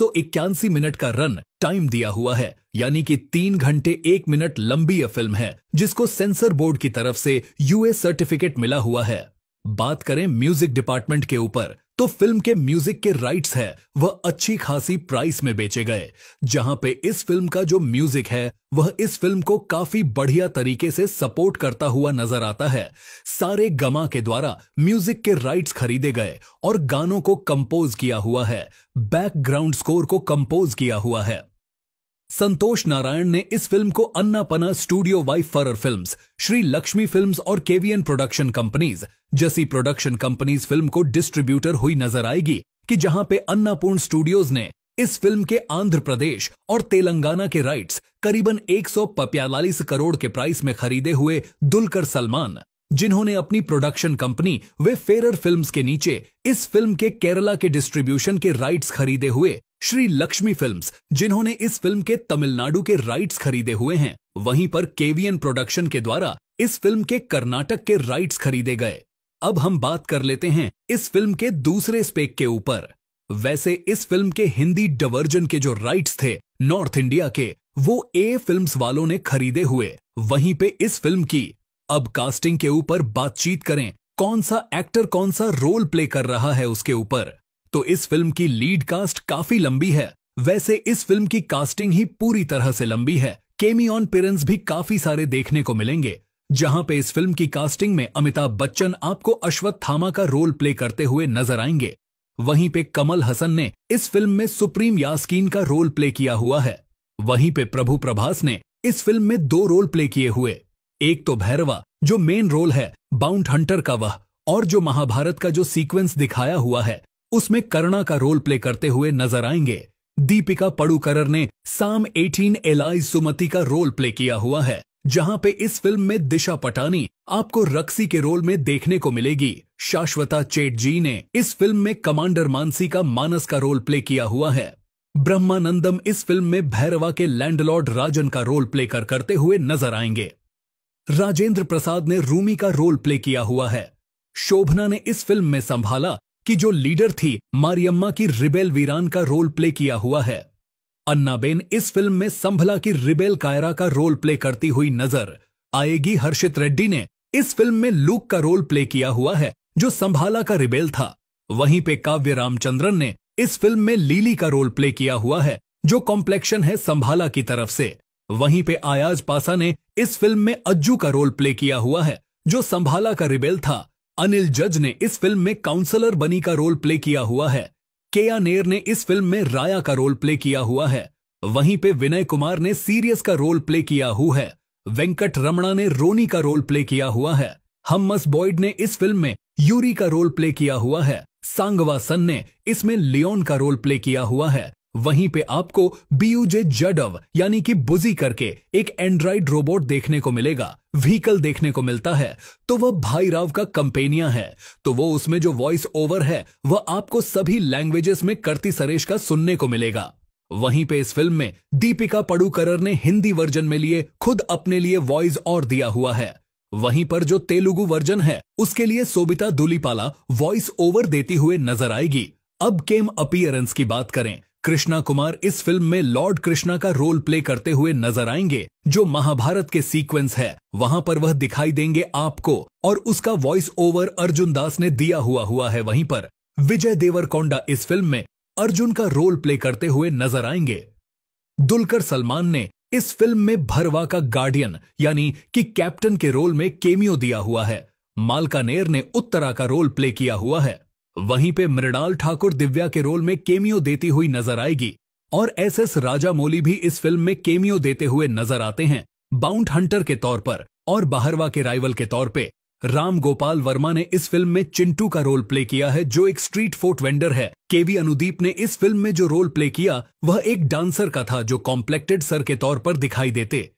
मिनट का रन टाइम दिया हुआ है यानी कि तीन घंटे एक मिनट लंबी यह फिल्म है जिसको सेंसर बोर्ड की तरफ से यूएस सर्टिफिकेट मिला हुआ है बात करें म्यूजिक डिपार्टमेंट के ऊपर तो फिल्म के म्यूजिक के राइट्स है वह अच्छी खासी प्राइस में बेचे गए जहां पे इस फिल्म का जो म्यूजिक है वह इस फिल्म को काफी बढ़िया तरीके से सपोर्ट करता हुआ नजर आता है सारे गमा के द्वारा म्यूजिक के राइट्स खरीदे गए और गानों को कंपोज किया हुआ है बैकग्राउंड स्कोर को कंपोज किया हुआ है संतोष नारायण ने इस फिल्म को Annapurna studio Y फरर films, Shri Lakshmi films और केवीएन प्रोडक्शन कंपनीज जैसी प्रोडक्शन कंपनीज फिल्म को डिस्ट्रीब्यूटर हुई नजर आएगी कि जहां पे अन्नापूर्ण स्टूडियोज ने इस फिल्म के आंध्र प्रदेश और तेलंगाना के राइट्स करीबन एक करोड़ के प्राइस में खरीदे हुए दुलकर सलमान जिन्होंने अपनी प्रोडक्शन कंपनी वे फेरर फिल्म्स के नीचे इस फिल्म के केरला के डिस्ट्रीब्यूशन के राइट्स खरीदे हुए श्री लक्ष्मी फिल्म्स जिन्होंने इस फिल्म के तमिलनाडु के राइट्स खरीदे हुए हैं वहीं पर केवीएन प्रोडक्शन के द्वारा इस फिल्म के कर्नाटक के राइट्स खरीदे गए अब हम बात कर लेते हैं इस फिल्म के दूसरे स्पेक के ऊपर वैसे इस फिल्म के हिंदी डवर्जन के जो राइट्स थे नॉर्थ इंडिया के वो ए फिल्म्स वालों ने खरीदे हुए वहीं पे इस फिल्म की अब कास्टिंग के ऊपर बातचीत करें कौन सा एक्टर कौन सा रोल प्ले कर रहा है उसके ऊपर तो इस फिल्म की लीड कास्ट काफी लंबी है वैसे इस फिल्म की कास्टिंग ही पूरी तरह से लंबी है केमी ऑन पिरन्स भी काफी सारे देखने को मिलेंगे जहां पे इस फिल्म की कास्टिंग में अमिताभ बच्चन आपको अश्वत्थामा का रोल प्ले करते हुए नजर आएंगे वहीं पे कमल हसन ने इस फिल्म में सुप्रीम यास्कीन का रोल प्ले किया हुआ है वहीं पे प्रभु प्रभास ने इस फिल्म में दो रोल प्ले किए हुए एक तो भैरवा जो मेन रोल है बाउंड हंटर का वह और जो महाभारत का जो सीक्वेंस दिखाया हुआ है उसमें करुणा का रोल प्ले करते हुए नजर आएंगे दीपिका पड़ुकरर ने साम 18 एलाई सुमति का रोल प्ले किया हुआ है जहां पे इस फिल्म में दिशा पटानी आपको रक्सी के रोल में देखने को मिलेगी शाश्वता चेट जी ने इस फिल्म में कमांडर मानसी का मानस का रोल प्ले किया हुआ है ब्रह्मानंदम इस फिल्म में भैरवा के लैंडलॉर्ड राजन का रोल प्ले कर करते हुए नजर आएंगे राजेंद्र प्रसाद ने रूमी का रोल प्ले किया हुआ है शोभना ने इस फिल्म में संभाला कि जो लीडर थी मारियम्मा की रिबेल वीरान का रोल प्ले किया हुआ है अन्नाबेन इस फिल्म में संभला की रिबेल कायरा का रोल प्ले करती हुई नजर आएगी हर्षित रेड्डी ने इस फिल्म में लूक का रोल प्ले किया हुआ है जो संभाला का रिबेल था वहीं पे काव्य रामचंद्रन ने इस फिल्म में लीली का रोल प्ले किया हुआ है जो कॉम्प्लेक्शन है संभाला की तरफ से वहीं पे आयाज पासा ने इस फिल्म में अज्जू का रोल प्ले किया हुआ है जो संभाला का रिबेल था अनिल जज ने इस फिल्म में काउंसलर बनी का रोल प्ले किया हुआ है केया नेर ने इस फिल्म में राया का रोल प्ले किया हुआ है वहीं पे विनय कुमार ने सीरियस का रोल प्ले किया हुआ है वेंकट रमणा ने रोनी का रोल प्ले किया हुआ है हमस बॉयड ने इस फिल्म में यूरी का रोल प्ले किया हुआ है सांगवासन ने इसमें लियोन का रोल प्ले किया हुआ है वहीं पे आपको बीयूजे जडव यानी कि बुजी करके एक एंड्रॉइड रोबोट देखने को मिलेगा व्हीकल देखने को मिलता है तो वह भाई राव का कंपेनिया है तो वो उसमें जो वॉइस ओवर है वह आपको सभी लैंग्वेजेस में करती सरेश का सुनने को मिलेगा वहीं पे इस फिल्म में दीपिका पडुकरर ने हिंदी वर्जन में लिए खुद अपने लिए वॉइस और दिया हुआ है वहीं पर जो तेलुगु वर्जन है उसके लिए सोबिता दुलीपाला वॉइस ओवर देती हुए नजर आएगी अब केम अपियरेंस की बात करें कृष्णा कुमार इस फिल्म में लॉर्ड कृष्णा का रोल प्ले करते हुए नजर आएंगे जो महाभारत के सीक्वेंस है वहां पर वह दिखाई देंगे आपको और उसका वॉइस ओवर अर्जुन दास ने दिया हुआ हुआ है वहीं पर विजय देवरकोंडा इस फिल्म में अर्जुन का रोल प्ले करते हुए नजर आएंगे दुलकर सलमान ने इस फिल्म में भरवा का गार्डियन यानी कि कैप्टन के रोल में केमियो दिया हुआ है मालकानेर ने उत्तरा का रोल प्ले किया हुआ है वहीं पे मृणाल ठाकुर दिव्या के रोल में केमियो देती हुई नजर आएगी और एस एस राजा मोली भी इस फिल्म में केमियो देते हुए नजर आते हैं बाउंड हंटर के तौर पर और बहरवा के राइवल के तौर पे राम गोपाल वर्मा ने इस फिल्म में चिंटू का रोल प्ले किया है जो एक स्ट्रीट फोर्ट वेंडर है केवी अनुदीप ने इस फिल्म में जो रोल प्ले किया वह एक डांसर का था जो कॉम्प्लेक्टेड सर के तौर पर दिखाई देते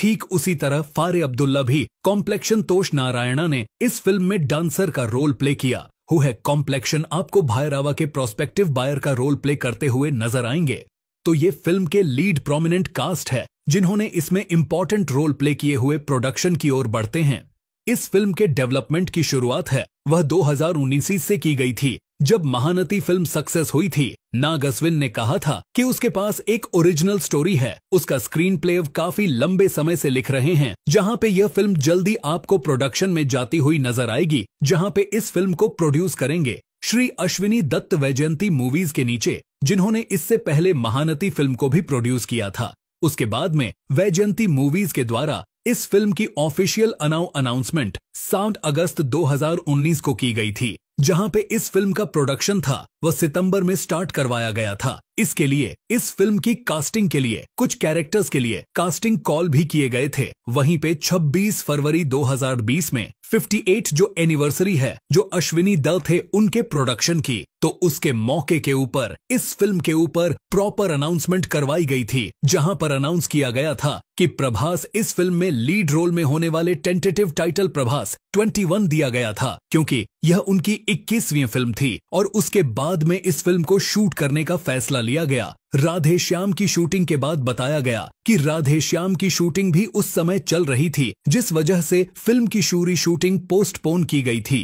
ठीक उसी तरह फारे अब्दुल्ला भी कॉम्प्लेक्शन तोष नारायणा ने इस फिल्म में डांसर का रोल प्ले किया हु है कॉम्प्लेक्शन आपको भायरावा के प्रोस्पेक्टिव बायर का रोल प्ले करते हुए नजर आएंगे तो ये फिल्म के लीड प्रोमिनेंट कास्ट है जिन्होंने इसमें इंपॉर्टेंट रोल प्ले किए हुए प्रोडक्शन की ओर बढ़ते हैं इस फिल्म के डेवलपमेंट की शुरुआत है वह 2019 से की गई थी जब महानती फिल्म सक्सेस हुई थी नागस्विन ने कहा था कि उसके पास एक ओरिजिनल स्टोरी है उसका स्क्रीन प्ले काफी लंबे समय से लिख रहे हैं जहां पे यह फिल्म जल्दी आपको प्रोडक्शन में जाती हुई नजर आएगी जहां पे इस फिल्म को प्रोड्यूस करेंगे श्री अश्विनी दत्त वैजयंती मूवीज के नीचे जिन्होंने इससे पहले महानती फिल्म को भी प्रोड्यूस किया था उसके बाद में वैजयंती मूवीज के द्वारा इस फिल्म की ऑफिशियल अनाउ अनाउंसमेंट सात अगस्त 2019 को की गई थी जहां पे इस फिल्म का प्रोडक्शन था वह सितंबर में स्टार्ट करवाया गया था इसके लिए इस फिल्म की कास्टिंग के लिए कुछ कैरेक्टर्स के लिए कास्टिंग कॉल भी किए गए थे वहीं पे 26 फरवरी 2020 में 58 जो एनिवर्सरी है जो अश्विनी दल थे उनके प्रोडक्शन की तो उसके मौके के ऊपर इस फिल्म के ऊपर प्रॉपर अनाउंसमेंट करवाई गई थी जहां पर अनाउंस किया गया था कि प्रभास इस फिल्म में लीड रोल में होने वाले टेंटेटिव टाइटल प्रभास 21 दिया गया था क्योंकि यह उनकी 21वीं फिल्म थी और उसके बाद में इस फिल्म को शूट करने का फैसला लिया गया राधे श्याम की शूटिंग के बाद बताया गया कि राधे श्याम की शूटिंग भी उस समय चल रही थी जिस वजह से फिल्म की शूरी शूटिंग पोस्टपोन की गई थी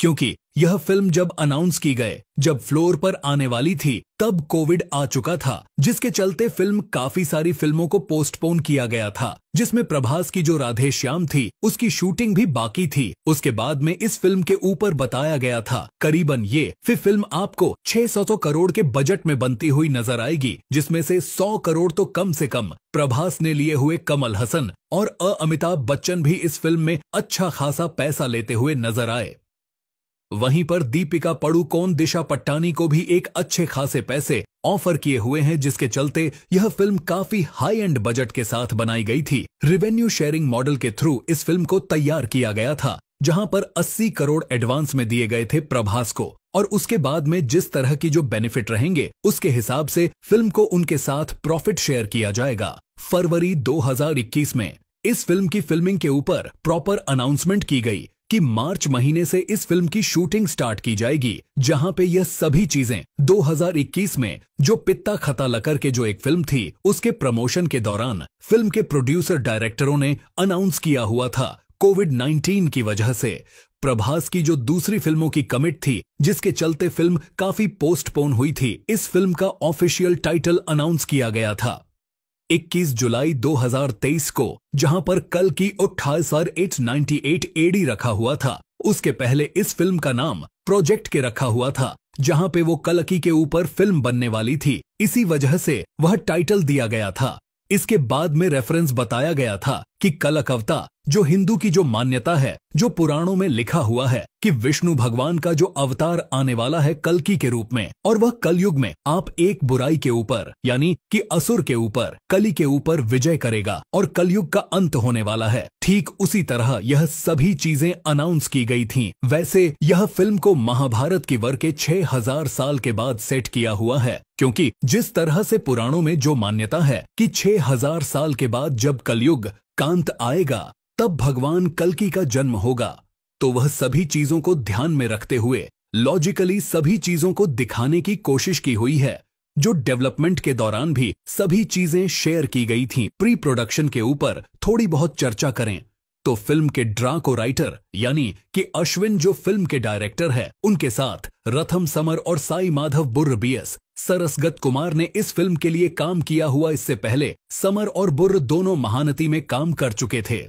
क्योंकि यह फिल्म जब अनाउंस की गए जब फ्लोर पर आने वाली थी तब कोविड आ चुका था जिसके चलते फिल्म काफी सारी फिल्मों को पोस्टपोन किया गया था जिसमें प्रभास की जो राधे श्याम थी उसकी शूटिंग भी बाकी थी उसके बाद में इस फिल्म के ऊपर बताया गया था करीबन ये फिर फिल्म आपको 600 करोड़ के बजट में बनती हुई नजर आएगी जिसमें से 100 करोड़ तो कम से कम प्रभास ने लिए हुए कमल हसन और अमिताभ बच्चन भी इस फिल्म में अच्छा खासा पैसा लेते हुए नजर आए वहीं पर दीपिका पड़ुकोन दिशा पट्टानी को भी एक अच्छे खासे पैसे ऑफर किए हुए हैं जिसके चलते यह फिल्म काफी हाई एंड बजट के साथ बनाई गई थी रिवेन्यू शेयरिंग मॉडल के थ्रू इस फिल्म को तैयार किया गया था जहां पर 80 करोड़ एडवांस में दिए गए थे प्रभास को और उसके बाद में जिस तरह की जो बेनिफिट रहेंगे उसके हिसाब से फिल्म को उनके साथ प्रॉफिट शेयर किया जाएगा फरवरी 2021 में इस फिल्म की फिल्मिंग के ऊपर प्रॉपर अनाउंसमेंट की गई कि मार्च महीने से इस फिल्म की शूटिंग स्टार्ट की जाएगी जहां पे यह सभी चीजें 2021 में जो पित्ता खता लकर के जो एक फिल्म थी उसके प्रमोशन के दौरान फिल्म के प्रोड्यूसर डायरेक्टरों ने अनाउंस किया हुआ था कोविड 19 की वजह से प्रभास की जो दूसरी फिल्मों की कमिट थी जिसके चलते फिल्म काफी पोस्टपोन हुई थी इस फिल्म का ऑफिशियल टाइटल अनाउंस किया गया था 21 जुलाई 2023 को जहां पर कल की उठासर एट नाइन्टी एट एडी रखा हुआ था उसके पहले इस फिल्म का नाम प्रोजेक्ट के रखा हुआ था जहां पे वो कलकी के ऊपर फिल्म बनने वाली थी इसी वजह से वह टाइटल दिया गया था इसके बाद में रेफरेंस बताया गया था कि कलकवता जो हिंदू की जो मान्यता है जो पुराणों में लिखा हुआ है कि विष्णु भगवान का जो अवतार आने वाला है कलकी के रूप में और वह कलयुग में आप एक बुराई के ऊपर यानी कि असुर के ऊपर कली के ऊपर विजय करेगा और कलयुग का अंत होने वाला है ठीक उसी तरह यह सभी चीजें अनाउंस की गई थीं। वैसे यह फिल्म को महाभारत की वर के छह हजार साल के बाद सेट किया हुआ है क्योंकि जिस तरह से पुराणों में जो मान्यता है कि छह हजार साल के बाद जब कलयुग कांत आएगा तब भगवान कलकी का जन्म होगा तो वह सभी चीजों को ध्यान में रखते हुए लॉजिकली सभी चीजों को दिखाने की कोशिश की हुई है जो डेवलपमेंट के दौरान भी सभी चीजें शेयर की गई थीं प्री प्रोडक्शन के ऊपर थोड़ी बहुत चर्चा करें तो फिल्म के ड्रा को राइटर यानी कि अश्विन जो फिल्म के डायरेक्टर है उनके साथ रथम समर और साई माधव बुर्र बीएस सरसगत कुमार ने इस फिल्म के लिए काम किया हुआ इससे पहले समर और बुर्र दोनों महानती में काम कर चुके थे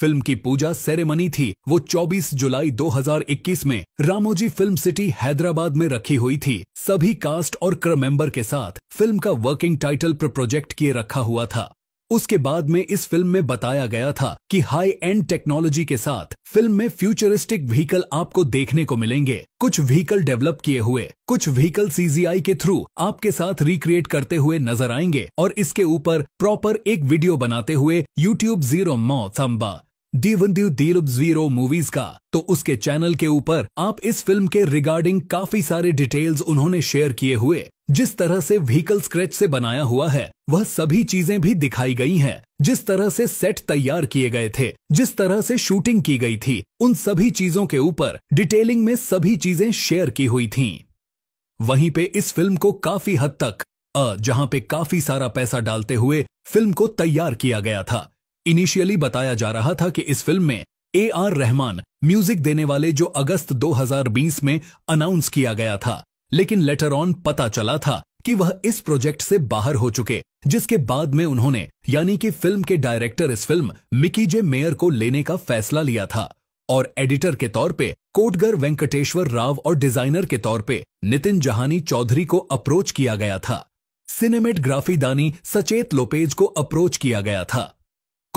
फिल्म की पूजा सेरेमनी थी वो 24 जुलाई 2021 में रामोजी फिल्म सिटी हैदराबाद में रखी हुई थी सभी कास्ट और क्र मेंबर के साथ फिल्म का वर्किंग टाइटल प्रोजेक्ट किए रखा हुआ था उसके बाद में इस फिल्म में बताया गया था कि हाई एंड टेक्नोलॉजी के साथ फिल्म में फ्यूचरिस्टिक व्हीकल आपको देखने को मिलेंगे कुछ व्हीकल डेवलप किए हुए कुछ व्हीकल सीजीआई के थ्रू आपके साथ रिक्रिएट करते हुए नजर आएंगे और इसके ऊपर प्रॉपर एक वीडियो बनाते हुए यूट्यूब जीरो मौ थम्बा डीवंदीव दीरुप जीरो मूवीज का तो उसके चैनल के ऊपर आप इस फिल्म के रिगार्डिंग काफी सारे डिटेल्स उन्होंने शेयर किए हुए जिस तरह से व्हीकल स्क्रेच से बनाया हुआ है वह सभी चीजें भी दिखाई गई हैं जिस तरह से सेट तैयार किए गए थे जिस तरह से शूटिंग की गई थी उन सभी चीजों के ऊपर डिटेलिंग में सभी चीजें शेयर की हुई थीं वहीं पे इस फिल्म को काफी हद तक अ जहां पे काफी सारा पैसा डालते हुए फिल्म को तैयार किया गया था इनिशियली बताया जा रहा था कि इस फिल्म में ए आर रहमान म्यूजिक देने वाले जो अगस्त 2020 में अनाउंस किया गया था लेकिन लेटर ऑन पता चला था कि वह इस प्रोजेक्ट से बाहर हो चुके जिसके बाद में उन्होंने यानी कि फिल्म के डायरेक्टर इस फिल्म मिकी जे मेयर को लेने का फैसला लिया था और एडिटर के तौर पे कोटगर वेंकटेश्वर राव और डिजाइनर के तौर पे नितिन जहानी चौधरी को अप्रोच किया गया था सिनेमेटग्राफी दानी सचेत लोपेज को अप्रोच किया गया था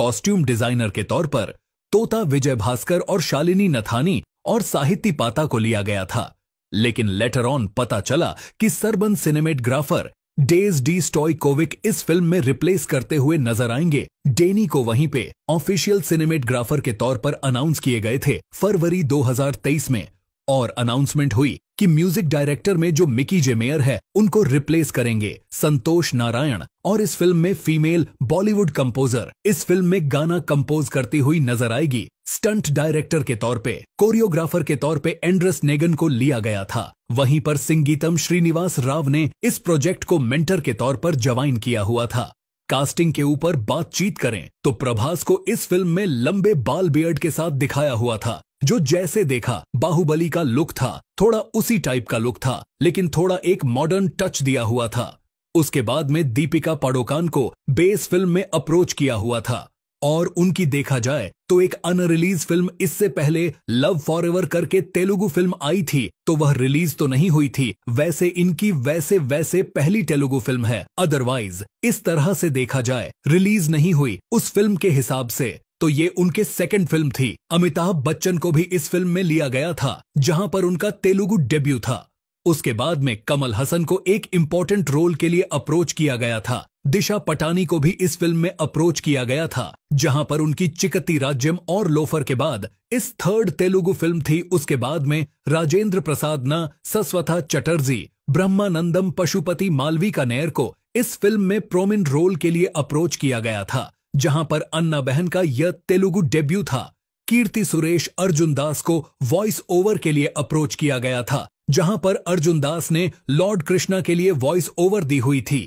कॉस्ट्यूम डिजाइनर के तौर पर तोता विजय भास्कर और शालिनी नथानी और साहित्य पाता को लिया गया था लेकिन लेटर ऑन पता चला कि सरबन सिनेमेटग्राफर डेज डी स्टॉय कोविक इस फिल्म में रिप्लेस करते हुए नजर आएंगे डेनी को वहीं पे ऑफिशियल सिनेमेटग्राफर के तौर पर अनाउंस किए गए थे फरवरी 2023 में और अनाउंसमेंट हुई कि म्यूजिक डायरेक्टर में जो मिकी जेमेयर है उनको रिप्लेस करेंगे संतोष नारायण और इस फिल्म में फीमेल बॉलीवुड कंपोजर इस फिल्म में गाना कंपोज करती हुई नजर आएगी स्टंट डायरेक्टर के तौर पे कोरियोग्राफर के तौर पे एंड्रस नेगन को लिया गया था वहीं पर सिंगीतम श्रीनिवास राव ने इस प्रोजेक्ट को मेंटर के तौर पर ज्वाइन किया हुआ था कास्टिंग के ऊपर बातचीत करें तो प्रभास को इस फिल्म में लंबे बाल बियर्ड के साथ दिखाया हुआ था जो जैसे देखा बाहुबली का लुक था थोड़ा उसी टाइप का लुक था लेकिन थोड़ा एक मॉडर्न टच दिया हुआ था उसके बाद में दीपिका पाडोकान को बेस फिल्म में अप्रोच किया हुआ था और उनकी देखा जाए तो एक अनरिलीज फिल्म इससे पहले लव फॉर एवर करके तेलुगु फिल्म आई थी तो वह रिलीज तो नहीं हुई थी वैसे इनकी वैसे वैसे पहली तेलुगु फिल्म है अदरवाइज इस तरह से देखा जाए रिलीज नहीं हुई उस फिल्म के हिसाब से तो ये उनके सेकंड फिल्म थी अमिताभ बच्चन को भी इस फिल्म में लिया गया था जहां पर उनका तेलुगु डेब्यू था उसके बाद में कमल हसन को एक इम्पोर्टेंट रोल के लिए अप्रोच किया गया था दिशा पटानी को भी इस फिल्म में अप्रोच किया गया था जहां पर उनकी चिकती राज्यम और लोफर के बाद इस थर्ड तेलुगु फिल्म थी उसके बाद में राजेंद्र प्रसाद न सस्वथा चटर्जी ब्रह्मानंदम पशुपति मालवी का नेर को इस फिल्म में प्रोमिन रोल के लिए अप्रोच किया गया था जहां पर अन्ना बहन का यह तेलुगु डेब्यू था कीर्ति सुरेश अर्जुन दास को वॉइस ओवर के लिए अप्रोच किया गया था जहां पर अर्जुन दास ने लॉर्ड कृष्णा के लिए वॉइस ओवर दी हुई थी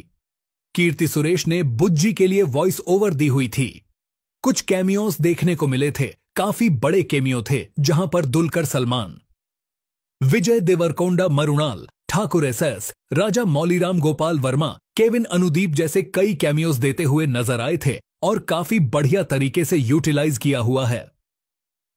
कीर्ति सुरेश ने बुज्जी के लिए वॉइस ओवर दी हुई थी कुछ कैमियोस देखने को मिले थे काफी बड़े कैमियो थे जहां पर Dulquer Salmaan Vijay Deverakonda Mrunal Thakur S S Raja Mouliram Gopal Varma Kevin Anudeep जैसे कई कैमियोज देते हुए नजर आए थे और काफी बढ़िया तरीके से यूटिलाइज किया हुआ है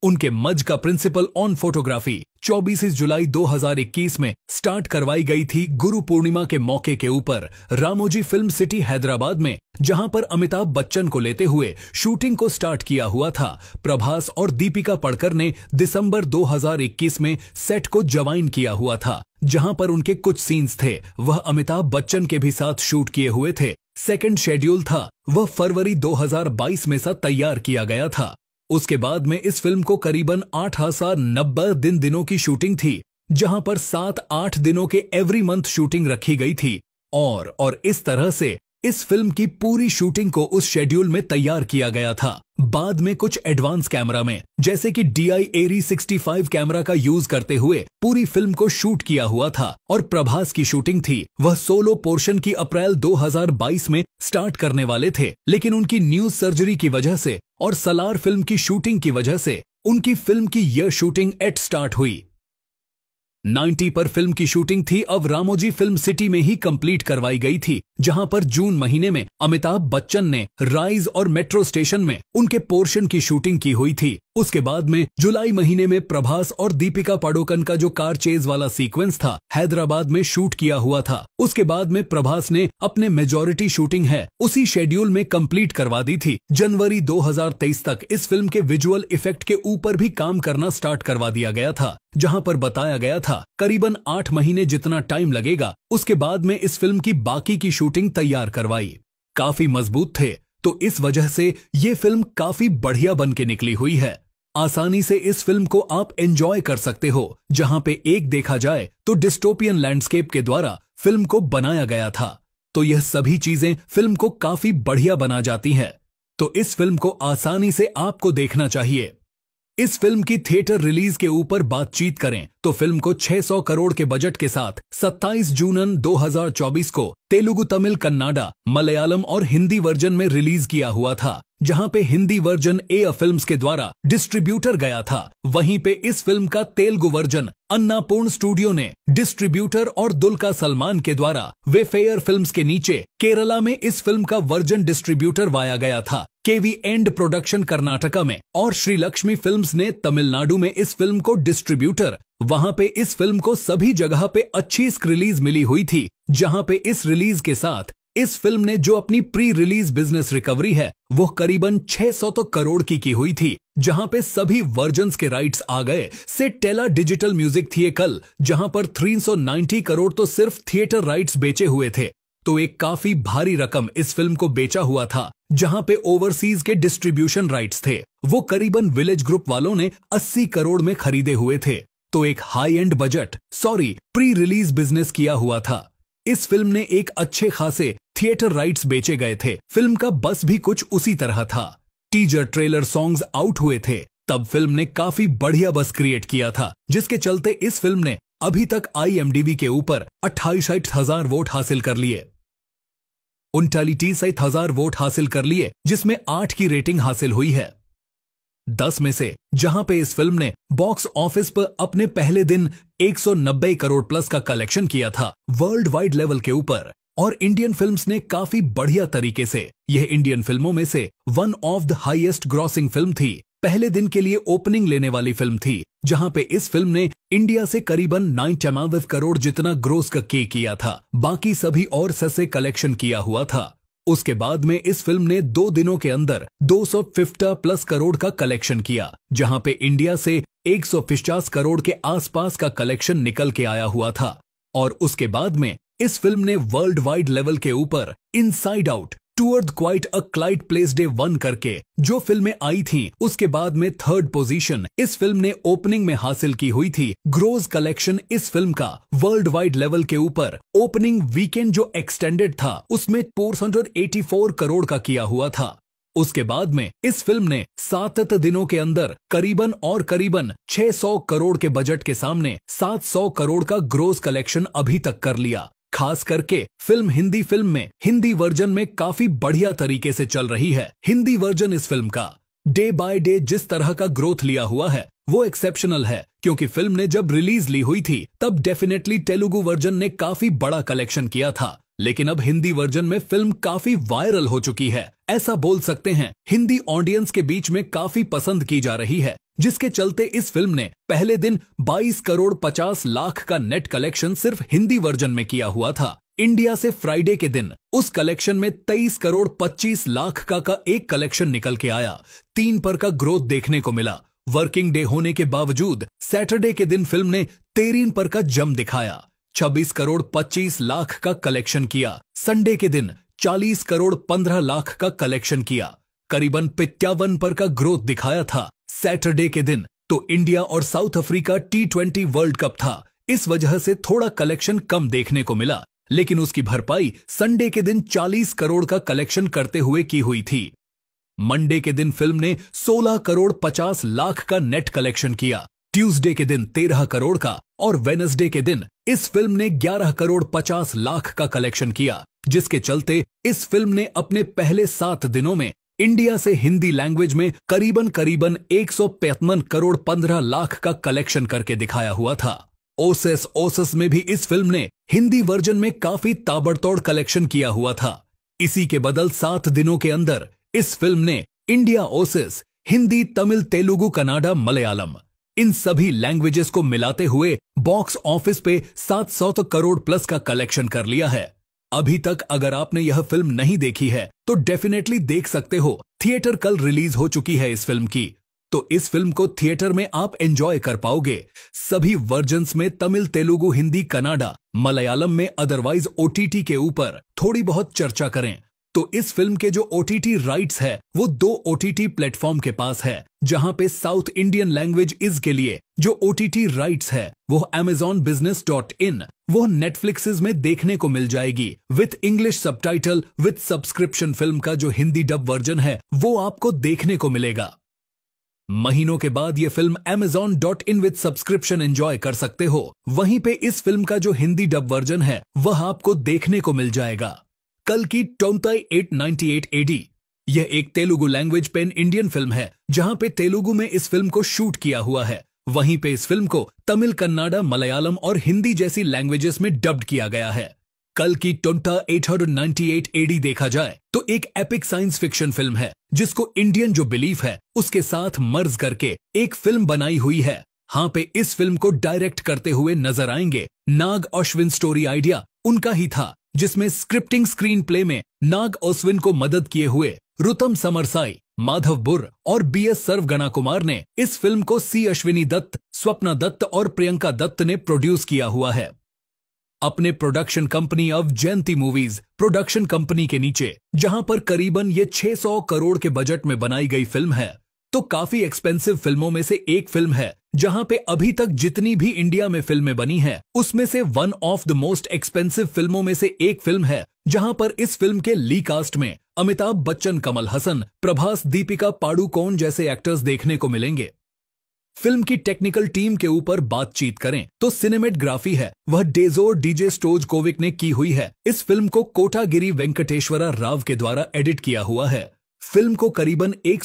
उनके मज का प्रिंसिपल ऑन फोटोग्राफी 24 जुलाई 2021 में स्टार्ट करवाई गई थी गुरु पूर्णिमा के मौके के ऊपर रामोजी फिल्म सिटी हैदराबाद में जहां पर अमिताभ बच्चन को लेते हुए शूटिंग को स्टार्ट किया हुआ था प्रभास और दीपिका पड़कर ने दिसंबर 2021 में सेट को जवाइन किया हुआ था जहां पर उनके कुछ सीन्स थे वह अमिताभ बच्चन के भी साथ शूट किए हुए थे सेकंड शेड्यूल था वह फरवरी 2022 में सा तैयार किया गया था उसके बाद में इस फिल्म को करीबन आठ हजार नब्बे दिन दिनों की शूटिंग थी जहां पर सात आठ दिनों के एवरी मंथ शूटिंग रखी गई थी और और इस तरह से इस फिल्म की पूरी शूटिंग को उस शेड्यूल में तैयार किया गया था बाद में कुछ एडवांस कैमरा में जैसे कि D I eri sixty camera का यूज करते हुए पूरी फिल्म को शूट किया हुआ था और प्रभास की शूटिंग थी वह सोलो पोर्शन की अप्रैल 2022 में स्टार्ट करने वाले थे लेकिन उनकी न्यूज सर्जरी की वजह से और सलार फिल्म की शूटिंग की वजह से उनकी फिल्म की यह शूटिंग एट स्टार्ट हुई 90 पर फिल्म की शूटिंग थी अब रामोजी फिल्म सिटी में ही कंप्लीट करवाई गई थी जहां पर जून महीने में अमिताभ बच्चन ने राइज और मेट्रो स्टेशन में उनके पोर्शन की शूटिंग की हुई थी उसके बाद में जुलाई महीने में प्रभास और दीपिका पाडोकन का जो कार चेज वाला सीक्वेंस था हैदराबाद में शूट किया हुआ था उसके बाद में प्रभास ने अपने मेजोरिटी शूटिंग है उसी शेड्यूल में कंप्लीट करवा दी थी जनवरी 2023 तक इस फिल्म के विजुअल इफेक्ट के ऊपर भी काम करना स्टार्ट करवा दिया गया था जहाँ पर बताया गया था करीबन आठ महीने जितना टाइम लगेगा उसके बाद में इस फिल्म की बाकी की शूटिंग तैयार करवाई काफी मजबूत थे तो इस वजह से ये फिल्म काफी बढ़िया बन के निकली हुई है आसानी से इस फिल्म को आप एंजॉय कर सकते हो जहां पे एक देखा जाए तो डिस्टोपियन लैंडस्केप के द्वारा फिल्म को बनाया गया था तो यह सभी चीजें फिल्म को काफी बढ़िया बना जाती हैं तो इस फिल्म को आसानी से आपको देखना चाहिए इस फिल्म की थिएटर रिलीज के ऊपर बातचीत करें तो फिल्म को 600 करोड़ के बजट के साथ 27 जून 2024 को तेलुगु तमिल कन्नाडा मलयालम और हिंदी वर्जन में रिलीज किया हुआ था जहां पे हिंदी वर्जन ए फिल्म्स के द्वारा डिस्ट्रीब्यूटर गया था वहीं पे इस फिल्म का तेलुगु वर्जन अन्नापूर्ण स्टूडियो ने डिस्ट्रीब्यूटर और दुलका सलमान के द्वारा वे फेयर फिल्म के नीचे केरला में इस फिल्म का वर्जन डिस्ट्रीब्यूटर वाया गया था केवी एंड प्रोडक्शन कर्नाटका में और श्री लक्ष्मी फिल्म ने तमिलनाडु में इस फिल्म को डिस्ट्रीब्यूटर वहाँ पे इस फिल्म को सभी जगह पे अच्छी रिलीज मिली हुई थी जहाँ पे इस रिलीज के साथ इस फिल्म ने जो अपनी प्री रिलीज बिजनेस रिकवरी है वो करीबन 600 तो करोड़ की की हुई थी जहां पे सभी वर्जन के राइट्स आ गए से टेला डिजिटल म्यूजिक थिए कल जहां पर 390 करोड़ तो सिर्फ थिएटर राइट्स बेचे हुए थे तो एक काफी भारी रकम इस फिल्म को बेचा हुआ था जहां पे ओवरसीज के डिस्ट्रीब्यूशन राइट्स थे वो करीबन विलेज ग्रुप वालों ने 80 करोड़ में खरीदे हुए थे तो एक high end budget sorry pre release business किया हुआ था इस फिल्म ने एक अच्छे खासे थिएटर राइट्स बेचे गए थे फिल्म का बस भी कुछ उसी तरह था टीजर ट्रेलर सॉन्ग्स आउट हुए थे तब फिल्म ने काफी बढ़िया बस क्रिएट किया था जिसके चलते इस फिल्म ने अभी तक आई के ऊपर अट्ठाईस हजार वोट हासिल कर लिए उनतालीस हजार वोट हासिल कर लिए जिसमें आठ की रेटिंग हासिल हुई है दस में से जहां पे इस फिल्म ने बॉक्स ऑफिस पर अपने पहले दिन 190 करोड़ प्लस का कलेक्शन किया था वर्ल्ड वाइड लेवल के ऊपर और इंडियन फिल्म्स ने काफी बढ़िया तरीके से यह इंडियन फिल्मों में से one of the highest grossing film थी पहले दिन के लिए ओपनिंग लेने वाली फिल्म थी जहां पे इस फिल्म ने इंडिया से करीबन नाइन चमावत करोड़ जितना ग्रोस का के किया था बाकी सभी और ससे कलेक्शन किया हुआ था उसके बाद में इस फिल्म ने दो दिनों के अंदर दो प्लस करोड़ का कलेक्शन किया जहां पे इंडिया से एक करोड़ के आसपास का कलेक्शन निकल के आया हुआ था और उसके बाद में इस फिल्म ने वर्ल्ड वाइड लेवल के ऊपर inside out toward quite a client place day one करके जो फिल्में आई थीं उसके बाद में थर्ड पोजीशन इस फिल्म ने ओपनिंग में हासिल की हुई थी ग्रोज कलेक्शन इस फिल्म का वर्ल्ड वाइड लेवल के ऊपर ओपनिंग वीकेंड जो एक्सटेंडेड था उसमें 484 करोड़ का किया हुआ था उसके बाद में इस फिल्म ने सात दिनों के अंदर करीबन और करीबन 600 करोड़ के बजट के सामने 700 करोड़ का ग्रोस कलेक्शन अभी तक कर लिया खास करके फिल्म हिंदी फिल्म में हिंदी वर्जन में काफी बढ़िया तरीके से चल रही है हिंदी वर्जन इस फिल्म का डे बाय डे जिस तरह का ग्रोथ लिया हुआ है वो एक्सेप्शनल है क्योंकि फिल्म ने जब रिलीज ली हुई थी तब डेफिनेटली तेलुगु वर्जन ने काफी बड़ा कलेक्शन किया था लेकिन अब हिंदी वर्जन में फिल्म काफी वायरल हो चुकी है ऐसा बोल सकते हैं हिंदी ऑडियंस के बीच में काफी पसंद की जा रही है जिसके चलते इस फिल्म ने पहले दिन 22 करोड़ 50 लाख का नेट कलेक्शन सिर्फ हिंदी वर्जन में किया हुआ था इंडिया से फ्राइडे के दिन उस कलेक्शन में 23 करोड़ 25 लाख का का एक कलेक्शन निकल के आया तीन पर का ग्रोथ देखने को मिला वर्किंग डे होने के बावजूद सैटरडे के दिन फिल्म ने तेरह पर का जम दिखाया 26 करोड़ 25 लाख का कलेक्शन किया संडे के दिन 40 करोड़ 15 लाख का कलेक्शन किया करीबन पित्यावन पर का ग्रोथ दिखाया था सैटरडे के दिन तो इंडिया और South Africa T twenty world cup था इस वजह से थोड़ा कलेक्शन कम देखने को मिला लेकिन उसकी भरपाई संडे के दिन 40 करोड़ का कलेक्शन करते हुए की हुई थी मंडे के दिन फिल्म ने 16 करोड़ 50 लाख का नेट कलेक्शन किया ट्यूसडे के दिन 13 करोड़ का और वेनसडे के दिन इस फिल्म ने 11 करोड़ 50 लाख का कलेक्शन किया जिसके चलते इस फिल्म ने अपने पहले सात दिनों में इंडिया से हिंदी लैंग्वेज में करीबन करीबन एक करोड़ 15 लाख का कलेक्शन करके दिखाया हुआ था ओसेस ओसेस में भी इस फिल्म ने हिंदी वर्जन में काफी ताबड़तोड़ कलेक्शन किया हुआ था इसी के बदल सात दिनों के अंदर इस फिल्म ने इंडिया ओसेस हिंदी तमिल तेलुगु कनाडा मलयालम इन सभी लैंग्वेजेस को मिलाते हुए बॉक्स ऑफिस पे 700 तो करोड़ प्लस का कलेक्शन कर लिया है अभी तक अगर आपने यह फिल्म नहीं देखी है तो डेफिनेटली देख सकते हो थिएटर कल रिलीज हो चुकी है इस फिल्म की तो इस फिल्म को थिएटर में आप एंजॉय कर पाओगे सभी वर्जन में तमिल तेलुगु हिंदी कनाडा मलयालम में अदरवाइज ओटीटी के ऊपर थोड़ी बहुत चर्चा करें तो इस फिल्म के जो ओ राइट्स है वो दो ओ टी प्लेटफॉर्म के पास है जहां पे साउथ इंडियन लैंग्वेज इज के लिए जो ओ राइट्स है वो अमेजॉन बिजनेस डॉट इन वो नेटफ्लिक्स में देखने को मिल जाएगी with English subtitle with subscription film का जो हिंदी डब वर्जन है वो आपको देखने को मिलेगा महीनों के बाद ये film Amazon dot in with subscription enjoy कर सकते हो वहीं पे इस फिल्म का जो हिंदी डब वर्जन है वह आपको देखने को मिल जाएगा कल की टोंताई 898 एडी यह एक Telugu language pan Indian film है जहां पे तेलुगु में इस फिल्म को शूट किया हुआ है वहीं पे इस फिल्म को तमिल कन्नाडा मलयालम और हिंदी जैसी लैंग्वेजेस में डब्ड किया गया है कल की टोंटा 898 एडी देखा जाए तो एक एपिक साइंस फिक्शन फिल्म है जिसको इंडियन जो बिलीफ है उसके साथ मर्ज करके एक फिल्म बनाई हुई है हाँ पे इस फिल्म को डायरेक्ट करते हुए नजर आएंगे नाग अश्विन स्टोरी आइडिया उनका ही था जिसमें स्क्रिप्टिंग स्क्रीन प्ले में नाग ओस्विन को मदद किए हुए रुतम समरसाई माधव बुर और बी एस सर्वगणा कुमार ने इस फिल्म को सी अश्विनी दत्त स्वप्ना दत्त और प्रियंका दत्त ने प्रोड्यूस किया हुआ है अपने production company of Jayanti movies production company के नीचे जहां पर करीबन ये 600 करोड़ के बजट में बनाई गई फिल्म है तो काफी एक्सपेंसिव फिल्मों में से एक फिल्म है जहां पे अभी तक जितनी भी इंडिया में फिल्में बनी हैं, उसमें से one of the most expensive फिल्मों में से एक फिल्म है जहां पर इस फिल्म के ली कास्ट में अमिताभ बच्चन कमल हसन प्रभास दीपिका पाडुकोन जैसे एक्टर्स देखने को मिलेंगे फिल्म की टेक्निकल टीम के ऊपर बातचीत करें तो सिनेमेटग्राफी है वह डेजोर डीजे स्टोज कोविक ने की हुई है इस फिल्म को कोटागिरी वेंकटेश्वरा राव के द्वारा एडिट किया हुआ है फिल्म को करीबन एक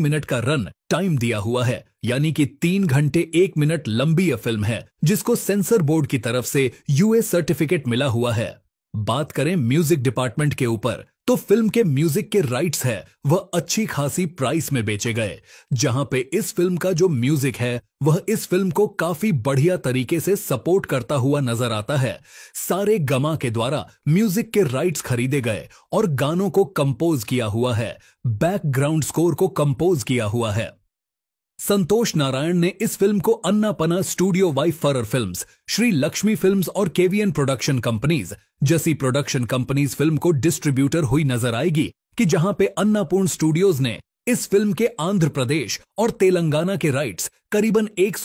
मिनट का रन टाइम दिया हुआ है यानी कि तीन घंटे एक मिनट लंबी यह फिल्म है जिसको सेंसर बोर्ड की तरफ से यूएस सर्टिफिकेट मिला हुआ है बात करें म्यूजिक डिपार्टमेंट के ऊपर तो फिल्म के म्यूजिक के राइट्स है वह अच्छी खासी प्राइस में बेचे गए जहां पे इस फिल्म का जो म्यूजिक है वह इस फिल्म को काफी बढ़िया तरीके से सपोर्ट करता हुआ नजर आता है सारे गमा के द्वारा म्यूजिक के राइट्स खरीदे गए और गानों को कंपोज किया हुआ है बैकग्राउंड स्कोर को कंपोज किया हुआ है संतोष नारायण ने इस फिल्म को Annapurna studio Y फरर films, Shri Lakshmi films और केवीएन प्रोडक्शन कंपनीज जैसी प्रोडक्शन कंपनीज फिल्म को डिस्ट्रीब्यूटर हुई नजर आएगी कि जहां पे अन्नापूर्ण स्टूडियोज ने इस फिल्म के आंध्र प्रदेश और तेलंगाना के राइट्स करीबन एक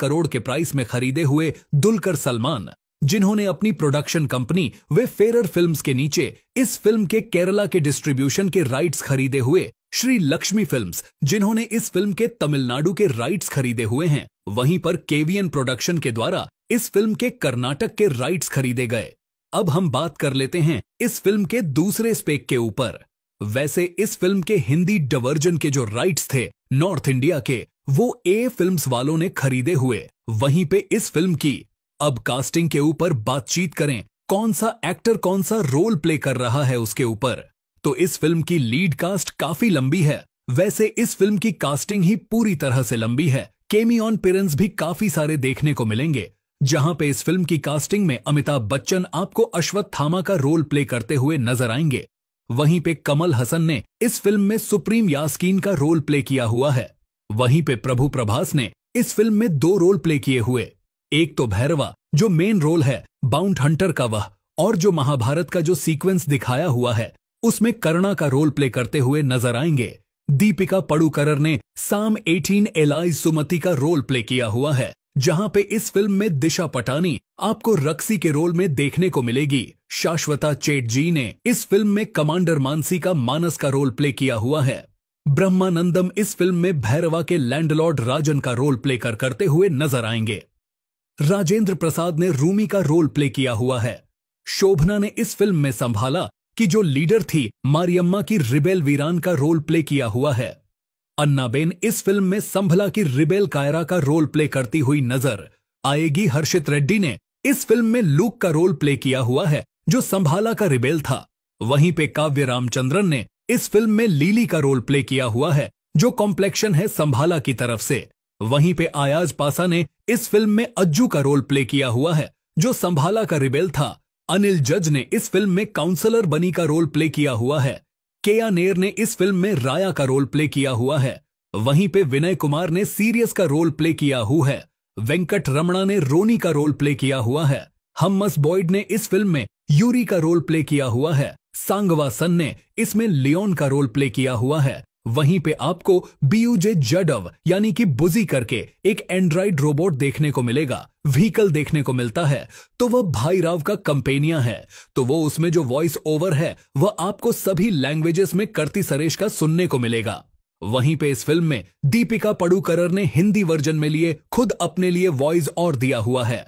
करोड़ के प्राइस में खरीदे हुए दुलकर सलमान जिन्होंने अपनी प्रोडक्शन कंपनी वे फेरर फिल्म्स के नीचे इस फिल्म के केरला के डिस्ट्रीब्यूशन के राइट्स खरीदे हुए श्री लक्ष्मी फिल्म्स जिन्होंने इस फिल्म के तमिलनाडु के राइट्स खरीदे हुए हैं वहीं पर केवीएन प्रोडक्शन के द्वारा इस फिल्म के कर्नाटक के राइट्स खरीदे गए अब हम बात कर लेते हैं इस फिल्म के दूसरे स्पेक के ऊपर वैसे इस फिल्म के हिंदी डवर्जन के जो राइट्स थे नॉर्थ इंडिया के वो ए फिल्म्स वालों ने खरीदे हुए वहीं पे इस फिल्म की अब कास्टिंग के ऊपर बातचीत करें कौन सा एक्टर कौन सा रोल प्ले कर रहा है उसके ऊपर तो इस फिल्म की लीड कास्ट काफी लंबी है वैसे इस फिल्म की कास्टिंग ही पूरी तरह से लंबी है ऑन पेरेंट्स भी काफी सारे देखने को मिलेंगे जहां पे इस फिल्म की कास्टिंग में अमिताभ बच्चन आपको अश्वत्थामा का रोल प्ले करते हुए नजर आएंगे वहीं पे कमल हसन ने इस फिल्म में सुप्रीम यास्कीन का रोल प्ले किया हुआ है वहीं पे प्रभु प्रभास ने इस फिल्म में दो रोल प्ले किए हुए एक तो भैरवा जो मेन रोल है बाउंड हंटर का वह और जो महाभारत का जो सीक्वेंस दिखाया हुआ है उसमें करुणा का रोल प्ले करते हुए नजर आएंगे दीपिका पड़ुकरर ने साम 18 एलाई सुमति का रोल प्ले किया हुआ है जहां पे इस फिल्म में दिशा पटानी आपको रक्सी के रोल में देखने को मिलेगी शाश्वता चेट जी ने इस फिल्म में कमांडर मानसी का मानस का रोल प्ले किया हुआ है ब्रह्मानंदम इस फिल्म में भैरवा के लैंडलॉर्ड राजन का रोल प्ले कर करते हुए नजर आएंगे राजेंद्र प्रसाद ने रूमी का रोल प्ले किया हुआ है शोभना ने इस फिल्म में संभाला कि जो लीडर थी मारियम्मा की रिबेल वीरान का रोल प्ले किया हुआ है अन्नाबेन इस फिल्म में संभला की रिबेल कायरा का रोल प्ले करती हुई नजर आएगी हर्षित रेड्डी ने इस फिल्म में लूक का रोल प्ले किया हुआ है जो संभाला का रिबेल था वहीं पे काव्य रामचंद्रन ने इस फिल्म में लीली का रोल प्ले किया हुआ है जो कॉम्प्लेक्शन है संभाला की तरफ से वहीं पे आयाज पासा ने इस फिल्म में अज्जू का रोल प्ले किया हुआ है जो संभाला का रिबेल था अनिल जज ने इस फिल्म में काउंसलर बनी का रोल प्ले किया हुआ है केया नेर ने इस फिल्म में राया का रोल प्ले किया हुआ है वहीं पे विनय कुमार ने सीरियस का रोल प्ले किया हुआ है वेंकट रमणा ने रोनी का रोल प्ले किया हुआ है हमस बॉयड ने इस फिल्म में यूरी का रोल प्ले किया हुआ है सांगवा सन ने इसमें लियोन का रोल प्ले किया हुआ है वहीं पे आपको बीयूजे जडव यानी कि बुजी करके एक एंड्रॉइड रोबोट देखने को मिलेगा व्हीकल देखने को मिलता है तो वह भाई राव का कंपेनिया है तो वो उसमें जो वॉइस ओवर है वह आपको सभी लैंग्वेजेस में करती सरेश का सुनने को मिलेगा वहीं पे इस फिल्म में दीपिका पडुकरर ने हिंदी वर्जन में लिए खुद अपने लिए वॉइस और दिया हुआ है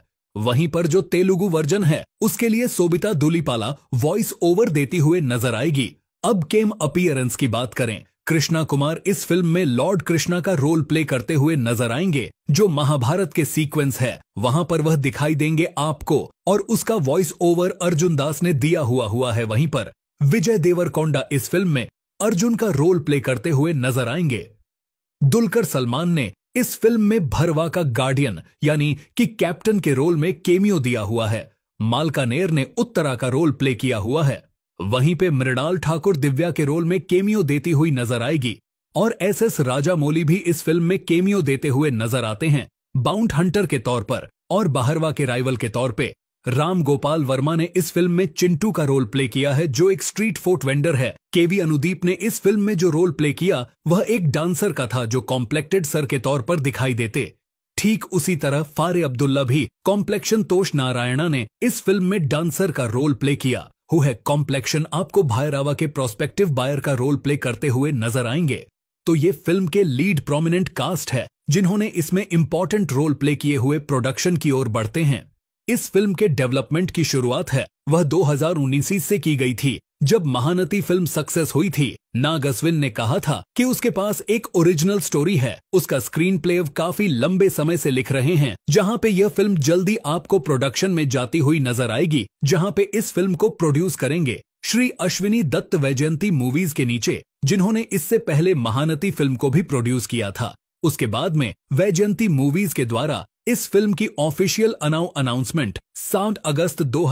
वहीं पर जो तेलुगु वर्जन है उसके लिए सोबिता दुलीपाला वॉइस ओवर देती हुए नजर आएगी अब केम अपियरेंस की बात करें कृष्णा कुमार इस फिल्म में लॉर्ड कृष्णा का रोल प्ले करते हुए नजर आएंगे जो महाभारत के सीक्वेंस है वहां पर वह दिखाई देंगे आपको और उसका वॉइस ओवर अर्जुन दास ने दिया हुआ हुआ है वहीं पर विजय देवरकोंडा इस फिल्म में अर्जुन का रोल प्ले करते हुए नजर आएंगे दुलकर सलमान ने इस फिल्म में भरवा का गार्डियन यानी कि कैप्टन के रोल में केमियो दिया हुआ है मालकानेर ने उत्तरा का रोल प्ले किया हुआ है वहीं पे मृणाल ठाकुर दिव्या के रोल में केमियो देती हुई नजर आएगी और एस एस राजामौली भी इस फिल्म में केमियो देते हुए नजर आते हैं बाउंड हंटर के तौर पर और बहरवा के राइवल के तौर पे राम गोपाल वर्मा ने इस फिल्म में चिंटू का रोल प्ले किया है जो एक स्ट्रीट फोर्ट वेंडर है केवी अनुदीप ने इस फिल्म में जो रोल प्ले किया वह एक डांसर का था जो कॉम्प्लेक्टेड सर के तौर पर दिखाई देते ठीक उसी तरह फारे अब्दुल्ला भी कॉम्प्लेक्शन तोष नारायणा ने इस फिल्म में डांसर का रोल प्ले किया हु है कॉम्प्लेक्शन आपको भाई रावा के प्रोस्पेक्टिव बायर का रोल प्ले करते हुए नजर आएंगे तो ये फिल्म के लीड प्रोमिनेंट कास्ट है जिन्होंने इसमें इंपॉर्टेंट रोल प्ले किए हुए प्रोडक्शन की ओर बढ़ते हैं इस फिल्म के डेवलपमेंट की शुरुआत है वह 2019 से की गई थी जब महानती फिल्म सक्सेस हुई थी नागस्विन ने कहा था कि उसके पास एक ओरिजिनल स्टोरी है उसका स्क्रीन प्ले काफी लंबे समय से लिख रहे हैं जहां पे यह फिल्म जल्दी आपको प्रोडक्शन में जाती हुई नजर आएगी जहां पे इस फिल्म को प्रोड्यूस करेंगे श्री अश्विनी दत्त वैजयंती मूवीज के नीचे जिन्होंने इससे पहले महानती फिल्म को भी प्रोड्यूस किया था उसके बाद में वैजयंती मूवीज के द्वारा इस फिल्म की ऑफिशियल अनाउ अनाउंसमेंट सात अगस्त दो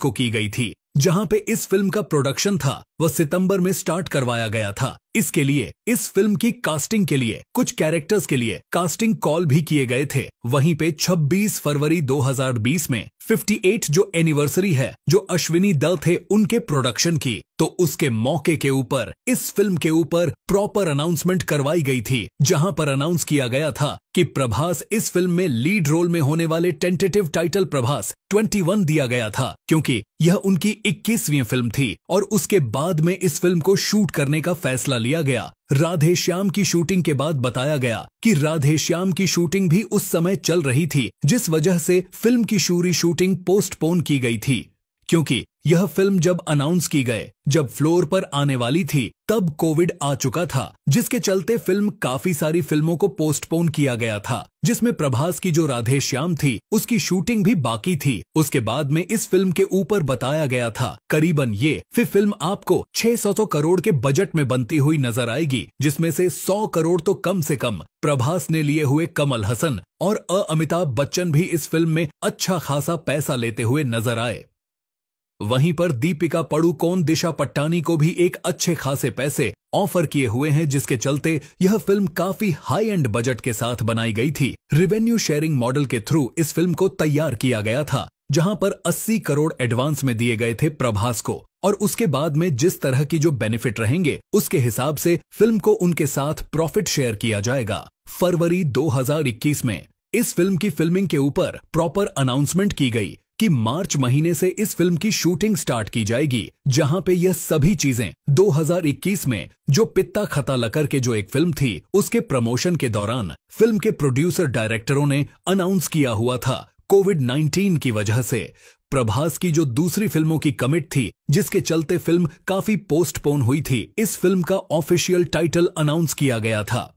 को की गई थी जहां पे इस फिल्म का प्रोडक्शन था वह सितंबर में स्टार्ट करवाया गया था इसके लिए इस फिल्म की कास्टिंग के लिए कुछ कैरेक्टर्स के लिए कास्टिंग कॉल भी किए गए थे वहीं पे 26 फरवरी 2020 में 58 जो एनिवर्सरी है जो अश्विनी दल थे उनके प्रोडक्शन की तो उसके मौके के ऊपर इस फिल्म के ऊपर प्रॉपर अनाउंसमेंट करवाई गई थी जहां पर अनाउंस किया गया था कि प्रभास इस फिल्म में लीड रोल में होने वाले टेंटेटिव टाइटल प्रभास 21 दिया गया था क्योंकि यह उनकी 21वीं फिल्म थी और उसके बाद में इस फिल्म को शूट करने का फैसला लिया गया राधे श्याम की शूटिंग के बाद बताया गया कि राधे श्याम की शूटिंग भी उस समय चल रही थी जिस वजह से फिल्म की शूरी शूटिंग पोस्टपोन की गई थी क्योंकि यह फिल्म जब अनाउंस की गए जब फ्लोर पर आने वाली थी तब कोविड आ चुका था जिसके चलते फिल्म काफी सारी फिल्मों को पोस्टपोन किया गया था जिसमें प्रभास की जो राधे श्याम थी उसकी शूटिंग भी बाकी थी उसके बाद में इस फिल्म के ऊपर बताया गया था करीबन ये फिर फिल्म आपको 600 करोड़ के बजट में बनती हुई नजर आएगी जिसमें से 100 करोड़ तो कम से कम प्रभास ने लिए हुए कमल हसन और अमिताभ बच्चन भी इस फिल्म में अच्छा खासा पैसा लेते हुए नजर आए वहीं पर दीपिका पड़ुकोन दिशा पट्टानी को भी एक अच्छे खासे पैसे ऑफर किए हुए हैं जिसके चलते यह फिल्म काफी हाई एंड बजट के साथ बनाई गई थी रिवेन्यू शेयरिंग मॉडल के थ्रू इस फिल्म को तैयार किया गया था जहां पर 80 करोड़ एडवांस में दिए गए थे प्रभास को और उसके बाद में जिस तरह की जो बेनिफिट रहेंगे उसके हिसाब से फिल्म को उनके साथ प्रॉफिट शेयर किया जाएगा फरवरी 2021 में इस फिल्म की फिल्मिंग के ऊपर प्रॉपर अनाउंसमेंट की गई कि मार्च महीने से इस फिल्म की शूटिंग स्टार्ट की जाएगी जहां पे यह सभी चीजें 2021 में जो पित्ता खता लकर के जो एक फिल्म थी उसके प्रमोशन के दौरान फिल्म के प्रोड्यूसर डायरेक्टरों ने अनाउंस किया हुआ था कोविड 19 की वजह से प्रभास की जो दूसरी फिल्मों की कमिट थी जिसके चलते फिल्म काफी पोस्टपोन हुई थी इस फिल्म का ऑफिशियल टाइटल अनाउंस किया गया था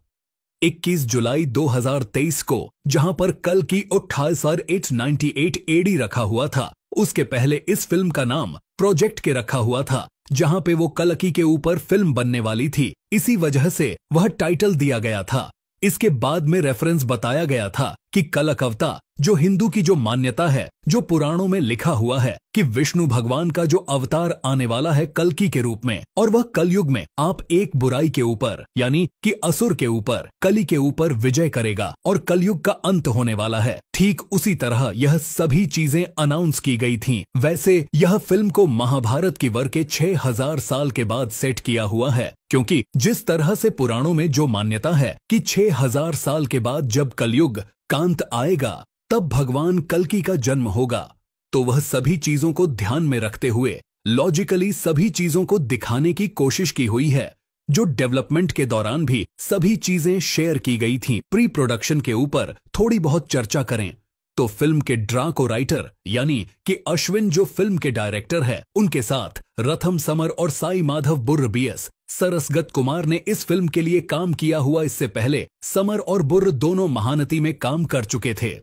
21 जुलाई 2023 को जहां पर कल की अट्ठाईस हजार एट नाइन्टी एट एडी रखा हुआ था उसके पहले इस फिल्म का नाम प्रोजेक्ट के रखा हुआ था जहां पे वो कलकी के ऊपर फिल्म बनने वाली थी इसी वजह से वह टाइटल दिया गया था इसके बाद में रेफरेंस बताया गया था कि कलकवता जो हिंदू की जो मान्यता है जो पुराणों में लिखा हुआ है कि विष्णु भगवान का जो अवतार आने वाला है कलकी के रूप में और वह कलयुग में आप एक बुराई के ऊपर यानी कि असुर के ऊपर कली के ऊपर विजय करेगा और कलयुग का अंत होने वाला है ठीक उसी तरह यह सभी चीजें अनाउंस की गई थीं। वैसे यह फिल्म को महाभारत की वर के छह हजार साल के बाद सेट किया हुआ है क्योंकि जिस तरह से पुराणों में जो मान्यता है कि 6000 साल के बाद जब कलयुग कांत आएगा तब भगवान कलकी का जन्म होगा तो वह सभी चीजों को ध्यान में रखते हुए लॉजिकली सभी चीजों को दिखाने की कोशिश की हुई है जो डेवलपमेंट के दौरान भी सभी चीजें शेयर की गई थी प्री प्रोडक्शन के ऊपर थोड़ी बहुत चर्चा करें तो फिल्म के ड्रा को राइटर यानी कि अश्विन जो फिल्म के डायरेक्टर है उनके साथ रथम समर और साई माधव बुर्र बीएस सरसगत कुमार ने इस फिल्म के लिए काम किया हुआ इससे पहले समर और बुर्र दोनों महानती में काम कर चुके थे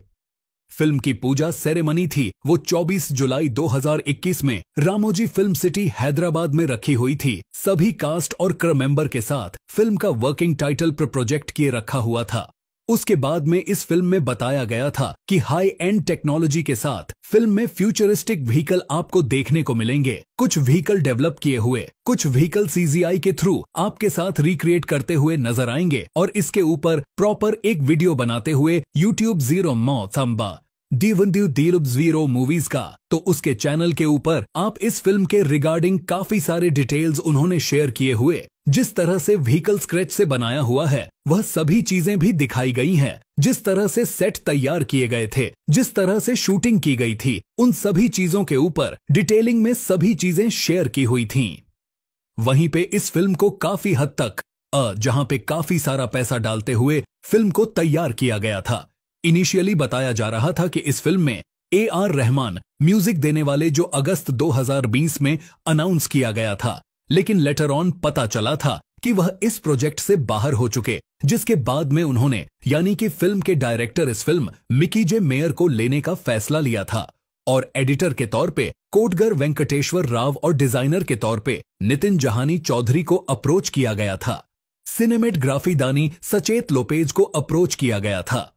फिल्म की पूजा सेरेमनी थी वो 24 जुलाई 2021 में रामोजी फिल्म सिटी हैदराबाद में रखी हुई थी सभी कास्ट और क्र मेंबर के साथ फिल्म का वर्किंग टाइटल पर प्रोजेक्ट किए रखा हुआ था उसके बाद में इस फिल्म में बताया गया था कि हाई एंड टेक्नोलॉजी के साथ फिल्म में फ्यूचरिस्टिक व्हीकल आपको देखने को मिलेंगे कुछ व्हीकल डेवलप किए हुए कुछ व्हीकल सीजीआई के थ्रू आपके साथ रिक्रिएट करते हुए नजर आएंगे और इसके ऊपर प्रॉपर एक वीडियो बनाते हुए यूट्यूब जीरो मॉथ अम्बा जीरो मूवीज का तो उसके चैनल के ऊपर आप इस फिल्म के रिगार्डिंग काफी सारे डिटेल्स उन्होंने शेयर किए हुए जिस तरह से व्हीकल स्क्रेच से बनाया हुआ है वह सभी चीजें भी दिखाई गई हैं जिस तरह से सेट तैयार किए गए थे जिस तरह से शूटिंग की गई थी उन सभी चीजों के ऊपर डिटेलिंग में सभी चीजें शेयर की हुई थीं। वहीं पे इस फिल्म को काफी हद तक अ जहां पे काफी सारा पैसा डालते हुए फिल्म को तैयार किया गया था इनिशियली बताया जा रहा था कि इस फिल्म में ए आर रहमान म्यूजिक देने वाले जो अगस्त 2020 में अनाउंस किया गया था लेकिन लेटर ऑन पता चला था कि वह इस प्रोजेक्ट से बाहर हो चुके जिसके बाद में उन्होंने यानी कि फिल्म के डायरेक्टर इस फिल्म मिकी जे मेयर को लेने का फैसला लिया था और एडिटर के तौर पे कोटगर वेंकटेश्वर राव और डिजाइनर के तौर पे नितिन जहानी चौधरी को अप्रोच किया गया था सिनेमेटग्राफी दानी सचेत लोपेज को अप्रोच किया गया था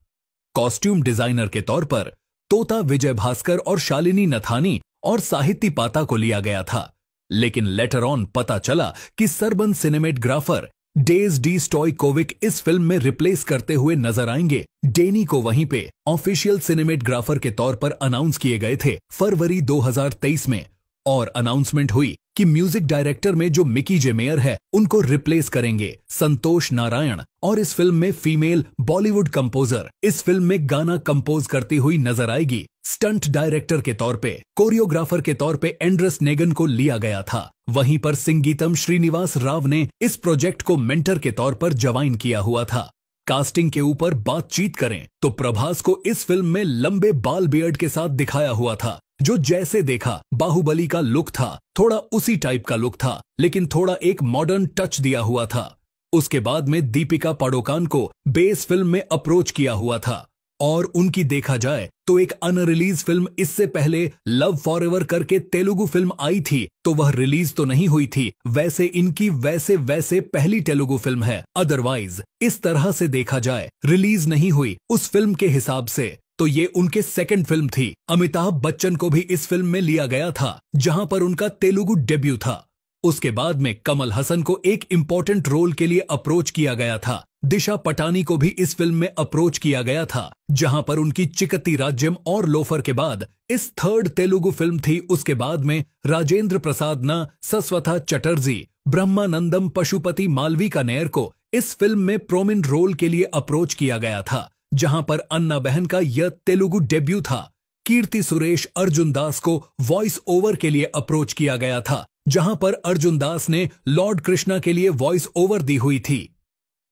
कॉस्ट्यूम डिजाइनर के तौर पर तोता विजय भास्कर और शालिनी नथानी और साहित्य पाता को लिया गया था लेकिन लेटर ऑन पता चला कि सरबन सिनेमेटग्राफर डेज डी स्टॉय कोविक इस फिल्म में रिप्लेस करते हुए नजर आएंगे डेनी को वहीं पे ऑफिशियल सिनेमेटग्राफर के तौर पर अनाउंस किए गए थे फरवरी 2023 में और अनाउंसमेंट हुई कि म्यूजिक डायरेक्टर में जो मिकी जे मेयर है उनको रिप्लेस करेंगे संतोष नारायण और इस फिल्म में फीमेल बॉलीवुड कंपोजर इस फिल्म में गाना कंपोज करती हुई नजर आएगी स्टंट डायरेक्टर के तौर पे कोरियोग्राफर के तौर पे एंड्रस नेगन को लिया गया था वहीं पर सिंगीतम श्रीनिवास राव ने इस प्रोजेक्ट को मेंटर के तौर पर ज्वाइन किया हुआ था कास्टिंग के ऊपर बातचीत करें तो प्रभास को इस फिल्म में लंबे बाल बियर्ड के साथ दिखाया हुआ था जो जैसे देखा बाहुबली का लुक था थोड़ा उसी टाइप का लुक था लेकिन थोड़ा एक मॉडर्न टच दिया हुआ था उसके बाद में दीपिका पाडोकान को बेस फिल्म में अप्रोच किया हुआ था और उनकी देखा जाए तो एक अनरिलीज फिल्म इससे पहले लव फॉर एवर करके तेलुगु फिल्म आई थी तो वह रिलीज तो नहीं हुई थी वैसे इनकी वैसे वैसे पहली तेलुगु फिल्म है अदरवाइज इस तरह से देखा जाए रिलीज नहीं हुई उस फिल्म के हिसाब से तो ये उनके सेकंड फिल्म थी अमिताभ बच्चन को भी इस फिल्म में लिया गया था जहां पर उनका तेलुगु डेब्यू था उसके बाद में कमल हसन को एक इम्पोर्टेंट रोल के लिए अप्रोच किया गया था दिशा पटानी को भी इस फिल्म में अप्रोच किया गया था जहां पर उनकी चिकती राज्यम और लोफर के बाद इस थर्ड तेलुगु फिल्म थी उसके बाद में राजेंद्र प्रसाद न सस्वथा चटर्जी ब्रह्मानंदम पशुपति मालवी का नेयर को इस फिल्म में प्रोमिन रोल के लिए अप्रोच किया गया था जहां पर अन्ना बहन का यह तेलुगु डेब्यू था कीर्ति सुरेश अर्जुन दास को वॉइस ओवर के लिए अप्रोच किया गया था जहां पर अर्जुन दास ने लॉर्ड कृष्णा के लिए वॉइस ओवर दी हुई थी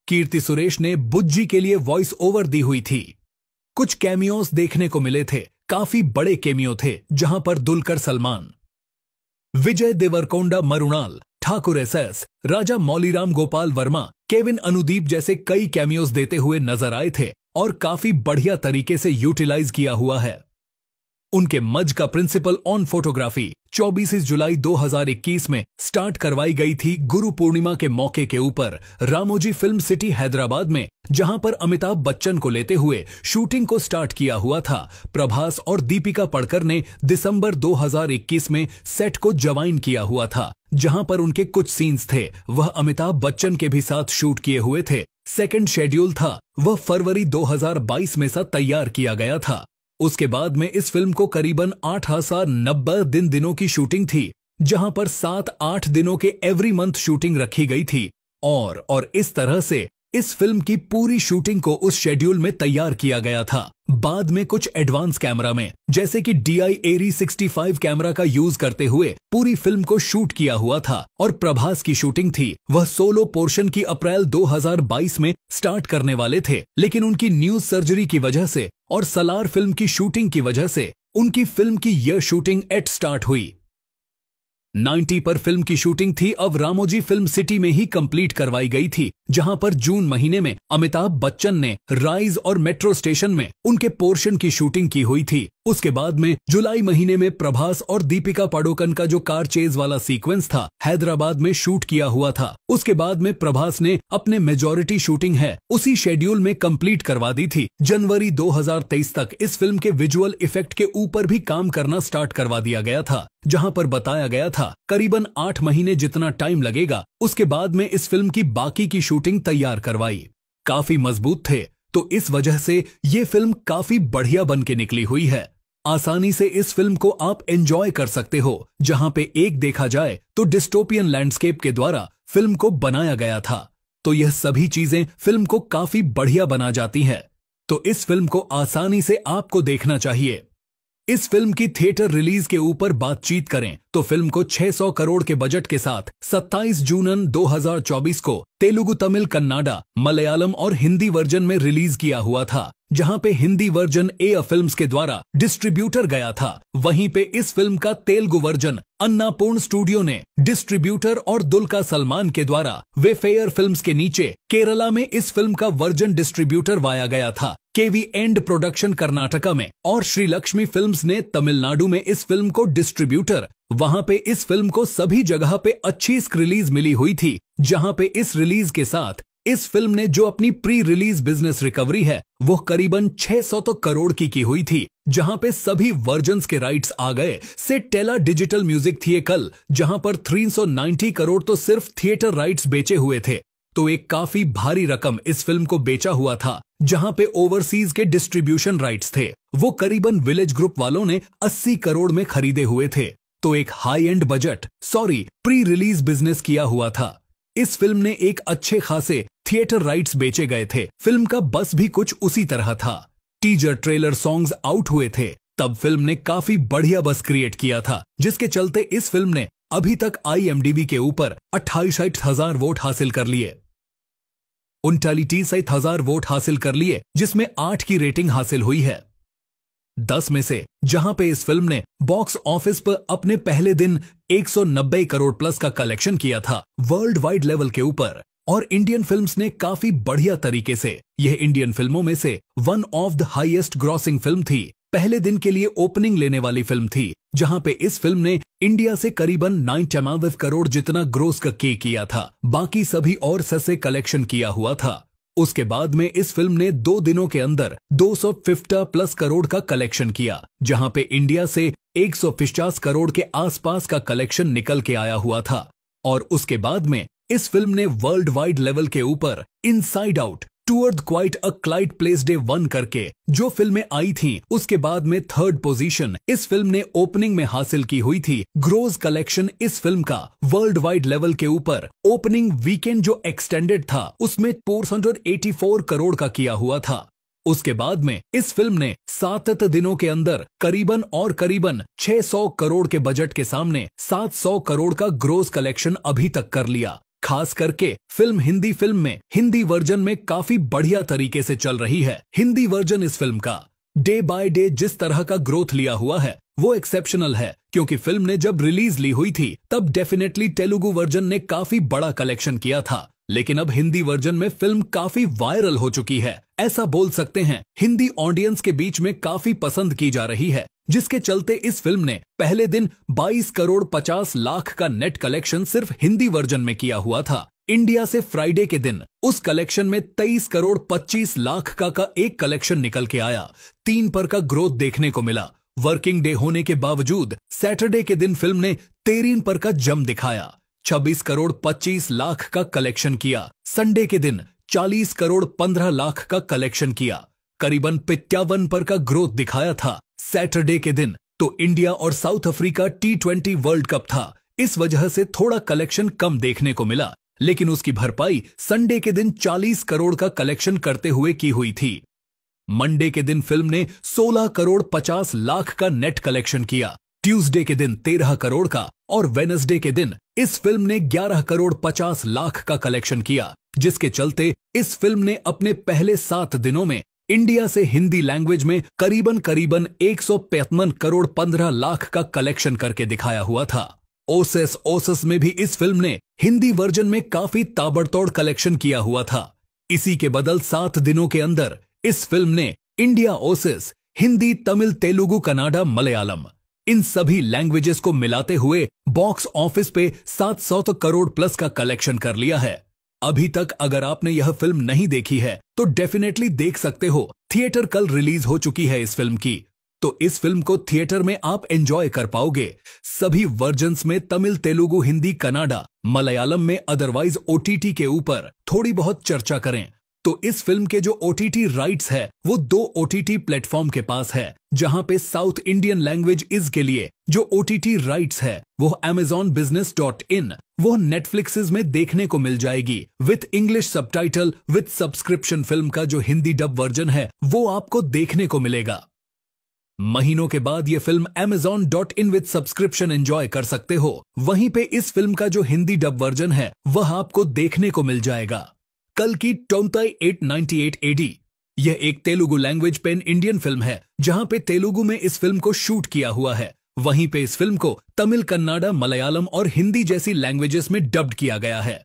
कीर्ति सुरेश ने बुज्जी के लिए वॉइस ओवर दी हुई थी कुछ कैमियोस देखने को मिले थे काफी बड़े केमियो थे जहां पर Dulquer Salmaan Vijay Deverakonda Mrunal Thakur S S Raja Mouliram Gopal Varma Kevin Anudeep जैसे कई कैमियोज देते हुए नजर आए थे और काफी बढ़िया तरीके से यूटिलाइज किया हुआ है उनके मज का प्रिंसिपल ऑन फोटोग्राफी 24 जुलाई 2021 में स्टार्ट करवाई गई थी गुरु पूर्णिमा के मौके के ऊपर रामोजी फिल्म सिटी हैदराबाद में जहां पर अमिताभ बच्चन को लेते हुए शूटिंग को स्टार्ट किया हुआ था प्रभास और दीपिका पड़कर ने दिसंबर 2021 में सेट को जवाइन किया हुआ था जहां पर उनके कुछ सीन्स थे वह अमिताभ बच्चन के भी साथ शूट किए हुए थे सेकंड शेड्यूल था वह फरवरी 2022 में सा तैयार किया गया था उसके बाद में इस फिल्म को करीबन आठ हजार नब्बे दिन दिनों की शूटिंग थी जहां पर सात आठ दिनों के एवरी मंथ शूटिंग रखी गई थी और और इस तरह से इस फिल्म की पूरी शूटिंग को उस शेड्यूल में तैयार किया गया था बाद में कुछ एडवांस कैमरा में जैसे कि D I eri sixty five camera का यूज करते हुए पूरी फिल्म को शूट किया हुआ था और प्रभास की शूटिंग थी वह सोलो पोर्शन की अप्रैल 2022 में स्टार्ट करने वाले थे लेकिन उनकी न्यूज सर्जरी की वजह से और सलार फिल्म की शूटिंग की वजह से उनकी फिल्म की यह शूटिंग एट स्टार्ट हुई 90 पर फिल्म की शूटिंग थी अब रामोजी फिल्म सिटी में ही कंप्लीट करवाई गई थी जहां पर जून महीने में अमिताभ बच्चन ने राइज और मेट्रो स्टेशन में उनके पोर्शन की शूटिंग की हुई थी उसके बाद में जुलाई महीने में प्रभास और दीपिका पाडोकन का जो कार चेज वाला सीक्वेंस था हैदराबाद में शूट किया हुआ था उसके बाद में प्रभास ने अपने मेजोरिटी शूटिंग है उसी शेड्यूल में कंप्लीट करवा दी थी जनवरी 2023 तक इस फिल्म के विजुअल इफेक्ट के ऊपर भी काम करना स्टार्ट करवा दिया गया था जहाँ पर बताया गया था करीबन आठ महीने जितना टाइम लगेगा उसके बाद में इस फिल्म की बाकी की शूटिंग शूटिंग तैयार करवाई काफी मजबूत थे तो इस वजह से ये फिल्म काफी बढ़िया बन के निकली हुई है आसानी से इस फिल्म को आप एंजॉय कर सकते हो जहां पे एक देखा जाए तो डिस्टोपियन लैंडस्केप के द्वारा फिल्म को बनाया गया था तो यह सभी चीजें फिल्म को काफी बढ़िया बना जाती हैं तो इस फिल्म को आसानी से आपको देखना चाहिए इस फिल्म की थिएटर रिलीज के ऊपर बातचीत करें तो फिल्म को 600 करोड़ के बजट के साथ 27 जून 2024 को तेलुगु तमिल कन्नाडा मलयालम और हिंदी वर्जन में रिलीज किया हुआ था जहां पे हिंदी वर्जन ए फिल्म्स के द्वारा डिस्ट्रीब्यूटर गया था वहीं पे इस फिल्म का तेलुगु वर्जन अन्नापूर्ण स्टूडियो ने डिस्ट्रीब्यूटर और दुलका सलमान के द्वारा वेफेयर फिल्म्स के नीचे केरला में इस फिल्म का वर्जन डिस्ट्रीब्यूटर वाया गया था केवी एंड प्रोडक्शन कर्नाटका में और श्री लक्ष्मी फिल्म्स ने तमिलनाडु में इस फिल्म को डिस्ट्रीब्यूटर वहां पे इस फिल्म को सभी जगह पे अच्छी रिलीज मिली हुई थी जहां पे इस रिलीज के साथ इस फिल्म ने जो अपनी प्री रिलीज बिजनेस रिकवरी है वो करीबन 600 तो करोड़ की की हुई थी जहां पे सभी वर्जन के राइट्स आ गए से टेला डिजिटल म्यूजिक थिए कल जहां पर 390 करोड़ तो सिर्फ थिएटर राइट्स बेचे हुए थे तो एक काफी भारी रकम इस फिल्म को बेचा हुआ था जहां पे ओवरसीज के डिस्ट्रीब्यूशन राइट्स थे वो करीबन विलेज ग्रुप वालों ने 80 करोड़ में खरीदे हुए थे तो एक high end budget sorry pre release business किया हुआ था इस फिल्म ने एक अच्छे खासे थिएटर राइट्स बेचे गए थे फिल्म का बस भी कुछ उसी तरह था टीजर ट्रेलर सॉन्ग्स आउट हुए थे तब फिल्म ने काफी बढ़िया बस क्रिएट किया था जिसके चलते इस फिल्म ने अभी तक आई के ऊपर अट्ठाईस हजार वोट हासिल कर लिए उनचालीस हजार वोट हासिल कर लिए जिसमें आठ की रेटिंग हासिल हुई है दस में से जहां पे इस फिल्म ने बॉक्स ऑफिस पर अपने पहले दिन 190 करोड़ प्लस का कलेक्शन किया था वर्ल्ड वाइड लेवल के ऊपर और इंडियन फिल्म्स ने काफी बढ़िया तरीके से यह इंडियन फिल्मों में से one of the highest grossing film थी पहले दिन के लिए ओपनिंग लेने वाली फिल्म थी जहां पे इस फिल्म ने इंडिया से करीबन नाइन चमाविव करोड़ जितना ग्रोस का के किया था बाकी सभी और ससे कलेक्शन किया हुआ था उसके बाद में इस फिल्म ने दो दिनों के अंदर दो प्लस करोड़ का कलेक्शन किया जहां पे इंडिया से एक करोड़ के आसपास का कलेक्शन निकल के आया हुआ था और उसके बाद में इस फिल्म ने वर्ल्ड वाइड लेवल के ऊपर inside out to earth quite a client place day one करके जो फिल्में आई थीं उसके बाद में थर्ड पोजीशन इस फिल्म ने ओपनिंग में हासिल की हुई थी ग्रोज कलेक्शन इस फिल्म का वर्ल्ड वाइड लेवल के ऊपर ओपनिंग वीकेंड जो एक्सटेंडेड था उसमें 484 करोड़ का किया हुआ था उसके बाद में इस फिल्म ने सात दिनों के अंदर करीबन और करीबन 600 करोड़ के बजट के सामने 700 करोड़ का ग्रोस कलेक्शन अभी तक कर लिया खास करके फिल्म हिंदी फिल्म में हिंदी वर्जन में काफी बढ़िया तरीके से चल रही है हिंदी वर्जन इस फिल्म का डे बाय डे जिस तरह का ग्रोथ लिया हुआ है वो एक्सेप्शनल है क्योंकि फिल्म ने जब रिलीज ली हुई थी तब डेफिनेटली तेलुगु वर्जन ने काफी बड़ा कलेक्शन किया था लेकिन अब हिंदी वर्जन में फिल्म काफी वायरल हो चुकी है ऐसा बोल सकते हैं हिंदी ऑडियंस के बीच में काफी पसंद की जा रही है जिसके चलते इस फिल्म ने पहले दिन 22 करोड़ 50 लाख का नेट कलेक्शन सिर्फ हिंदी वर्जन में किया हुआ था इंडिया से फ्राइडे के दिन उस कलेक्शन में 23 करोड़ 25 लाख का का एक कलेक्शन निकल के आया तीन पर का ग्रोथ देखने को मिला वर्किंग डे होने के बावजूद सैटरडे के दिन फिल्म ने तेरह पर का जम दिखाया 26 करोड़ 25 लाख का कलेक्शन किया संडे के दिन 40 करोड़ 15 लाख का कलेक्शन किया करीबन पिटावन पर का ग्रोथ दिखाया था सैटरडे के दिन तो इंडिया और South Africa T twenty world cup था इस वजह से थोड़ा कलेक्शन कम देखने को मिला लेकिन उसकी भरपाई संडे के दिन 40 करोड़ का कलेक्शन करते हुए की हुई थी मंडे के दिन फिल्म ने 16 करोड़ 50 लाख का नेट कलेक्शन किया ट्यूसडे के दिन 13 करोड़ का और वेनसडे के दिन इस फिल्म ने 11 करोड़ 50 लाख का कलेक्शन किया जिसके चलते इस फिल्म ने अपने पहले सात दिनों में इंडिया से हिंदी लैंग्वेज में करीबन करीबन एक करोड़ 15 लाख का कलेक्शन करके दिखाया हुआ था ओसेस ओसेस में भी इस फिल्म ने हिंदी वर्जन में काफी ताबड़तोड़ कलेक्शन किया हुआ था इसी के बदल सात दिनों के अंदर इस फिल्म ने इंडिया ओसेस हिंदी तमिल तेलुगु कनाडा मलयालम इन सभी लैंग्वेजेस को मिलाते हुए बॉक्स ऑफिस पे 700 तो करोड़ प्लस का कलेक्शन कर लिया है अभी तक अगर आपने यह फिल्म नहीं देखी है तो डेफिनेटली देख सकते हो थिएटर कल रिलीज हो चुकी है इस फिल्म की तो इस फिल्म को थिएटर में आप एंजॉय कर पाओगे सभी वर्जन में तमिल तेलुगु हिंदी कनाडा मलयालम में अदरवाइज ओटीटी के ऊपर थोड़ी बहुत चर्चा करें तो इस फिल्म के जो ओ टी राइट्स है वो दो ओ टी प्लेटफॉर्म के पास है जहां पे साउथ इंडियन लैंग्वेज इज के लिए जो ओ टी राइट्स है वो अमेजॉन बिजनेस डॉट इन वो नेटफ्लिक्स में देखने को मिल जाएगी with English subtitle with subscription film का जो हिंदी डब वर्जन है वो आपको देखने को मिलेगा महीनों के बाद ये film Amazon dot in with subscription enjoy कर सकते हो वहीं पे इस फिल्म का जो हिंदी डब वर्जन है वह आपको देखने को मिल जाएगा कल की टोंताई 898 एडी यह एक Telugu language pan Indian film है जहां पे तेलुगु में इस फिल्म को शूट किया हुआ है वहीं पे इस फिल्म को तमिल कन्नाडा मलयालम और हिंदी जैसी लैंग्वेजेस में डब्ड किया गया है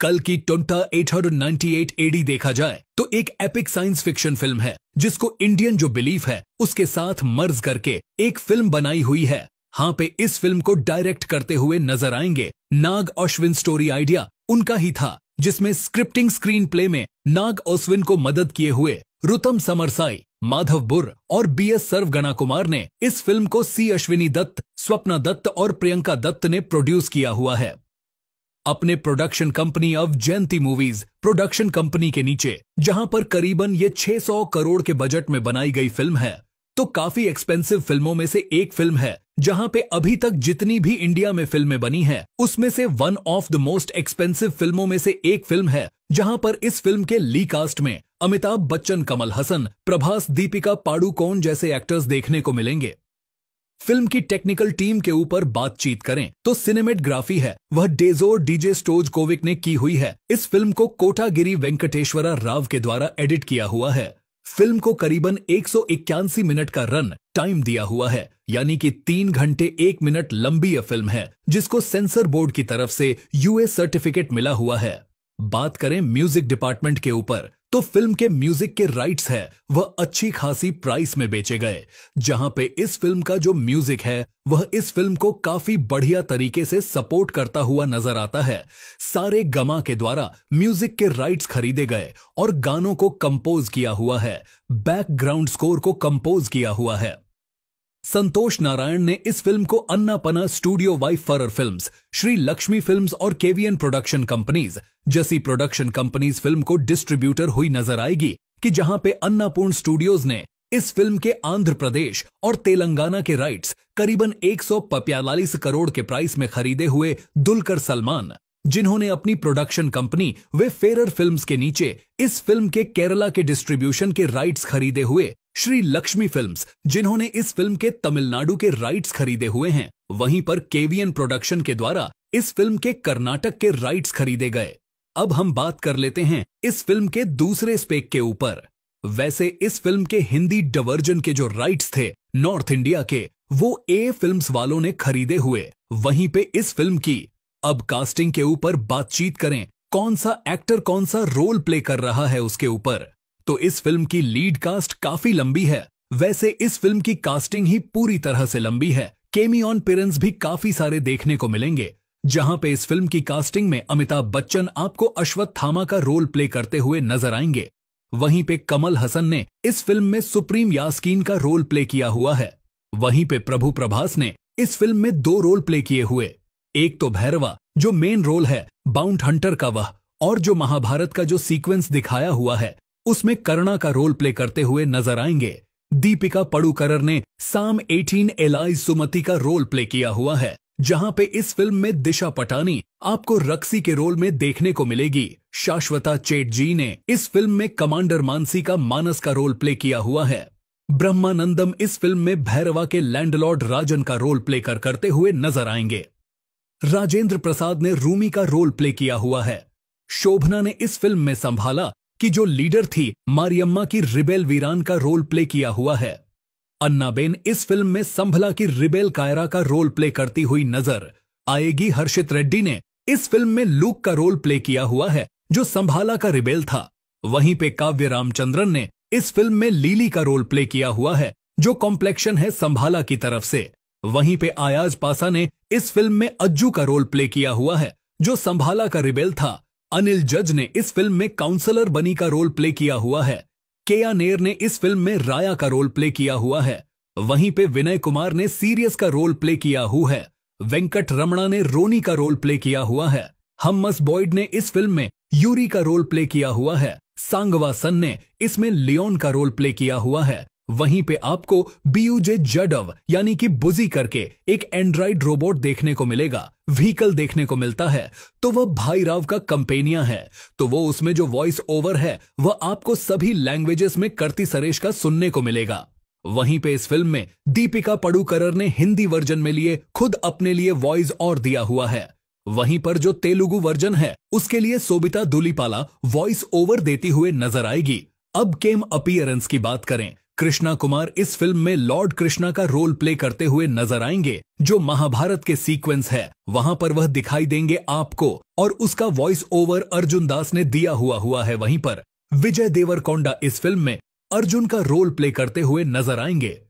कल की टोंटा 898 एडी देखा जाए तो एक एपिक साइंस फिक्शन फिल्म है जिसको इंडियन जो बिलीफ है उसके साथ मर्ज करके एक फिल्म बनाई हुई है हाँ पे इस फिल्म को डायरेक्ट करते हुए नजर आएंगे नाग अश्विन स्टोरी आइडिया उनका ही था जिसमें स्क्रिप्टिंग स्क्रीन प्ले में नाग ओस्विन को मदद किए हुए रुतम समरसाई माधव बुर और बी एस सर्वगणा कुमार ने इस फिल्म को सी अश्विनी दत्त स्वप्ना दत्त और प्रियंका दत्त ने प्रोड्यूस किया हुआ है अपने production company of Jayanti movies production company के नीचे जहां पर करीबन ये 600 करोड़ के बजट में बनाई गई फिल्म है तो काफी एक्सपेंसिव फिल्मों में से एक फिल्म है जहां पे अभी तक जितनी भी इंडिया में फिल्में बनी हैं, उसमें से one of the most expensive फिल्मों में से एक फिल्म है जहां पर इस फिल्म के ली कास्ट में अमिताभ बच्चन कमल हसन प्रभास दीपिका पाडुकोन जैसे एक्टर्स देखने को मिलेंगे फिल्म की टेक्निकल टीम के ऊपर बातचीत करें तो सिनेमेटग्राफी है वह डेजोर डीजे स्टोज कोविक ने की हुई है इस फिल्म को कोटागिरी वेंकटेश्वरा राव के द्वारा एडिट किया हुआ है फिल्म को करीबन एक मिनट का रन टाइम दिया हुआ है यानी कि तीन घंटे एक मिनट लंबी यह फिल्म है जिसको सेंसर बोर्ड की तरफ से यूएस सर्टिफिकेट मिला हुआ है बात करें म्यूजिक डिपार्टमेंट के ऊपर तो फिल्म के म्यूजिक के राइट्स है वह अच्छी खासी प्राइस में बेचे गए जहां पे इस फिल्म का जो म्यूजिक है वह इस फिल्म को काफी बढ़िया तरीके से सपोर्ट करता हुआ नजर आता है सारे गमा के द्वारा म्यूजिक के राइट्स खरीदे गए और गानों को कंपोज किया हुआ है बैकग्राउंड स्कोर को कंपोज किया हुआ है संतोष नारायण ने इस फिल्म को Annapurna studio Y फरर films, Shri Lakshmi films और केवीएन प्रोडक्शन कंपनीज जैसी प्रोडक्शन कंपनीज फिल्म को डिस्ट्रीब्यूटर हुई नजर आएगी कि जहां पे अन्नापूर्ण स्टूडियोज ने इस फिल्म के आंध्र प्रदेश और तेलंगाना के राइट्स करीबन एक करोड़ के प्राइस में खरीदे हुए दुलकर सलमान जिन्होंने अपनी प्रोडक्शन कंपनी वे फेरर फिल्म्स के नीचे इस फिल्म के केरला के डिस्ट्रीब्यूशन के राइट्स खरीदे हुए श्री लक्ष्मी फिल्म्स जिन्होंने इस फिल्म के तमिलनाडु के राइट्स खरीदे हुए हैं वहीं पर केवीएन प्रोडक्शन के द्वारा इस फिल्म के कर्नाटक के राइट्स खरीदे गए अब हम बात कर लेते हैं इस फिल्म के दूसरे स्पेक के ऊपर वैसे इस फिल्म के हिंदी डवर्जन के जो राइट्स थे नॉर्थ इंडिया के वो ए फिल्म्स वालों ने खरीदे हुए वहीं पे इस फिल्म की अब कास्टिंग के ऊपर बातचीत करें कौन सा एक्टर कौन सा रोल प्ले कर रहा है उसके ऊपर तो इस फिल्म की लीड कास्ट काफी लंबी है वैसे इस फिल्म की कास्टिंग ही पूरी तरह से लंबी है केमी ऑन पिरंस भी काफी सारे देखने को मिलेंगे जहां पे इस फिल्म की कास्टिंग में अमिताभ बच्चन आपको अश्वत्थामा का रोल प्ले करते हुए नजर आएंगे वहीं पे कमल हसन ने इस फिल्म में सुप्रीम यास्कीन का रोल प्ले किया हुआ है वहीं पे प्रभु प्रभास ने इस फिल्म में दो रोल प्ले किए हुए एक तो भैरवा जो मेन रोल है बाउंड हंटर का वह और जो महाभारत का जो सीक्वेंस दिखाया हुआ है उसमें करुणा का रोल प्ले करते हुए नजर आएंगे दीपिका पड़ुकरर ने साम 18 एलाई सुमति का रोल प्ले किया हुआ है जहां पे इस फिल्म में दिशा पटानी आपको रक्सी के रोल में देखने को मिलेगी शाश्वता चेट जी ने इस फिल्म में कमांडर मानसी का मानस का रोल प्ले किया हुआ है ब्रह्मानंदम इस फिल्म में भैरवा के लैंडलॉर्ड राजन का रोल प्ले कर करते हुए नजर आएंगे राजेंद्र प्रसाद ने रूमी का रोल प्ले किया हुआ है शोभना ने इस फिल्म में संभाला कि जो लीडर थी मारियम्मा की रिबेल वीरान का रोल प्ले किया हुआ है अन्नाबेन इस फिल्म में संभला की रिबेल कायरा का रोल प्ले करती हुई नजर आएगी हर्षित रेड्डी ने इस फिल्म में लूक का रोल प्ले किया हुआ है जो संभाला का रिबेल था वहीं पे काव्य रामचंद्रन ने इस फिल्म में लीली का रोल प्ले किया हुआ है जो कॉम्प्लेक्शन है संभाला की तरफ से वहीं पे आयाज पासा ने इस फिल्म में अज्जू का रोल प्ले किया हुआ है जो संभाला का रिबेल था अनिल जज ने इस फिल्म में काउंसलर बनी का रोल प्ले किया हुआ है केया नेर ने इस फिल्म में राया का रोल प्ले किया हुआ है वहीं पे विनय कुमार ने सीरियस का रोल प्ले किया हुआ है वेंकट रमणा ने रोनी का रोल प्ले किया हुआ है हमस बॉयड ने इस फिल्म में यूरी का रोल प्ले किया हुआ है सांगवा सन ने इसमें लियोन का रोल प्ले किया हुआ है वहीं पे आपको बीयूजे जडव यानी कि बुजी करके एक एंड्रॉइड रोबोट देखने को मिलेगा व्हीकल देखने को मिलता है तो वह भाई राव का कंपेनिया है तो वो उसमें जो वॉइस ओवर है वह आपको सभी लैंग्वेजेस में करती सरेश का सुनने को मिलेगा वहीं पे इस फिल्म में दीपिका पडुकरर ने हिंदी वर्जन में लिए खुद अपने लिए वॉइस और दिया हुआ है वहीं पर जो तेलुगु वर्जन है उसके लिए सोबिता दुलीपाला वॉइस ओवर देती हुए नजर आएगी अब केम अपियरेंस की बात करें कृष्णा कुमार इस फिल्म में लॉर्ड कृष्णा का रोल प्ले करते हुए नजर आएंगे जो महाभारत के सीक्वेंस है वहां पर वह दिखाई देंगे आपको और उसका वॉइस ओवर अर्जुन दास ने दिया हुआ हुआ है वहीं पर विजय देवरकोंडा इस फिल्म में अर्जुन का रोल प्ले करते हुए नजर आएंगे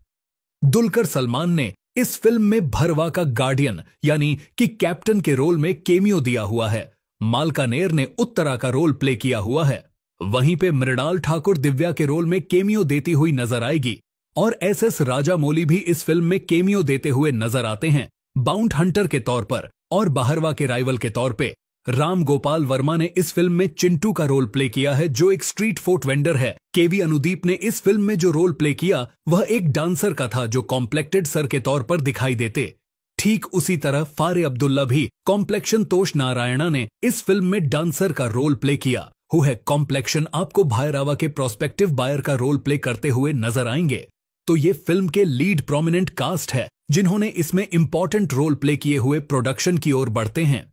दुलकर सलमान ने इस फिल्म में भरवा का गार्डियन यानी कि कैप्टन के रोल में केमियो दिया हुआ है मालका नेर ने उत्तरा का रोल प्ले किया हुआ है वहीं पे मृणाल ठाकुर दिव्या के रोल में केमियो देती हुई नजर आएगी और एस एस राजा मोली भी इस फिल्म में केमियो देते हुए नजर आते हैं बाउंड हंटर के तौर पर और बहरवा के राइवल के तौर पे राम गोपाल वर्मा ने इस फिल्म में चिंटू का रोल प्ले किया है जो एक स्ट्रीट फोर्ट वेंडर है केवी अनुदीप ने इस फिल्म में जो रोल प्ले किया वह एक डांसर का था जो कॉम्प्लेक्टेड सर के तौर पर दिखाई देते ठीक उसी तरह फारे अब्दुल्ला भी कॉम्प्लेक्शन तोष नारायणा ने इस फिल्म में डांसर का रोल प्ले किया हु है कॉम्प्लेक्शन आपको भाई रावा के प्रोस्पेक्टिव बायर का रोल प्ले करते हुए नजर आएंगे तो ये फिल्म के लीड प्रोमिनेंट कास्ट है जिन्होंने इसमें इंपॉर्टेंट रोल प्ले किए हुए प्रोडक्शन की ओर बढ़ते हैं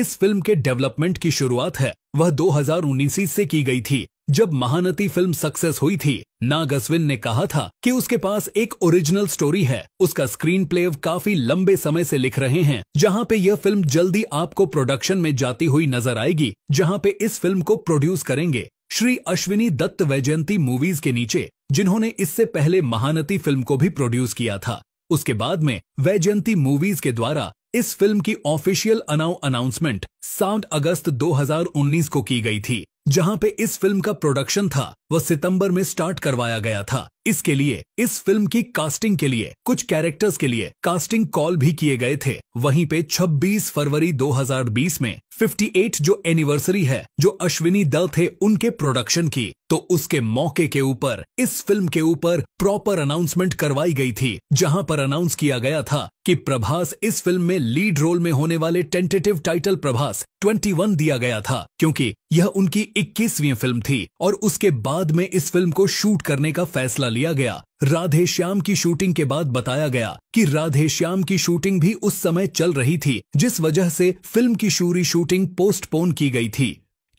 इस फिल्म के डेवलपमेंट की शुरुआत है वह 2019 से की गई थी जब महानती फिल्म सक्सेस हुई थी नागस्विन ने कहा था कि उसके पास एक ओरिजिनल स्टोरी है उसका स्क्रीन प्ले काफी लंबे समय से लिख रहे हैं जहां पे यह फिल्म जल्दी आपको प्रोडक्शन में जाती हुई नजर आएगी जहां पे इस फिल्म को प्रोड्यूस करेंगे श्री अश्विनी दत्त वैजयंती मूवीज के नीचे जिन्होंने इससे पहले महानती फिल्म को भी प्रोड्यूस किया था उसके बाद में वैजयंती मूवीज के द्वारा इस फिल्म की ऑफिशियल अनाउ अनाउंसमेंट सात अगस्त 2019 को की गई थी जहां पे इस फिल्म का प्रोडक्शन था वह सितंबर में स्टार्ट करवाया गया था इसके लिए इस फिल्म की कास्टिंग के लिए कुछ कैरेक्टर्स के लिए कास्टिंग कॉल भी किए गए थे वहीं पे 26 फरवरी 2020 में 58 जो एनिवर्सरी है जो अश्विनी दल थे उनके प्रोडक्शन की तो उसके मौके के ऊपर इस फिल्म के ऊपर प्रॉपर अनाउंसमेंट करवाई गई थी जहां पर अनाउंस किया गया था कि प्रभास इस फिल्म में लीड रोल में होने वाले टेंटेटिव टाइटल प्रभास 21 दिया गया था क्योंकि यह उनकी 21वीं फिल्म थी और उसके बाद बाद में इस फिल्म को शूट करने का फैसला लिया गया राधे श्याम की शूटिंग के बाद बताया गया कि राधे श्याम की शूटिंग भी उस समय चल रही थी जिस वजह से फिल्म की शूरी शूटिंग पोस्टपोन की गई थी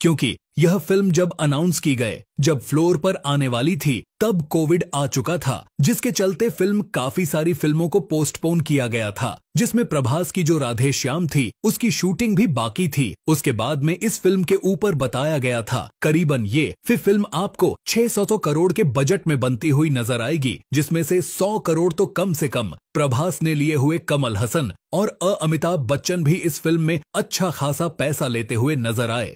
क्योंकि यह फिल्म जब अनाउंस की गए जब फ्लोर पर आने वाली थी तब कोविड आ चुका था जिसके चलते फिल्म काफी सारी फिल्मों को पोस्टपोन किया गया था जिसमें प्रभास की जो राधे श्याम थी उसकी शूटिंग भी बाकी थी उसके बाद में इस फिल्म के ऊपर बताया गया था करीबन ये फिर फिल्म आपको 600 करोड़ के बजट में बनती हुई नजर आएगी जिसमें से 100 करोड़ तो कम से कम प्रभास ने लिए हुए कमल हसन और अमिताभ बच्चन भी इस फिल्म में अच्छा खासा पैसा लेते हुए नजर आए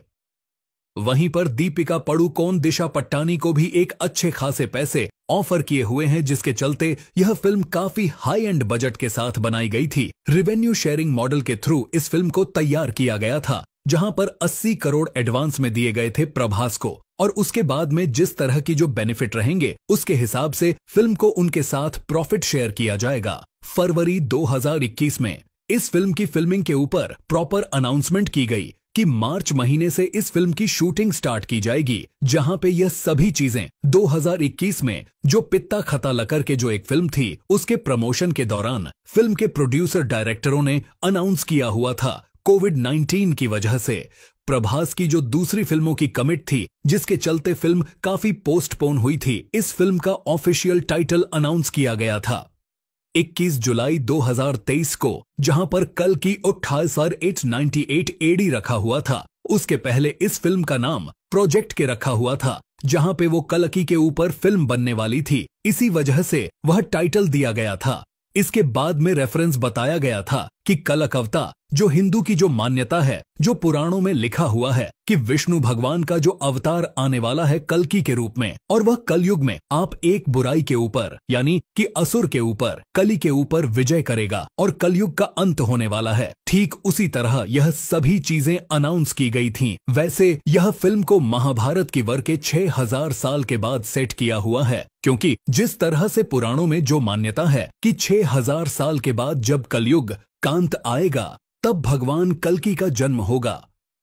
वहीं पर दीपिका पड़ुकोन दिशा पट्टानी को भी एक अच्छे खासे पैसे ऑफर किए हुए हैं जिसके चलते यह फिल्म काफी हाई एंड बजट के साथ बनाई गई थी रिवेन्यू शेयरिंग मॉडल के थ्रू इस फिल्म को तैयार किया गया था जहां पर 80 करोड़ एडवांस में दिए गए थे प्रभास को और उसके बाद में जिस तरह की जो बेनिफिट रहेंगे उसके हिसाब से फिल्म को उनके साथ प्रॉफिट शेयर किया जाएगा फरवरी 2021 में इस फिल्म की फिल्मिंग के ऊपर प्रॉपर अनाउंसमेंट की गई कि मार्च महीने से इस फिल्म की शूटिंग स्टार्ट की जाएगी जहां पे यह सभी चीजें 2021 में जो पित्ता खता लकर के जो एक फिल्म थी उसके प्रमोशन के दौरान फिल्म के प्रोड्यूसर डायरेक्टरों ने अनाउंस किया हुआ था कोविड 19 की वजह से प्रभास की जो दूसरी फिल्मों की कमिट थी जिसके चलते फिल्म काफी पोस्टपोन हुई थी इस फिल्म का ऑफिशियल टाइटल अनाउंस किया गया था 21 जुलाई 2023 को जहां पर कल की अट्ठाईस एट नाइन्टी एट एडी रखा हुआ था उसके पहले इस फिल्म का नाम प्रोजेक्ट के रखा हुआ था जहां पे वो कलकी के ऊपर फिल्म बनने वाली थी इसी वजह से वह टाइटल दिया गया था इसके बाद में रेफरेंस बताया गया था कि कलकवता जो हिंदू की जो मान्यता है जो पुराणों में लिखा हुआ है कि विष्णु भगवान का जो अवतार आने वाला है कलकी के रूप में और वह कलयुग में आप एक बुराई के ऊपर यानी कि असुर के ऊपर कली के ऊपर विजय करेगा और कलयुग का अंत होने वाला है ठीक उसी तरह यह सभी चीजें अनाउंस की गई थी वैसे यह फिल्म को महाभारत की वर के छह साल के बाद सेट किया हुआ है क्योंकि जिस तरह से पुराणों में जो मान्यता है कि 6000 साल के बाद जब कलयुग कांत आएगा तब भगवान कलकी का जन्म होगा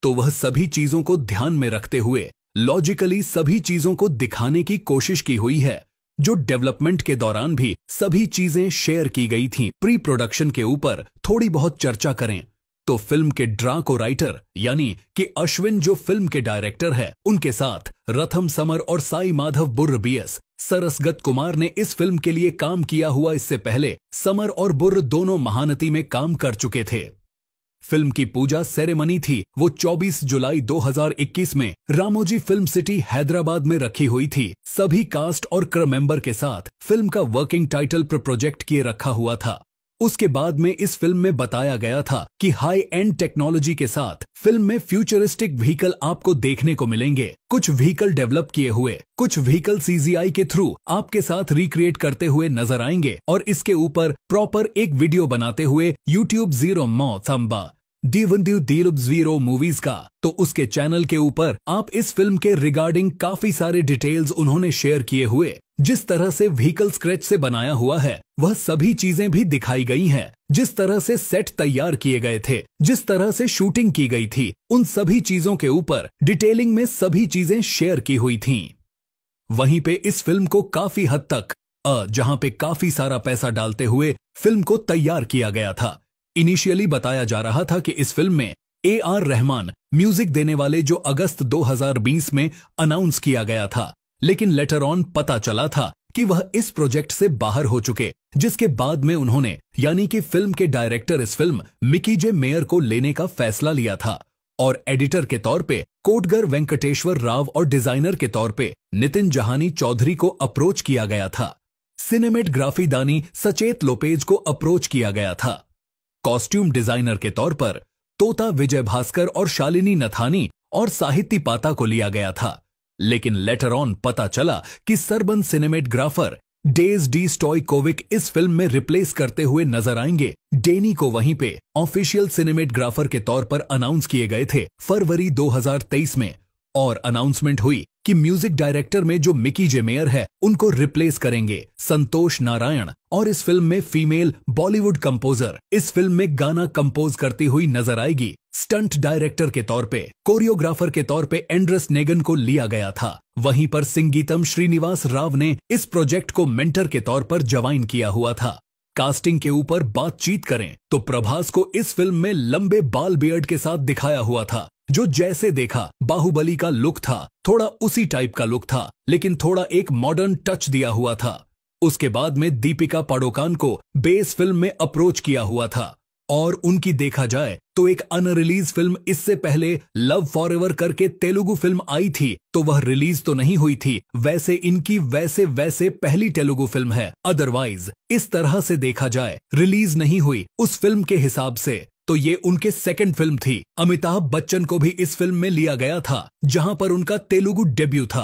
तो वह सभी चीजों को ध्यान में रखते हुए लॉजिकली सभी चीजों को दिखाने की कोशिश की हुई है जो डेवलपमेंट के दौरान भी सभी चीजें शेयर की गई थीं प्री प्रोडक्शन के ऊपर थोड़ी बहुत चर्चा करें तो फिल्म के ड्रा को राइटर यानी कि अश्विन जो फिल्म के डायरेक्टर है उनके साथ रथम समर और साई माधव बुर्र बीएस सरसगत कुमार ने इस फिल्म के लिए काम किया हुआ इससे पहले समर और बुर्र दोनों महानती में काम कर चुके थे फिल्म की पूजा सेरेमनी थी वो 24 जुलाई 2021 में रामोजी फिल्म सिटी हैदराबाद में रखी हुई थी सभी कास्ट और क्र मेंबर के साथ फिल्म का वर्किंग टाइटल पर प्रोजेक्ट किए रखा हुआ था उसके बाद में इस फिल्म में बताया गया था कि हाई एंड टेक्नोलॉजी के साथ फिल्म में फ्यूचरिस्टिक व्हीकल आपको देखने को मिलेंगे कुछ व्हीकल डेवलप किए हुए कुछ व्हीकल सीजीआई के थ्रू आपके साथ रिक्रिएट करते हुए नजर आएंगे और इसके ऊपर प्रॉपर एक वीडियो बनाते हुए यूट्यूब जीरो मौत अम्बा डीवंदू देव जीरो मूवीज का तो उसके चैनल के ऊपर आप इस फिल्म के रिगार्डिंग काफी सारे डिटेल्स उन्होंने शेयर किए हुए जिस तरह से व्हीकल स्क्रेच से बनाया हुआ है वह सभी चीजें भी दिखाई गई हैं जिस तरह से सेट तैयार किए गए थे जिस तरह से शूटिंग की गई थी उन सभी चीजों के ऊपर डिटेलिंग में सभी चीजें शेयर की हुई थी वहीं पे इस फिल्म को काफी हद तक जहां पे काफी सारा पैसा डालते हुए फिल्म को तैयार किया गया था इनिशियली बताया जा रहा था कि इस फिल्म में ए आर रहमान म्यूजिक देने वाले जो अगस्त 2020 में अनाउंस किया गया था लेकिन लेटर ऑन पता चला था कि वह इस प्रोजेक्ट से बाहर हो चुके जिसके बाद में उन्होंने यानी कि फिल्म के डायरेक्टर इस फिल्म मिकी जे मेयर को लेने का फैसला लिया था और एडिटर के तौर पे कोटगर वेंकटेश्वर राव और डिजाइनर के तौर पे नितिन जहानी चौधरी को अप्रोच किया गया था सिनेमेटग्राफी दानी सचेत लोपेज को अप्रोच किया गया था कॉस्ट्यूम डिजाइनर के तौर पर तोता विजय भास्कर और शालिनी नथानी और साहित्य पाता को लिया गया था लेकिन लेटर ऑन पता चला कि सरबन सिनेमेटग्राफर डेज डी स्टॉय कोविक इस फिल्म में रिप्लेस करते हुए नजर आएंगे डेनी को वहीं पे ऑफिशियल सिनेमेटग्राफर के तौर पर अनाउंस किए गए थे फरवरी 2023 में और अनाउंसमेंट हुई कि म्यूजिक डायरेक्टर में जो मिकी जे मेयर है उनको रिप्लेस करेंगे संतोष नारायण और इस फिल्म में फीमेल बॉलीवुड कंपोजर इस फिल्म में गाना कंपोज करती हुई नजर आएगी स्टंट डायरेक्टर के तौर पे कोरियोग्राफर के तौर पे एंड्रस नेगन को लिया गया था वहीं पर सिंगीतम श्रीनिवास राव ने इस प्रोजेक्ट को मेंटर के तौर पर ज्वाइन किया हुआ था कास्टिंग के ऊपर बातचीत करें तो प्रभास को इस फिल्म में लंबे बाल बियर्ड के साथ दिखाया हुआ था जो जैसे देखा बाहुबली का लुक था थोड़ा उसी टाइप का लुक था लेकिन थोड़ा एक मॉडर्न टच दिया हुआ था उसके बाद में दीपिका पाडोकान को बेस फिल्म में अप्रोच किया हुआ था और उनकी देखा जाए तो एक अनरिलीज फिल्म इससे पहले लव फॉर एवर करके तेलुगु फिल्म आई थी तो वह रिलीज तो नहीं हुई थी वैसे इनकी वैसे वैसे पहली तेलुगु फिल्म है अदरवाइज इस तरह से देखा जाए रिलीज नहीं हुई उस फिल्म के हिसाब से तो ये उनके सेकंड फिल्म थी अमिताभ बच्चन को भी इस फिल्म में लिया गया था जहां पर उनका तेलुगु डेब्यू था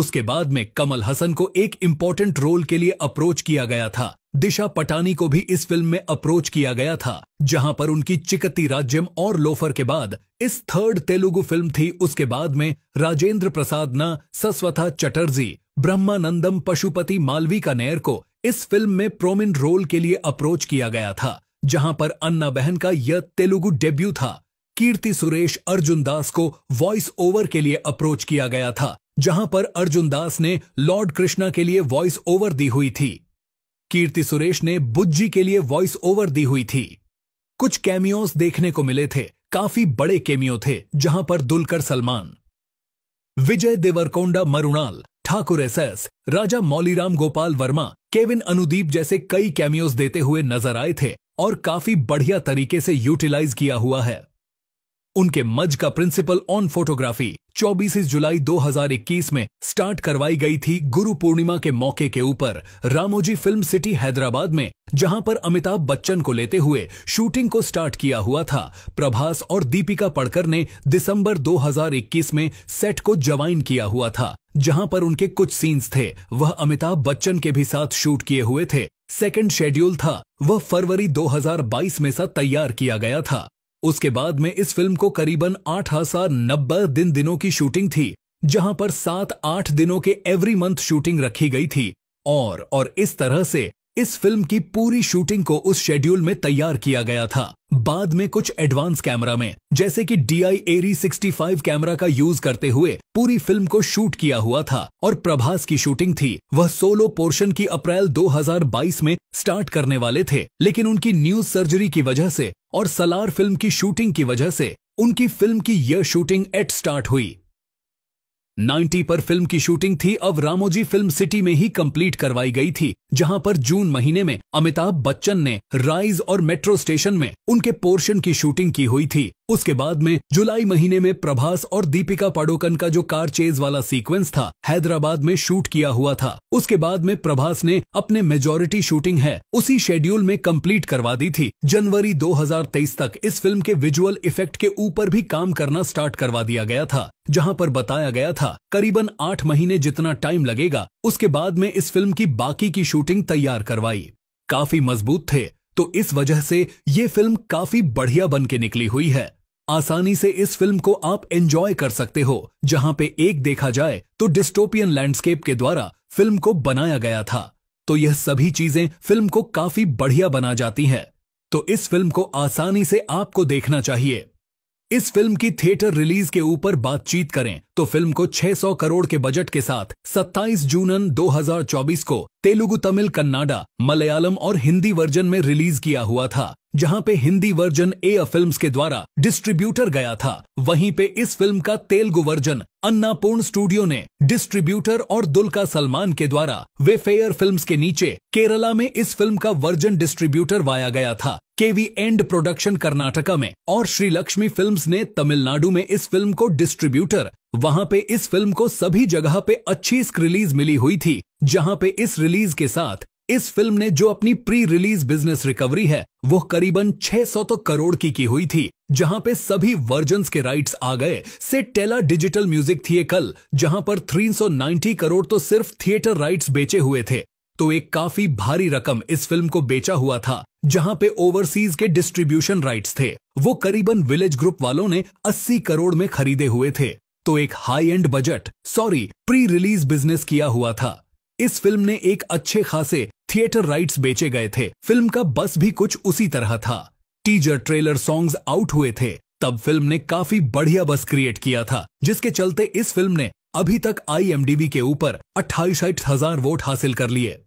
उसके बाद में कमल हसन को एक इम्पोर्टेंट रोल के लिए अप्रोच किया गया था दिशा पटानी को भी इस फिल्म में अप्रोच किया गया था जहां पर उनकी चिकती राज्यम और लोफर के बाद इस थर्ड तेलुगु फिल्म थी उसके बाद में राजेंद्र प्रसाद ना सस्वथा चटर्जी ब्रह्मानंदम पशुपति मालवी का नेर को इस फिल्म में प्रोमिन रोल के लिए अप्रोच किया गया था जहां पर अन्ना बहन का यह तेलुगु डेब्यू था कीर्ति सुरेश अर्जुन दास को वॉइस ओवर के लिए अप्रोच किया गया था जहां पर अर्जुन दास ने लॉर्ड कृष्णा के लिए वॉइस ओवर दी हुई थी कीर्ति सुरेश ने बुज्जी के लिए वॉइस ओवर दी हुई थी कुछ कैमियोस देखने को मिले थे काफी बड़े कैमियो थे जहां पर Dulquer Salmaan Vijay Deverakonda Mrunal Thakur S S Raja Mouliram Gopal Varma Kevin Anudeep जैसे कई कैमियोज देते हुए नजर आए थे और काफी बढ़िया तरीके से यूटिलाइज किया हुआ है उनके मज का प्रिंसिपल ऑन फोटोग्राफी 24 जुलाई 2021 में स्टार्ट करवाई गई थी गुरु पूर्णिमा के मौके के ऊपर रामोजी फिल्म सिटी हैदराबाद में जहां पर अमिताभ बच्चन को लेते हुए शूटिंग को स्टार्ट किया हुआ था प्रभास और दीपिका पड़कर ने दिसंबर 2021 में सेट को जवाइन किया हुआ था जहां पर उनके कुछ सीन्स थे वह अमिताभ बच्चन के भी साथ शूट किए हुए थे सेकंड शेड्यूल था वह फरवरी 2022 में सा तैयार किया गया था उसके बाद में इस फिल्म को करीबन आठ हजार नब्बे दिन दिनों की शूटिंग थी जहां पर सात आठ दिनों के एवरी मंथ शूटिंग रखी गई थी और और इस तरह से इस फिल्म की पूरी शूटिंग को उस शेड्यूल में तैयार किया गया था बाद में कुछ एडवांस कैमरा में जैसे कि D I eri sixty five camera का यूज करते हुए पूरी फिल्म को शूट किया हुआ था और प्रभास की शूटिंग थी वह सोलो पोर्शन की अप्रैल 2022 में स्टार्ट करने वाले थे लेकिन उनकी न्यूज सर्जरी की वजह से और सलार फिल्म की शूटिंग की वजह से उनकी फिल्म की यह शूटिंग एट स्टार्ट हुई 90 पर फिल्म की शूटिंग थी अब रामोजी फिल्म सिटी में ही कंप्लीट करवाई गई थी जहां पर जून महीने में अमिताभ बच्चन ने राइज और मेट्रो स्टेशन में उनके पोर्शन की शूटिंग की हुई थी उसके बाद में जुलाई महीने में प्रभास और दीपिका पाडोकन का जो कार चेज वाला सीक्वेंस था हैदराबाद में शूट किया हुआ था उसके बाद में प्रभास ने अपने मेजोरिटी शूटिंग है उसी शेड्यूल में कंप्लीट करवा दी थी जनवरी 2023 तक इस फिल्म के विजुअल इफेक्ट के ऊपर भी काम करना स्टार्ट करवा दिया गया था जहाँ पर बताया गया था करीबन आठ महीने जितना टाइम लगेगा उसके बाद में इस फिल्म की बाकी की शूटिंग शूटिंग तैयार करवाई काफी मजबूत थे तो इस वजह से ये फिल्म काफी बढ़िया बन के निकली हुई है आसानी से इस फिल्म को आप एंजॉय कर सकते हो जहां पे एक देखा जाए तो डिस्टोपियन लैंडस्केप के द्वारा फिल्म को बनाया गया था तो यह सभी चीजें फिल्म को काफी बढ़िया बना जाती हैं तो इस फिल्म को आसानी से आपको देखना चाहिए इस फिल्म की थिएटर रिलीज के ऊपर बातचीत करें तो फिल्म को 600 करोड़ के बजट के साथ 27 जून 2024 को तेलुगु तमिल कन्नाडा मलयालम और हिंदी वर्जन में रिलीज किया हुआ था जहां पे हिंदी वर्जन ए फिल्म्स के द्वारा डिस्ट्रीब्यूटर गया था वहीं पे इस फिल्म का तेलुगु वर्जन अन्नापूर्ण स्टूडियो ने डिस्ट्रीब्यूटर और दुलका सलमान के द्वारा वे फेयर फिल्म के नीचे केरला में इस फिल्म का वर्जन डिस्ट्रीब्यूटर वाया गया था केवी एंड प्रोडक्शन कर्नाटका में और श्री लक्ष्मी फिल्म ने तमिलनाडु में इस फिल्म को डिस्ट्रीब्यूटर वहाँ पे इस फिल्म को सभी जगह पे अच्छी रिलीज मिली हुई थी जहाँ पे इस रिलीज के साथ इस फिल्म ने जो अपनी प्री रिलीज बिजनेस रिकवरी है वो करीबन 600 तो करोड़ की की हुई थी जहां पे सभी वर्जन के राइट्स आ गए से टेला डिजिटल म्यूजिक थिए कल जहां पर 390 करोड़ तो सिर्फ थिएटर राइट्स बेचे हुए थे तो एक काफी भारी रकम इस फिल्म को बेचा हुआ था जहां पे ओवरसीज के डिस्ट्रीब्यूशन राइट्स थे वो करीबन विलेज ग्रुप वालों ने 80 करोड़ में खरीदे हुए थे तो एक high end budget sorry pre release business किया हुआ था इस फिल्म ने एक अच्छे खासे थिएटर राइट्स बेचे गए थे फिल्म का बस भी कुछ उसी तरह था टीजर ट्रेलर सॉन्ग्स आउट हुए थे तब फिल्म ने काफी बढ़िया बस क्रिएट किया था जिसके चलते इस फिल्म ने अभी तक आई के ऊपर अट्ठाईस हजार वोट हासिल कर लिए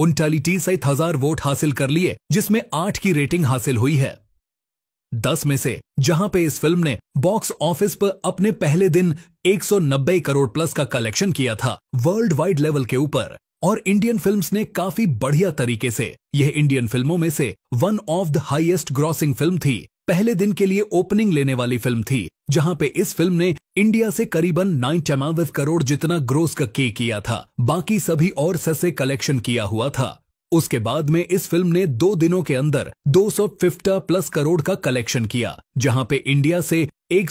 उनतालीस हजार वोट हासिल कर लिए जिसमें आठ की रेटिंग हासिल हुई है दस में से जहां पे इस फिल्म ने बॉक्स ऑफिस पर अपने पहले दिन 190 करोड़ प्लस का कलेक्शन किया था वर्ल्ड वाइड लेवल के ऊपर और इंडियन फिल्म्स ने काफी बढ़िया तरीके से यह इंडियन फिल्मों में से one of the highest grossing film थी पहले दिन के लिए ओपनिंग लेने वाली फिल्म थी जहां पे इस फिल्म ने इंडिया से करीबन नाइन चमावत करोड़ जितना ग्रोस का के किया था बाकी सभी और से कलेक्शन किया हुआ था उसके बाद में इस फिल्म ने दो दिनों के अंदर दो प्लस करोड़ का कलेक्शन किया जहां पे इंडिया से एक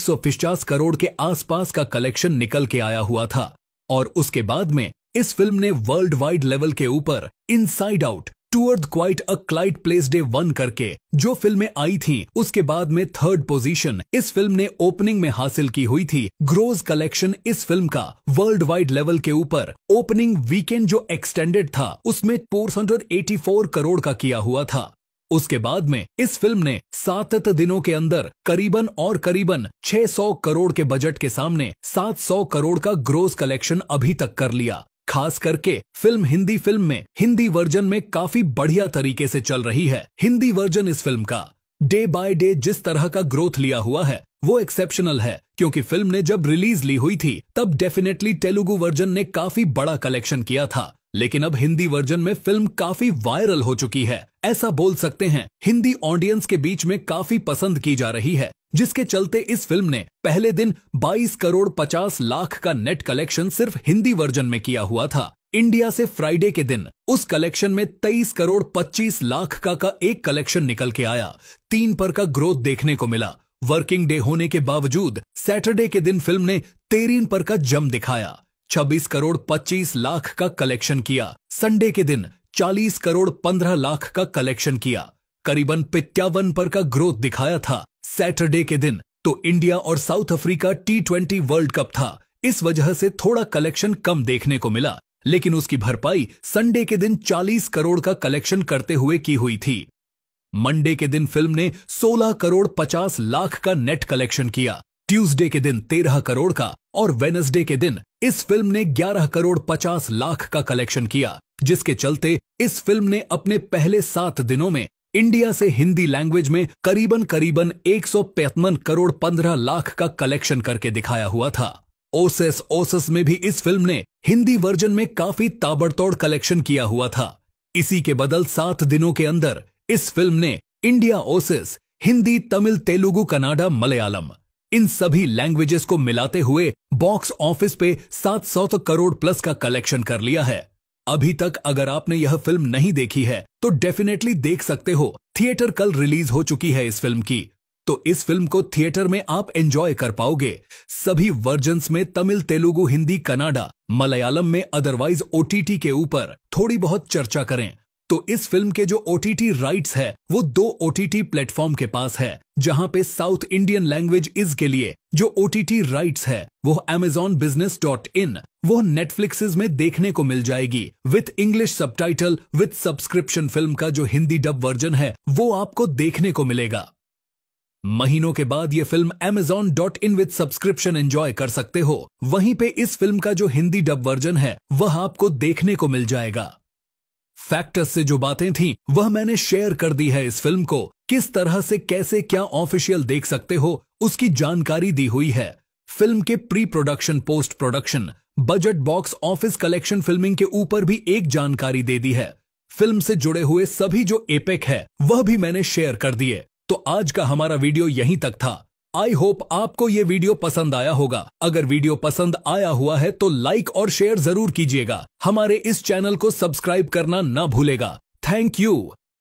करोड़ के आसपास का कलेक्शन निकल के आया हुआ था और उसके बाद में इस फिल्म ने वर्ल्ड वाइड लेवल के ऊपर inside out to earth quite a client place day one करके जो फिल्में आई थी उसके बाद में थर्ड पोजीशन इस फिल्म ने ओपनिंग में हासिल की हुई थी ग्रोज कलेक्शन इस फिल्म का वर्ल्ड वाइड लेवल के ऊपर ओपनिंग वीकेंड जो एक्सटेंडेड था उसमें 484 करोड़ का किया हुआ था उसके बाद में इस फिल्म ने सात दिनों के अंदर करीबन और करीबन 600 करोड़ के बजट के सामने 700 करोड़ का ग्रोस कलेक्शन अभी तक कर लिया खास करके फिल्म हिंदी फिल्म में हिंदी वर्जन में काफी बढ़िया तरीके से चल रही है हिंदी वर्जन इस फिल्म का डे बाय डे जिस तरह का ग्रोथ लिया हुआ है वो एक्सेप्शनल है क्योंकि फिल्म ने जब रिलीज ली हुई थी तब डेफिनेटली तेलुगु वर्जन ने काफी बड़ा कलेक्शन किया था लेकिन अब हिंदी वर्जन में फिल्म काफी वायरल हो चुकी है ऐसा बोल सकते हैं हिंदी ऑडियंस के बीच में काफी पसंद की जा रही है जिसके चलते इस फिल्म ने पहले दिन 22 करोड़ 50 लाख का नेट कलेक्शन सिर्फ हिंदी वर्जन में किया हुआ था इंडिया से फ्राइडे के दिन उस कलेक्शन में 23 करोड़ 25 लाख का का एक कलेक्शन निकल के आया तीन पर का ग्रोथ देखने को मिला वर्किंग डे होने के बावजूद सैटरडे के दिन फिल्म ने तेरह पर का जम दिखाया 26 करोड़ 25 लाख का कलेक्शन किया संडे के दिन 40 करोड़ 15 लाख का कलेक्शन किया करीबन पिट्यावन पर का ग्रोथ दिखाया था सैटरडे के दिन तो इंडिया और South Africa T twenty world cup था इस वजह से थोड़ा कलेक्शन कम देखने को मिला लेकिन उसकी भरपाई संडे के दिन 40 करोड़ का कलेक्शन करते हुए की हुई थी मंडे के दिन फिल्म ने 16 करोड़ 50 लाख का नेट कलेक्शन किया ट्यूसडे के दिन 13 करोड़ का और वेनसडे के दिन इस फिल्म ने 11 करोड़ 50 लाख का कलेक्शन किया जिसके चलते इस फिल्म ने अपने पहले सात दिनों में इंडिया से हिंदी लैंग्वेज में करीबन करीबन एक करोड़ 15 लाख का कलेक्शन करके दिखाया हुआ था ओसेस ओसेस में भी इस फिल्म ने हिंदी वर्जन में काफी ताबड़तोड़ कलेक्शन किया हुआ था इसी के बदल सात दिनों के अंदर इस फिल्म ने इंडिया ओसेस हिंदी तमिल तेलुगु कनाडा मलयालम इन सभी लैंग्वेजेस को मिलाते हुए बॉक्स ऑफिस पे 700 तो करोड़ प्लस का कलेक्शन कर लिया है अभी तक अगर आपने यह फिल्म नहीं देखी है तो डेफिनेटली देख सकते हो थिएटर कल रिलीज हो चुकी है इस फिल्म की तो इस फिल्म को थिएटर में आप एंजॉय कर पाओगे सभी वर्जन में तमिल तेलुगु हिंदी कनाडा मलयालम में अदरवाइज ओटीटी के ऊपर थोड़ी बहुत चर्चा करें तो इस फिल्म के जो ओटीटी राइट्स है वो दो ओटीटी प्लेटफॉर्म के पास है जहां पे साउथ इंडियन लैंग्वेज इज के लिए जो ओटीटी राइट्स है वो अमेजॉन बिजनेस डॉट इन वो नेटफ्लिक्स में देखने को मिल जाएगी with English subtitle with subscription film का जो हिंदी डब वर्जन है वो आपको देखने को मिलेगा महीनों के बाद ये film Amazon dot in with subscription enjoy कर सकते हो वहीं पे इस फिल्म का जो हिंदी डब वर्जन है वह आपको देखने को मिल जाएगा फैक्टर्स से जो बातें थी वह मैंने शेयर कर दी है इस फिल्म को किस तरह से कैसे क्या ऑफिशियल देख सकते हो उसकी जानकारी दी हुई है फिल्म के pre production post production budget box office collection filming के ऊपर भी एक जानकारी दे दी है फिल्म से जुड़े हुए सभी जो एपेक है वह भी मैंने शेयर कर दिए तो आज का हमारा वीडियो यहीं तक था आई होप आपको ये वीडियो पसंद आया होगा अगर वीडियो पसंद आया हुआ है तो लाइक और शेयर जरूर कीजिएगा हमारे इस चैनल को सब्सक्राइब करना ना भूलेगा थैंक यू